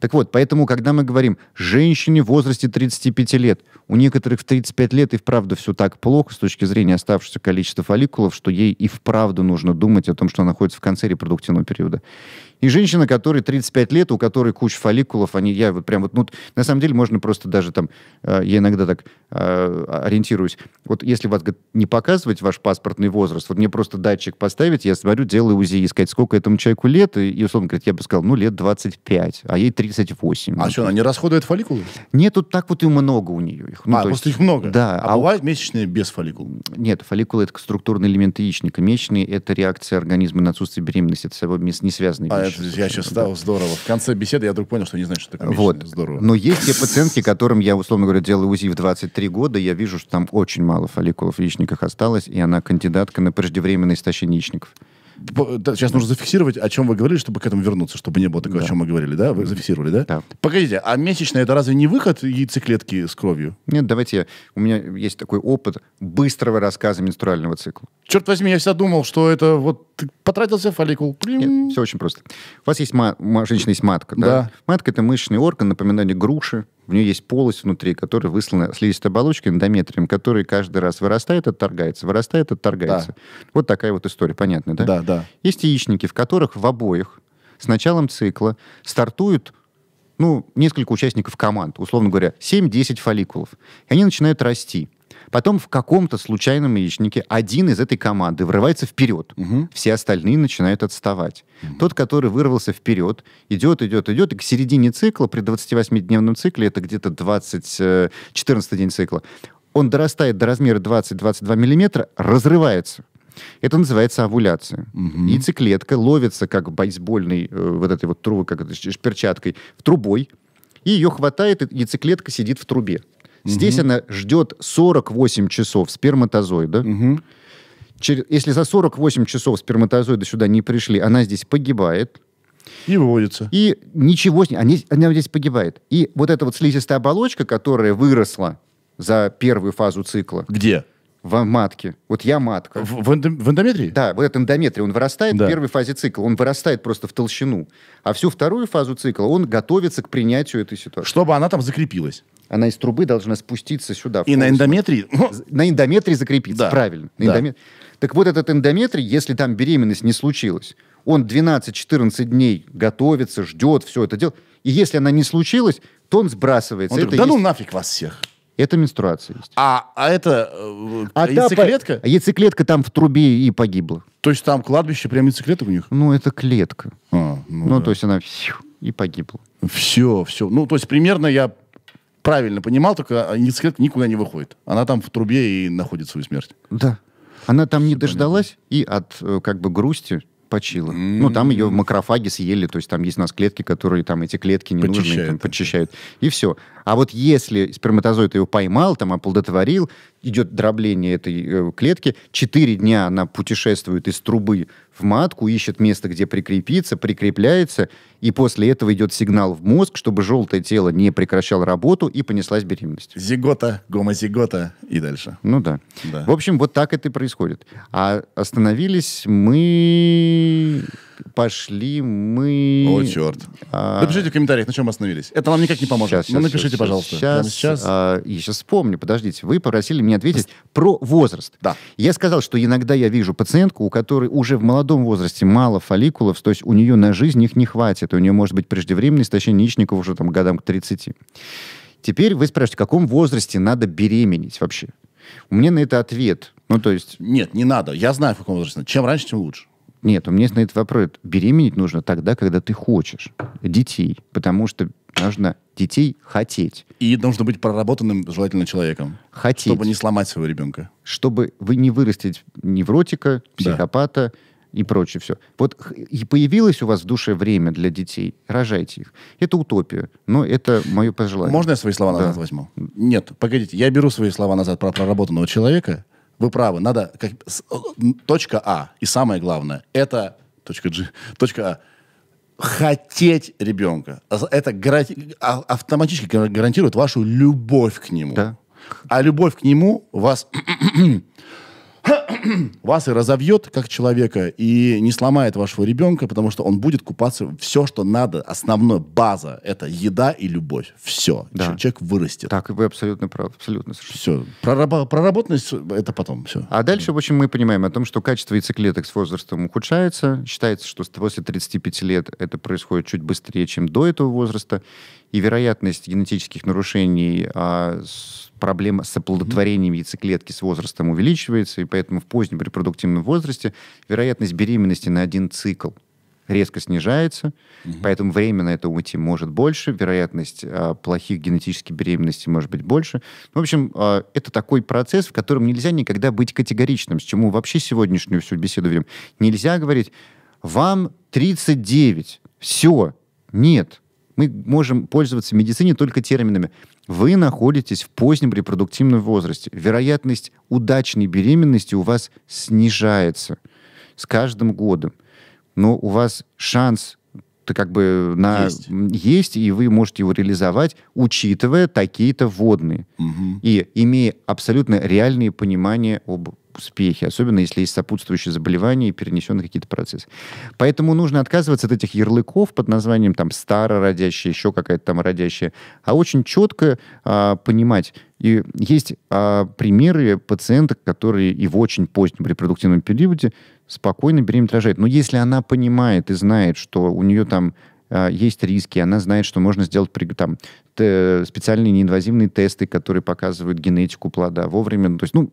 Так вот, поэтому, когда мы говорим, женщине в возрасте 35 лет, у некоторых в 35 лет и вправду все так плохо с точки зрения оставшегося количества фолликулов, что ей и вправду нужно думать о том, что она находится в конце репродуктивного периода. И женщина, которой 35 лет, у которой куча фолликулов, они, я вот прям вот, ну, на самом деле можно просто даже там, э, я иногда так э, ориентируюсь, вот если вас не показывать ваш паспортный возраст, вот мне просто датчик поставить, я смотрю, делаю УЗИ, искать, сколько этому человеку лет, и, и условно говорит, я бы сказал, ну, лет 25, а ей 38. А что, она не расходует фолликулы? Нет, тут так вот и много у нее их. Ну, а, просто есть, их много? Да. А, а бывают месячные без фолликул? Нет, фолликулы – это структурный элемент яичника. Месячные – это реакция организма на отсутствие беременности. Это с собой не связанные а это, я сейчас стал здорово. В конце беседы я вдруг понял, что не знаю, что такое вот. Здорово. Но есть те пациентки, которым я, условно говоря, делаю УЗИ в 23 года, я вижу, что там очень мало фолликулов в яичниках осталось, и она кандидатка на преждевременное истощение яичников. Сейчас нужно зафиксировать, о чем вы говорили, чтобы к этому вернуться, чтобы не было такого, да. о чем мы говорили, да? Вы зафиксировали, да? Да. Погодите, а месячная это разве не выход яйцеклетки с кровью? Нет, давайте я... У меня есть такой опыт быстрого рассказа менструального цикла. Черт возьми, я всегда думал, что это вот ты потратился фолликул. Нет, все очень просто. У вас есть ма... женщина есть матка, да? да? Матка это мышечный орган, напоминание груши, у нее есть полость внутри, которая выслана слизистой оболочкой эндометрием, который каждый раз вырастает, отторгается, вырастает, отторгается. Да. Вот такая вот история, понятно, да? Да, да. Есть яичники, в которых в обоих с началом цикла стартуют ну, несколько участников команд, условно говоря, 7-10 фолликулов. И они начинают расти. Потом в каком-то случайном яичнике один из этой команды врывается вперед. Угу. Все остальные начинают отставать. Угу. Тот, который вырвался вперед, идет, идет, идет, и к середине цикла, при 28-дневном цикле, это где-то 20, 14 э, день цикла, он дорастает до размера 20-22 миллиметра, разрывается. Это называется овуляция. Угу. Яйцеклетка ловится как бейсбольный э, вот этой вот трубы, как это, перчаткой, в трубой, и ее хватает, и яйцеклетка сидит в трубе. Здесь угу. она ждет 48 часов сперматозоида. Угу. Через, если за 48 часов сперматозоиды сюда не пришли, она здесь погибает. И выводится. И ничего с ней. Она, здесь погибает. И вот эта вот слизистая оболочка, которая выросла за первую фазу цикла. Где? в матке. Вот я матка. В, в, эндом, в эндометрии? Да, вот этот эндометрий, он вырастает да. в первой фазе цикла, он вырастает просто в толщину. А всю вторую фазу цикла он готовится к принятию этой ситуации. Чтобы она там закрепилась. Она из трубы должна спуститься сюда. И на эндометрии? Ну, ну. На эндометрии закрепиться, да. правильно. На да. эндомет... Так вот этот эндометрий, если там беременность не случилась, он 12-14 дней готовится, ждет, все это дело. И если она не случилась, то он сбрасывается. Он это говорит, да ну есть... ну нафиг вас всех. Это менструация есть. А, а это э, а яйцеклетка? Та, яйцеклетка там в трубе и погибла. То есть там кладбище прям яйцеклеток у них? Ну, это клетка. А, ну, ну да. то есть она и погибла. Все, все. Ну, то есть примерно я правильно понимал, только яйцеклетка никуда не выходит. Она там в трубе и находит свою смерть. Да. Она там Все не дождалась понятно. и от э, как бы грусти почила. Mm-hmm. Ну, м-м. там ее макрофаги съели, то есть там есть у нас клетки, которые там эти клетки не нужны, там, подчищают. И все. А вот если сперматозоид его поймал, там оплодотворил, идет дробление этой э, клетки, 4 дня она путешествует из трубы в матку, ищет место, где прикрепиться, прикрепляется, и после этого идет сигнал в мозг, чтобы желтое тело не прекращало работу, и понеслась беременность. Зигота, гомозигота и дальше. Ну да. да. В общем, вот так это и происходит. А остановились мы пошли мы... О, черт. Напишите в комментариях, на чем мы остановились. Это вам никак не поможет. Сейчас, ну, сейчас, напишите, сейчас, пожалуйста. Сейчас, сейчас... А, я сейчас вспомню, подождите. Вы попросили меня ответить Пос... про возраст. Да. Я сказал, что иногда я вижу пациентку, у которой уже в молодом возрасте мало фолликулов, то есть у нее на жизнь их не хватит, у нее может быть преждевременное истощение яичников уже там годам к 30. Теперь вы спрашиваете, в каком возрасте надо беременеть вообще? У меня на это ответ. Ну, то есть... Нет, не надо. Я знаю, в каком возрасте. Чем раньше, тем лучше. Нет, у меня на этот вопрос. Беременеть нужно тогда, когда ты хочешь детей, потому что нужно детей хотеть. И нужно быть проработанным, желательно, человеком. Хотеть. Чтобы не сломать своего ребенка. Чтобы вы не вырастить невротика, психопата, да и прочее все. Вот и появилось у вас в душе время для детей, рожайте их. Это утопия, но это мое пожелание. Можно я свои слова да. назад возьму? Нет, погодите, я беру свои слова назад про проработанного человека – вы правы, надо... Как, с, э, точка А, и самое главное, это... Точка G. Точка А. Хотеть ребенка. Э, это гаранти, а, автоматически гарантирует вашу любовь к нему. Да. А любовь к нему вас <clears throat> вас и разовьет как человека, и не сломает вашего ребенка, потому что он будет купаться все, что надо. Основная база — это еда и любовь. Все. Да. Человек вырастет. Так, вы абсолютно прав. Абсолютно. Все. Прораб- проработанность — это потом. Все. А дальше, в общем, мы понимаем о том, что качество яйцеклеток с возрастом ухудшается. Считается, что после 35 лет это происходит чуть быстрее, чем до этого возраста. И вероятность генетических нарушений а, с проблема с оплодотворением яйцеклетки с возрастом увеличивается, и поэтому в позднем репродуктивном возрасте вероятность беременности на один цикл резко снижается, угу. поэтому время на это уйти может больше, вероятность э, плохих генетических беременностей может быть больше. Ну, в общем, э, это такой процесс, в котором нельзя никогда быть категоричным, с чему вообще сегодняшнюю всю беседу ведем. Нельзя говорить, вам 39, все, нет. Мы можем пользоваться в медицине только терминами вы находитесь в позднем репродуктивном возрасте. Вероятность удачной беременности у вас снижается с каждым годом. Но у вас шанс то как бы на есть. есть, и вы можете его реализовать, учитывая такие-то вводные угу. и имея абсолютно реальные понимания об успехи, особенно если есть сопутствующие заболевания и перенесены какие-то процессы. Поэтому нужно отказываться от этих ярлыков под названием там старородящая, еще какая-то там родящая, а очень четко а, понимать, и есть а, примеры пациенток, которые и в очень позднем репродуктивном периоде спокойно беременность рожают. Но если она понимает и знает, что у нее там а, есть риски, она знает, что можно сделать там, специальные неинвазивные тесты, которые показывают генетику плода вовремя. то есть, ну,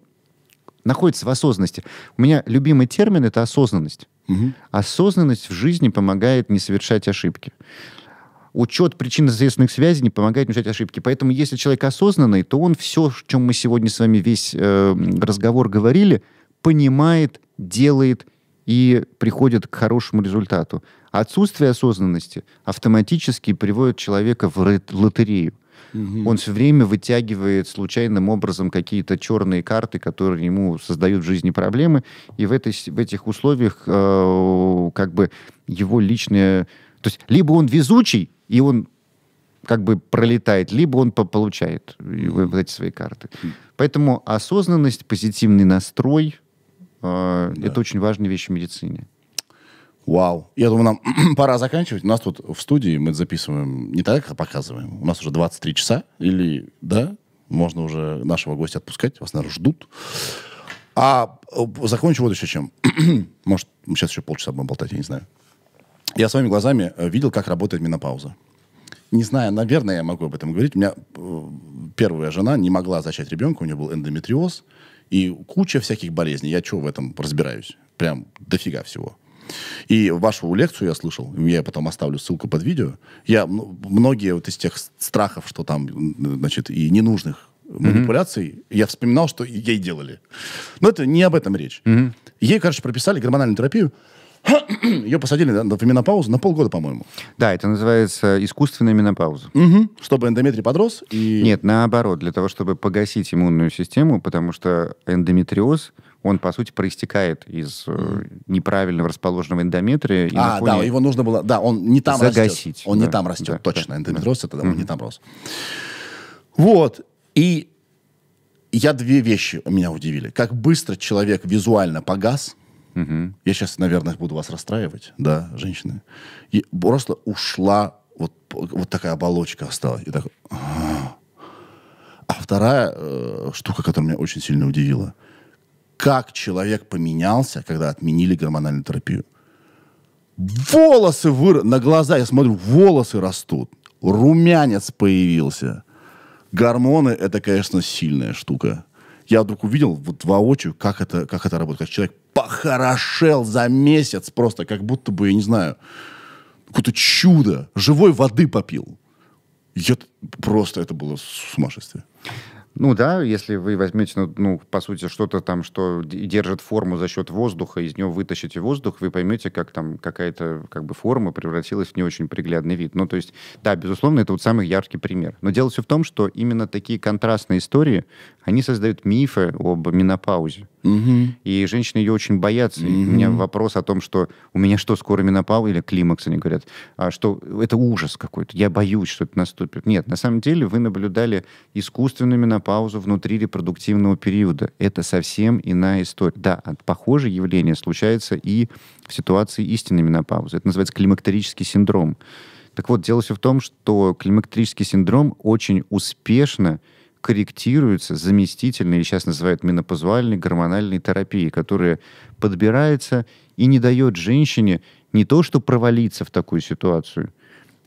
находится в осознанности. У меня любимый термин — это осознанность. Угу. Осознанность в жизни помогает не совершать ошибки. Учет причинно-следственных связей не помогает мешать ошибки. Поэтому, если человек осознанный, то он все, о чем мы сегодня с вами весь э, разговор говорили, понимает, делает и приходит к хорошему результату. Отсутствие осознанности автоматически приводит человека в лотерею. Угу. Он все время вытягивает случайным образом какие-то черные карты, которые ему создают в жизни проблемы. И в, этой, в этих условиях э, как бы его личное... То есть либо он везучий, и он как бы пролетает, либо он получает mm вот эти свои карты. Поэтому осознанность, позитивный настрой э, да. это очень важная вещь в медицине. Вау. Я думаю, нам <clears throat> пора заканчивать. У нас тут в студии мы записываем не так, а показываем. У нас уже 23 часа. Или, да, можно уже нашего гостя отпускать. Вас, наверное, ждут. А э, закончу вот еще чем. <clears throat> Может, мы сейчас еще полчаса будем болтать, я не знаю. Я своими глазами э, видел, как работает менопауза. Не знаю, наверное, я могу об этом говорить. У меня э, первая жена не могла зачать ребенка, у нее был эндометриоз и куча всяких болезней. Я что в этом разбираюсь? Прям дофига всего. И вашу лекцию я слышал, я потом оставлю ссылку под видео. Я многие вот из тех страхов, что там, значит, и ненужных манипуляций, mm-hmm. я вспоминал, что ей делали. Но это не об этом речь. Mm-hmm. Ей, короче, прописали гормональную терапию. <clears throat> Ее посадили на, на менопаузу на полгода, по-моему. Да, это называется искусственная менопауза. Угу. Чтобы эндометрий подрос и... Нет, наоборот, для того, чтобы погасить иммунную систему, потому что эндометриоз он, по сути, проистекает из mm-hmm. неправильно расположенного эндометрия. И а, да, его нужно было... Да, он не там загасить, растет. Он да, не там растет, да, точно. Да, Эндометриоз да. — это mm-hmm. он не там рос. Вот. И я две вещи меня удивили. Как быстро человек визуально погас. mm Я сейчас, наверное, буду вас расстраивать, да, женщины. И просто ушла вот, вот такая оболочка осталась. И так... А, а вторая э, штука, которая меня очень сильно удивила — как человек поменялся, когда отменили гормональную терапию. Волосы выр... на глаза, я смотрю, волосы растут, румянец появился. Гормоны – это, конечно, сильная штука. Я вдруг увидел вот воочию, как это, как это работает. Как человек похорошел за месяц просто, как будто бы, я не знаю, какое-то чудо, живой воды попил. Я просто, это было сумасшествие. Ну да, если вы возьмете, ну, ну по сути, что-то там, что держит форму за счет воздуха, из него вытащите воздух, вы поймете, как там какая-то как бы форма превратилась в не очень приглядный вид. Ну, то есть, да, безусловно, это вот самый яркий пример. Но дело все в том, что именно такие контрастные истории, они создают мифы об менопаузе. Угу. И женщины ее очень боятся. Угу. у меня вопрос о том, что у меня что, скоро менопауза или климакс, они говорят, а что это ужас какой-то, я боюсь, что это наступит. Нет, на самом деле вы наблюдали искусственную менопаузу внутри репродуктивного периода. Это совсем иная история. Да, похожее явление случается и в ситуации истинной менопаузы. Это называется климактерический синдром. Так вот, дело все в том, что климактерический синдром очень успешно корректируется заместительной, сейчас называют менопаузальной гормональной терапией, которая подбирается и не дает женщине не то, что провалиться в такую ситуацию,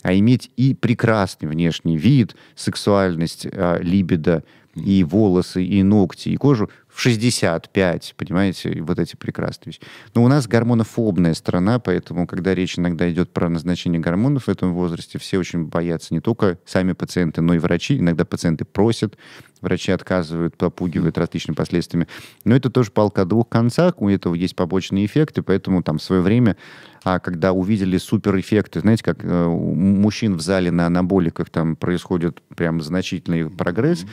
а иметь и прекрасный внешний вид, сексуальность, э, либидо, и волосы, и ногти, и кожу 65, понимаете, и вот эти прекрасные вещи. Но у нас гормонофобная страна, поэтому, когда речь иногда идет про назначение гормонов в этом возрасте, все очень боятся, не только сами пациенты, но и врачи. Иногда пациенты просят, врачи отказывают, попугивают различными последствиями. Но это тоже палка о двух концах, у этого есть побочные эффекты, поэтому там в свое время, а когда увидели суперэффекты, знаете, как э, у мужчин в зале на анаболиках там происходит прям значительный прогресс, mm-hmm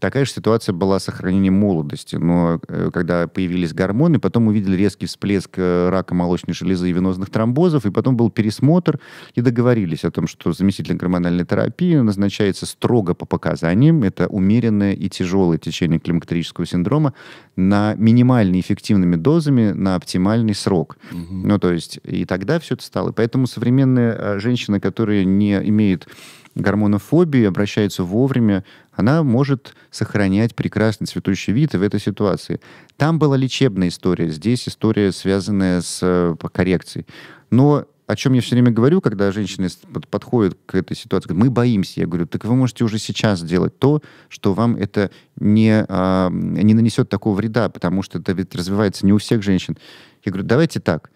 Такая же ситуация была с сохранением молодости. Но э, когда появились гормоны, потом увидели резкий всплеск э, рака молочной железы и венозных тромбозов, и потом был пересмотр, и договорились о том, что заместитель гормональной терапии назначается строго по показаниям. Это умеренное и тяжелое течение климактерического синдрома на минимально эффективными дозами на оптимальный срок. Угу. Ну, то есть, и тогда все это стало. Поэтому современная э, женщина, которая не имеет гормонофобии обращается вовремя, она может сохранять прекрасный цветущий вид и в этой ситуации. Там была лечебная история, здесь история, связанная с э, коррекцией. Но о чем я все время говорю, когда женщины подходят к этой ситуации, говорят, мы боимся. Я говорю, так вы можете уже сейчас сделать то, что вам это не, а, не нанесет такого вреда, потому что это ведь развивается не у всех женщин. Я говорю, давайте так,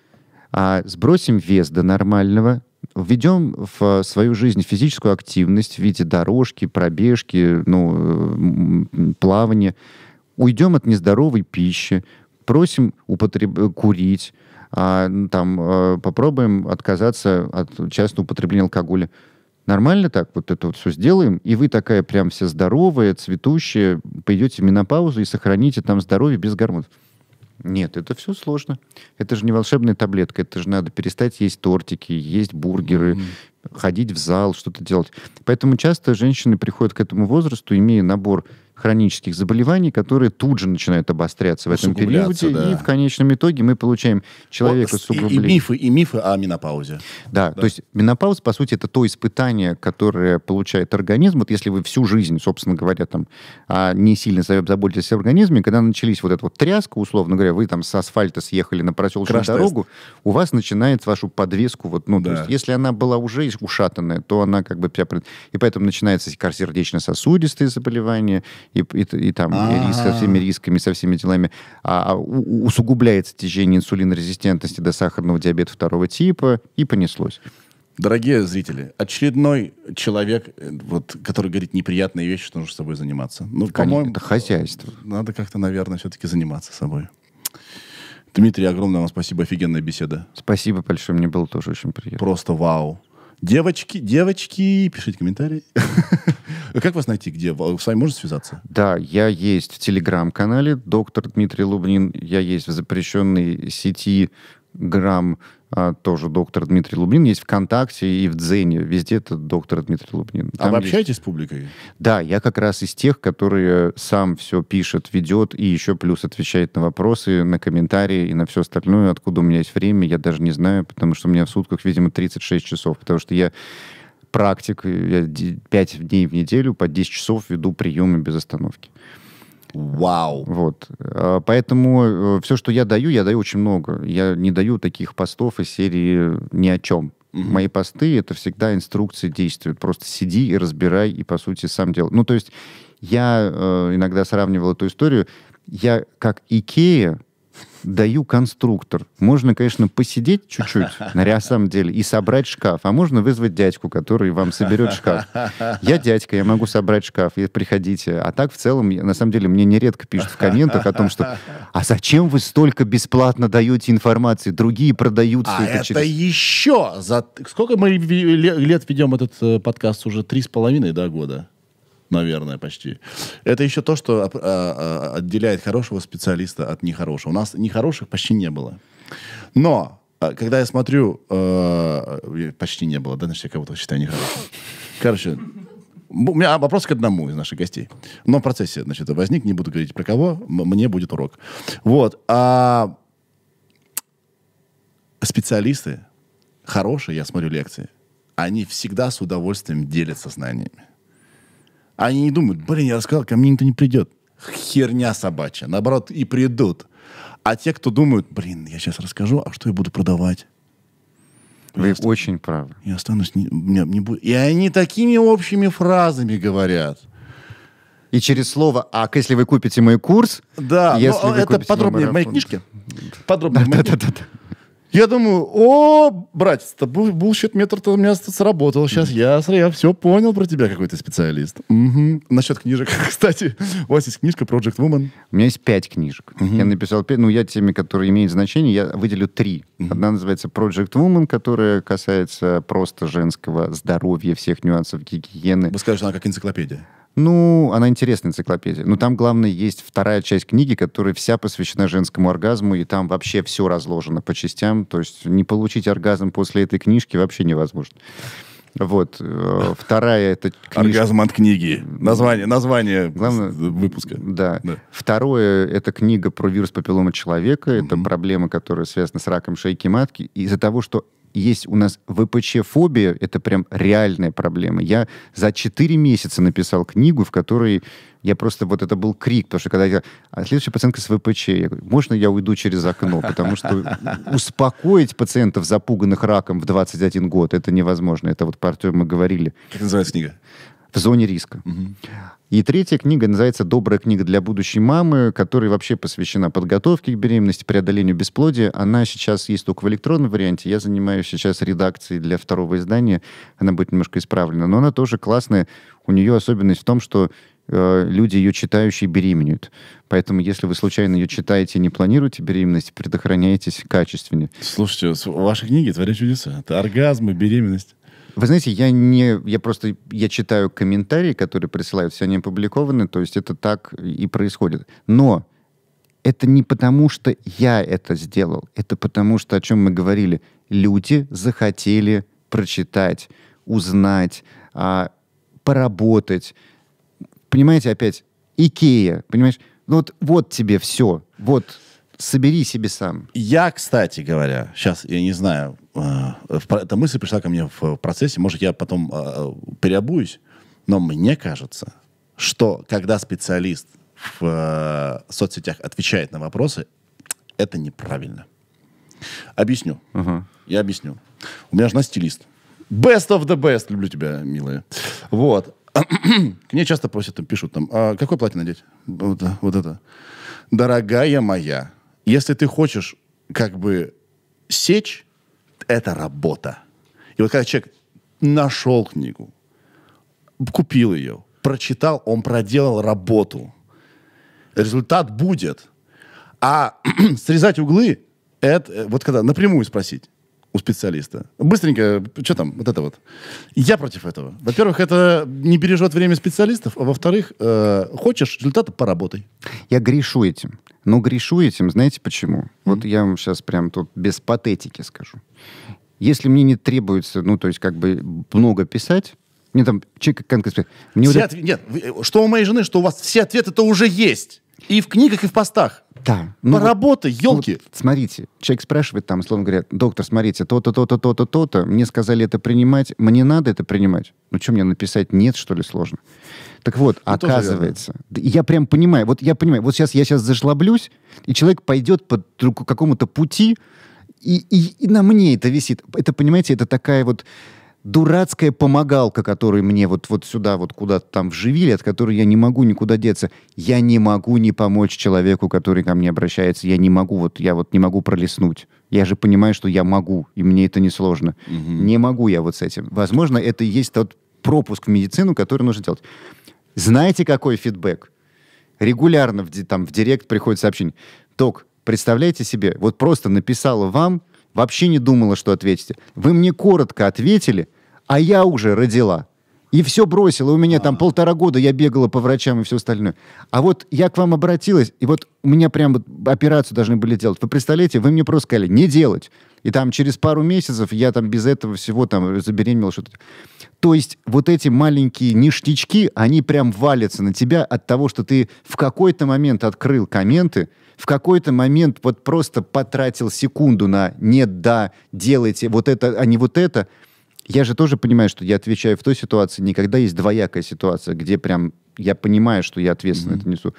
а сбросим вес до нормального, введем в свою жизнь физическую активность в виде дорожки, пробежки, ну, э, плавания, уйдем от нездоровой пищи, просим употреб... курить, а, там, а, попробуем отказаться от частного употребления алкоголя. Нормально так вот это вот все сделаем, и вы такая прям вся здоровая, цветущая, пойдете в менопаузу и сохраните там здоровье без гормонов. Нет, это все сложно. Это же не волшебная таблетка. Это же надо перестать есть тортики, есть бургеры, mm-hmm. ходить в зал, что-то делать. Поэтому часто женщины приходят к этому возрасту, имея набор хронических заболеваний, которые тут же начинают обостряться в этом периоде. Да. И в конечном итоге мы получаем человека с и, и мифы, и мифы о менопаузе. Да, да, то есть менопауз, по сути, это то испытание, которое получает организм. Вот если вы всю жизнь, собственно говоря, там а, не сильно заботитесь о организме, когда начались вот эта вот тряска, условно говоря, вы там с асфальта съехали на проселочную дорогу, у вас начинает вашу подвеску, вот, ну, да. то есть если она была уже ушатанная, то она как бы... И поэтому начинается сердечно сосудистые заболевания, и, и, и там а риск, со всеми рисками, со всеми делами, а, а у, усугубляется течение инсулинорезистентности до сахарного диабета второго типа, и понеслось. Дорогие зрители, очередной человек, э, вот, который говорит неприятные вещи, что нужно с собой заниматься. Ну, по-моему, это хозяйство. Надо как-то, наверное, все-таки заниматься собой. Дмитрий, огромное вам спасибо, офигенная беседа. Спасибо большое, мне было тоже очень приятно. Просто вау. Девочки, девочки, пишите комментарии. <laughs> Как вас найти? Где? С вами можно связаться? Да, я есть в телеграм-канале доктор Дмитрий Лубнин. Я есть в запрещенной сети Грамм, а, тоже доктор Дмитрий Лубнин, есть ВКонтакте и в Дзене, везде это доктор Дмитрий Лубнин. А Там а вы общаетесь есть... с публикой? Да, я как раз из тех, которые сам все пишет, ведет и еще плюс отвечает на вопросы, на комментарии и на все остальное. Откуда у меня есть время, я даже не знаю, потому что у меня в сутках, видимо, 36 часов, потому что я практик, я 5 дней в неделю по 10 часов веду приемы без остановки. Вау. Вот. А, поэтому э, все, что я даю, я даю очень много. Я не даю таких постов из серии ни о чем. Угу. Мои посты — это всегда инструкции действуют. Просто сиди и разбирай, и, по сути, сам делай. Ну, то есть я э, иногда сравнивал эту историю. Я, как Икея, даю конструктор. Можно, конечно, посидеть чуть-чуть, <laughs> на самом деле, и собрать шкаф. А можно вызвать дядьку, который вам соберет шкаф. Я дядька, я могу собрать шкаф, и приходите. А так, в целом, на самом деле, мне нередко пишут в комментах о том, что «А зачем вы столько бесплатно даете информации? Другие продают А это через... еще! За... Сколько мы лет ведем этот э, подкаст? Уже три с половиной да, года? наверное, почти. Это еще то, что а, а, отделяет хорошего специалиста от нехорошего. У нас нехороших почти не было. Но а, когда я смотрю, э, э, почти не было, да, значит, я кого-то считаю нехорошим. Короче, у меня вопрос к одному из наших гостей. Но в процессе, значит, возник, не буду говорить про кого, мне будет урок. Вот. А специалисты, хорошие, я смотрю лекции, они всегда с удовольствием делятся знаниями. Они не думают, блин, я рассказал, ко мне никто не придет. Херня собачья. Наоборот, и придут. А те, кто думают, блин, я сейчас расскажу, а что я буду продавать? Вы я ост... очень правы. Я останусь... Не, не, не буду. И они такими общими фразами говорят. И через слово А если вы купите мой курс... Да, если это подробнее в моей книжке. Подробнее. Да, да, да, да. Я думаю, о, братец-то, булщит метр-то у меня сработал. Сейчас я, я все понял про тебя, какой то специалист. Угу. Насчет книжек, <laughs> кстати. У вас есть книжка Project Woman? У меня есть пять книжек. Угу. Я написал, пять. ну, я теми, которые имеют значение, я выделю три. Угу. Одна называется Project Woman, которая касается просто женского здоровья, всех нюансов гигиены. Вы скажете, она ну, как энциклопедия. Ну, она интересная энциклопедия. Но там, главное, есть вторая часть книги, которая вся посвящена женскому оргазму, и там вообще все разложено по частям. То есть не получить оргазм после этой книжки вообще невозможно. Вот. Э, вторая это книжка. «Оргазм от книги». Название, название Главное, выпуска. Да. да. Второе это книга про вирус папиллома человека. Это угу. проблема, которая связана с раком шейки матки. Из-за того, что есть у нас ВПЧ-фобия, это прям реальная проблема. Я за 4 месяца написал книгу, в которой я просто, вот это был крик, потому что когда я, а следующая пациентка с ВПЧ, я говорю, можно я уйду через окно, потому что успокоить пациентов, запуганных раком в 21 год, это невозможно. Это вот партнер мы говорили. Как называется книга? В зоне риска. Угу. И третья книга называется «Добрая книга для будущей мамы», которая вообще посвящена подготовке к беременности, преодолению бесплодия. Она сейчас есть только в электронном варианте. Я занимаюсь сейчас редакцией для второго издания. Она будет немножко исправлена. Но она тоже классная. У нее особенность в том, что э, люди, ее читающие, беременеют. Поэтому, если вы случайно ее читаете и не планируете беременность, предохраняйтесь качественнее. Слушайте, ваши книги творят чудеса. Это оргазмы, беременность. Вы знаете, я не... Я просто... Я читаю комментарии, которые присылают, все они опубликованы, то есть это так и происходит. Но это не потому, что я это сделал, это потому, что, о чем мы говорили, люди захотели прочитать, узнать, а, поработать. Понимаете, опять, Икея, понимаешь? Ну вот, вот тебе все. Вот собери себе сам. Я, кстати говоря, сейчас, я не знаю, э, эта мысль пришла ко мне в процессе, может, я потом э, переобуюсь, но мне кажется, что когда специалист в э, соцсетях отвечает на вопросы, это неправильно. Объясню. Uh-huh. Я объясню. У меня жена стилист. Best of the best. Люблю тебя, милая. Вот. <clears throat> К ней часто просят, пишут там, а какой платье надеть? Вот, вот это. Дорогая моя, если ты хочешь как бы сечь, это работа. И вот когда человек нашел книгу, купил ее, прочитал, он проделал работу. Результат будет. А <clears throat> срезать углы, это э, вот когда напрямую спросить, у специалиста. Быстренько, что там, вот это вот. Я против этого. Во-первых, это не бережет время специалистов, а во-вторых, э, хочешь результата, поработай. Я грешу этим. Но грешу этим, знаете почему? Mm-hmm. Вот я вам сейчас прям тут без патетики скажу. Если мне не требуется, ну, то есть как бы много писать, мне там человек конкретно... Мне все вот... отв... Нет, э, что у моей жены, что у вас все ответы-то уже есть. И в книгах, и в постах. Да. Ну, Поработай, вот, елки. Вот, смотрите, человек спрашивает там, словно говоря, доктор, смотрите, то-то, то-то, то-то, то-то. Мне сказали это принимать, мне надо это принимать. Ну что мне написать нет, что ли, сложно? Так вот, ну, оказывается, я прям понимаю, вот я понимаю, вот сейчас я сейчас зажлоблюсь, и человек пойдет по какому-то пути, и, и, и на мне это висит. Это, понимаете, это такая вот дурацкая помогалка, которую мне вот, вот сюда вот куда-то там вживили, от которой я не могу никуда деться. Я не могу не помочь человеку, который ко мне обращается. Я не могу, вот я вот не могу пролистнуть. Я же понимаю, что я могу, и мне это несложно. Угу. Не могу я вот с этим. Возможно, это и есть тот пропуск в медицину, который нужно делать. Знаете, какой фидбэк? Регулярно в, там, в директ приходит сообщение. Ток, представляете себе, вот просто написала вам, вообще не думала, что ответите. Вы мне коротко ответили, а я уже родила. И все бросила. У меня там полтора года я бегала по врачам и все остальное. А вот я к вам обратилась, и вот у меня прям вот операцию должны были делать. Вы представляете, вы мне просто сказали, не делать. И там через пару месяцев я там без этого всего там забеременела что-то. То есть вот эти маленькие ништячки, они прям валятся на тебя от того, что ты в какой-то момент открыл комменты, в какой-то момент вот просто потратил секунду на «нет, да, делайте вот это, а не вот это», я же тоже понимаю, что я отвечаю в той ситуации, никогда есть двоякая ситуация, где прям я понимаю, что я ответственно mm-hmm. это несу.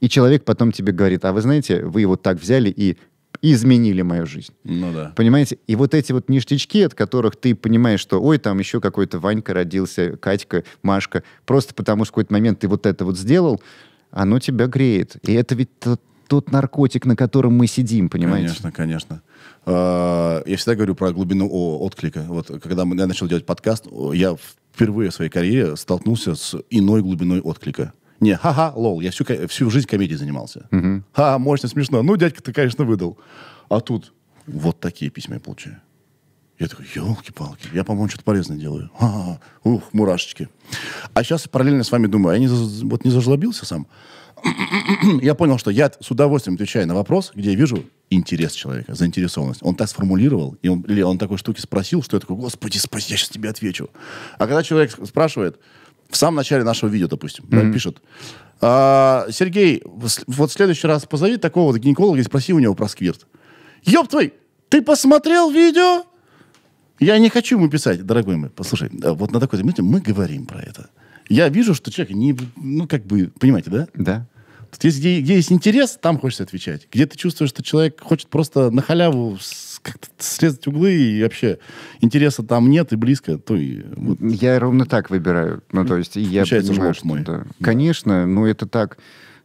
И человек потом тебе говорит, а вы знаете, вы его так взяли и изменили мою жизнь. Ну да. Понимаете? И вот эти вот ништячки, от которых ты понимаешь, что ой, там еще какой-то Ванька родился, Катька, Машка, просто потому что в какой-то момент ты вот это вот сделал, оно тебя греет. И это ведь тот наркотик, на котором мы сидим, понимаете? Конечно, конечно. А, я всегда говорю про глубину отклика. Вот когда я начал делать подкаст, я впервые в своей карьере столкнулся с иной глубиной отклика. Не, ха-ха, лол, я всю, всю жизнь комедией занимался. Угу. Ха, мощно, смешно. Ну, дядька, ты, конечно, выдал. А тут вот такие письма я получаю. Я такой, елки-палки, я, по-моему, что-то полезное делаю. А, ух, мурашечки. А сейчас параллельно с вами думаю, а я не, вот не зажлобился сам? <clears throat> я понял, что я с удовольствием отвечаю на вопрос, где я вижу интерес человека, заинтересованность. Он так сформулировал, и он, или он такой штуки спросил, что я такой, господи, спаси, я сейчас тебе отвечу. А когда человек спрашивает, в самом начале нашего видео, допустим, mm-hmm. пишет, а, Сергей, вот в следующий раз позови такого вот гинеколога и спроси у него про сквирт. Ёб твой, ты посмотрел видео? Я не хочу ему писать, дорогой мой. Послушай, э, вот на такой заметке мы говорим про это я вижу, что человек не, ну, как бы, понимаете, да? Да. Тут есть, где, где есть интерес, там хочется отвечать. Где ты чувствуешь, что человек хочет просто на халяву как-то срезать углы, и вообще интереса там нет, и близко, то и... Вот. Я ровно так выбираю. Ну, то есть, я понимаю, что... Мой. Да. Конечно, но это так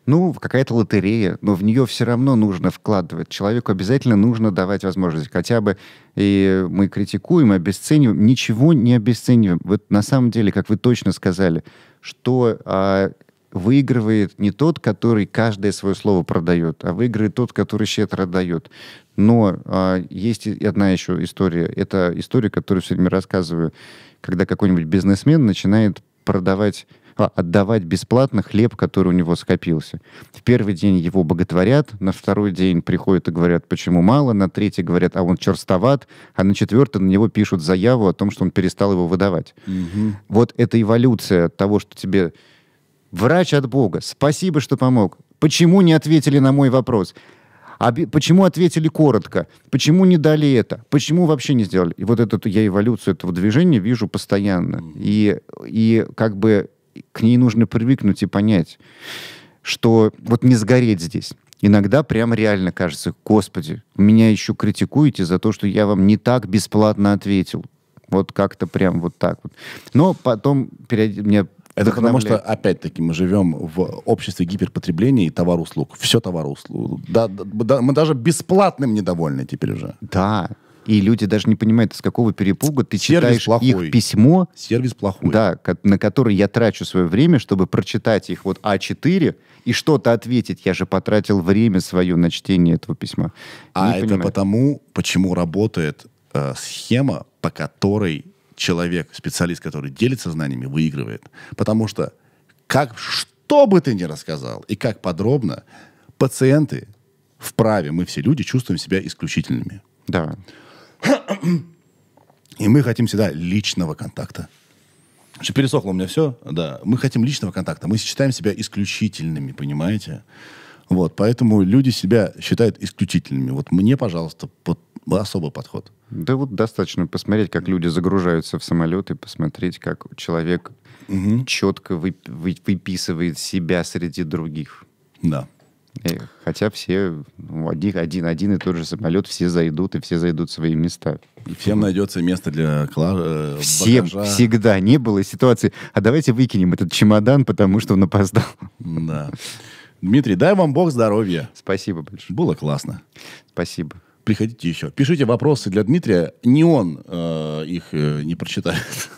ну, какая-то лотерея, но в нее все равно нужно вкладывать. Человеку обязательно нужно давать возможность хотя бы, и мы критикуем, обесцениваем, ничего не обесцениваем. Вот на самом деле, как вы точно сказали, что а, выигрывает не тот, который каждое свое слово продает, а выигрывает тот, который щедро дает. Но а, есть одна еще история. Это история, которую все время рассказываю, когда какой-нибудь бизнесмен начинает продавать папа типа отдавать бесплатно хлеб, который у него скопился. В первый день его боготворят, на второй день приходят и говорят, почему мало, на третий говорят, а он черстоват, а на четвертый на него пишут заяву о том, что он перестал его выдавать. Угу. Вот эта эволюция того, что тебе врач от Бога, спасибо, что помог. Почему не ответили на мой вопрос? А почему ответили коротко? Почему не дали это? Почему вообще не сделали? И вот эту я эволюцию этого движения вижу постоянно. И, и как бы к ней нужно привыкнуть и понять, что вот не сгореть здесь. Иногда прям реально кажется, господи, меня еще критикуете за то, что я вам не так бесплатно ответил. Вот как-то прям вот так вот. Но потом период... мне это потому что, опять-таки, мы живем в обществе гиперпотребления и товар-услуг. Все товар-услуг. Да, да, да, мы даже бесплатным недовольны теперь уже. Да и люди даже не понимают, с какого перепуга ты Сервис читаешь плохой. их письмо. Сервис плохой. Да, на который я трачу свое время, чтобы прочитать их вот А4 и что-то ответить. Я же потратил время свое на чтение этого письма. А не это понимаю. потому, почему работает э, схема, по которой человек, специалист, который делится знаниями, выигрывает. Потому что как что бы ты ни рассказал и как подробно, пациенты вправе, мы все люди, чувствуем себя исключительными. Да. И мы хотим всегда личного контакта. Что пересохло у меня все, да. Мы хотим личного контакта. Мы считаем себя исключительными, понимаете? Вот, поэтому люди себя считают исключительными. Вот мне, пожалуйста, под, особый подход. Да вот достаточно посмотреть, как люди загружаются в самолет и посмотреть, как человек угу. четко вы, вы, выписывает себя среди других. Да. Э, хотя все ну, один, один, один и тот же самолет, все зайдут и все зайдут в свои места. И всем найдется место для кла... Э, всем всегда не было ситуации. А давайте выкинем этот чемодан, потому что он опоздал. Да. Дмитрий, дай вам Бог здоровья. Спасибо большое. Было классно. Спасибо. Приходите еще. Пишите вопросы для Дмитрия. Не он э, их э, не прочитает.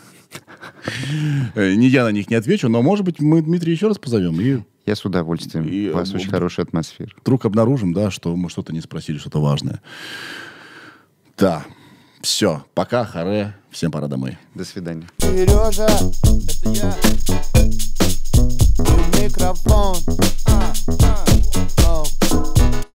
Э, не я на них не отвечу, но, может быть, мы Дмитрий еще раз позовем. И... Я с удовольствием. И, э, У вас очень хорошая атмосфера. Вдруг обнаружим, да, что мы что-то не спросили, что-то важное. Да. Все. Пока, харе. Всем пора домой. До свидания. Сережа, это я. Микрофон. А, а,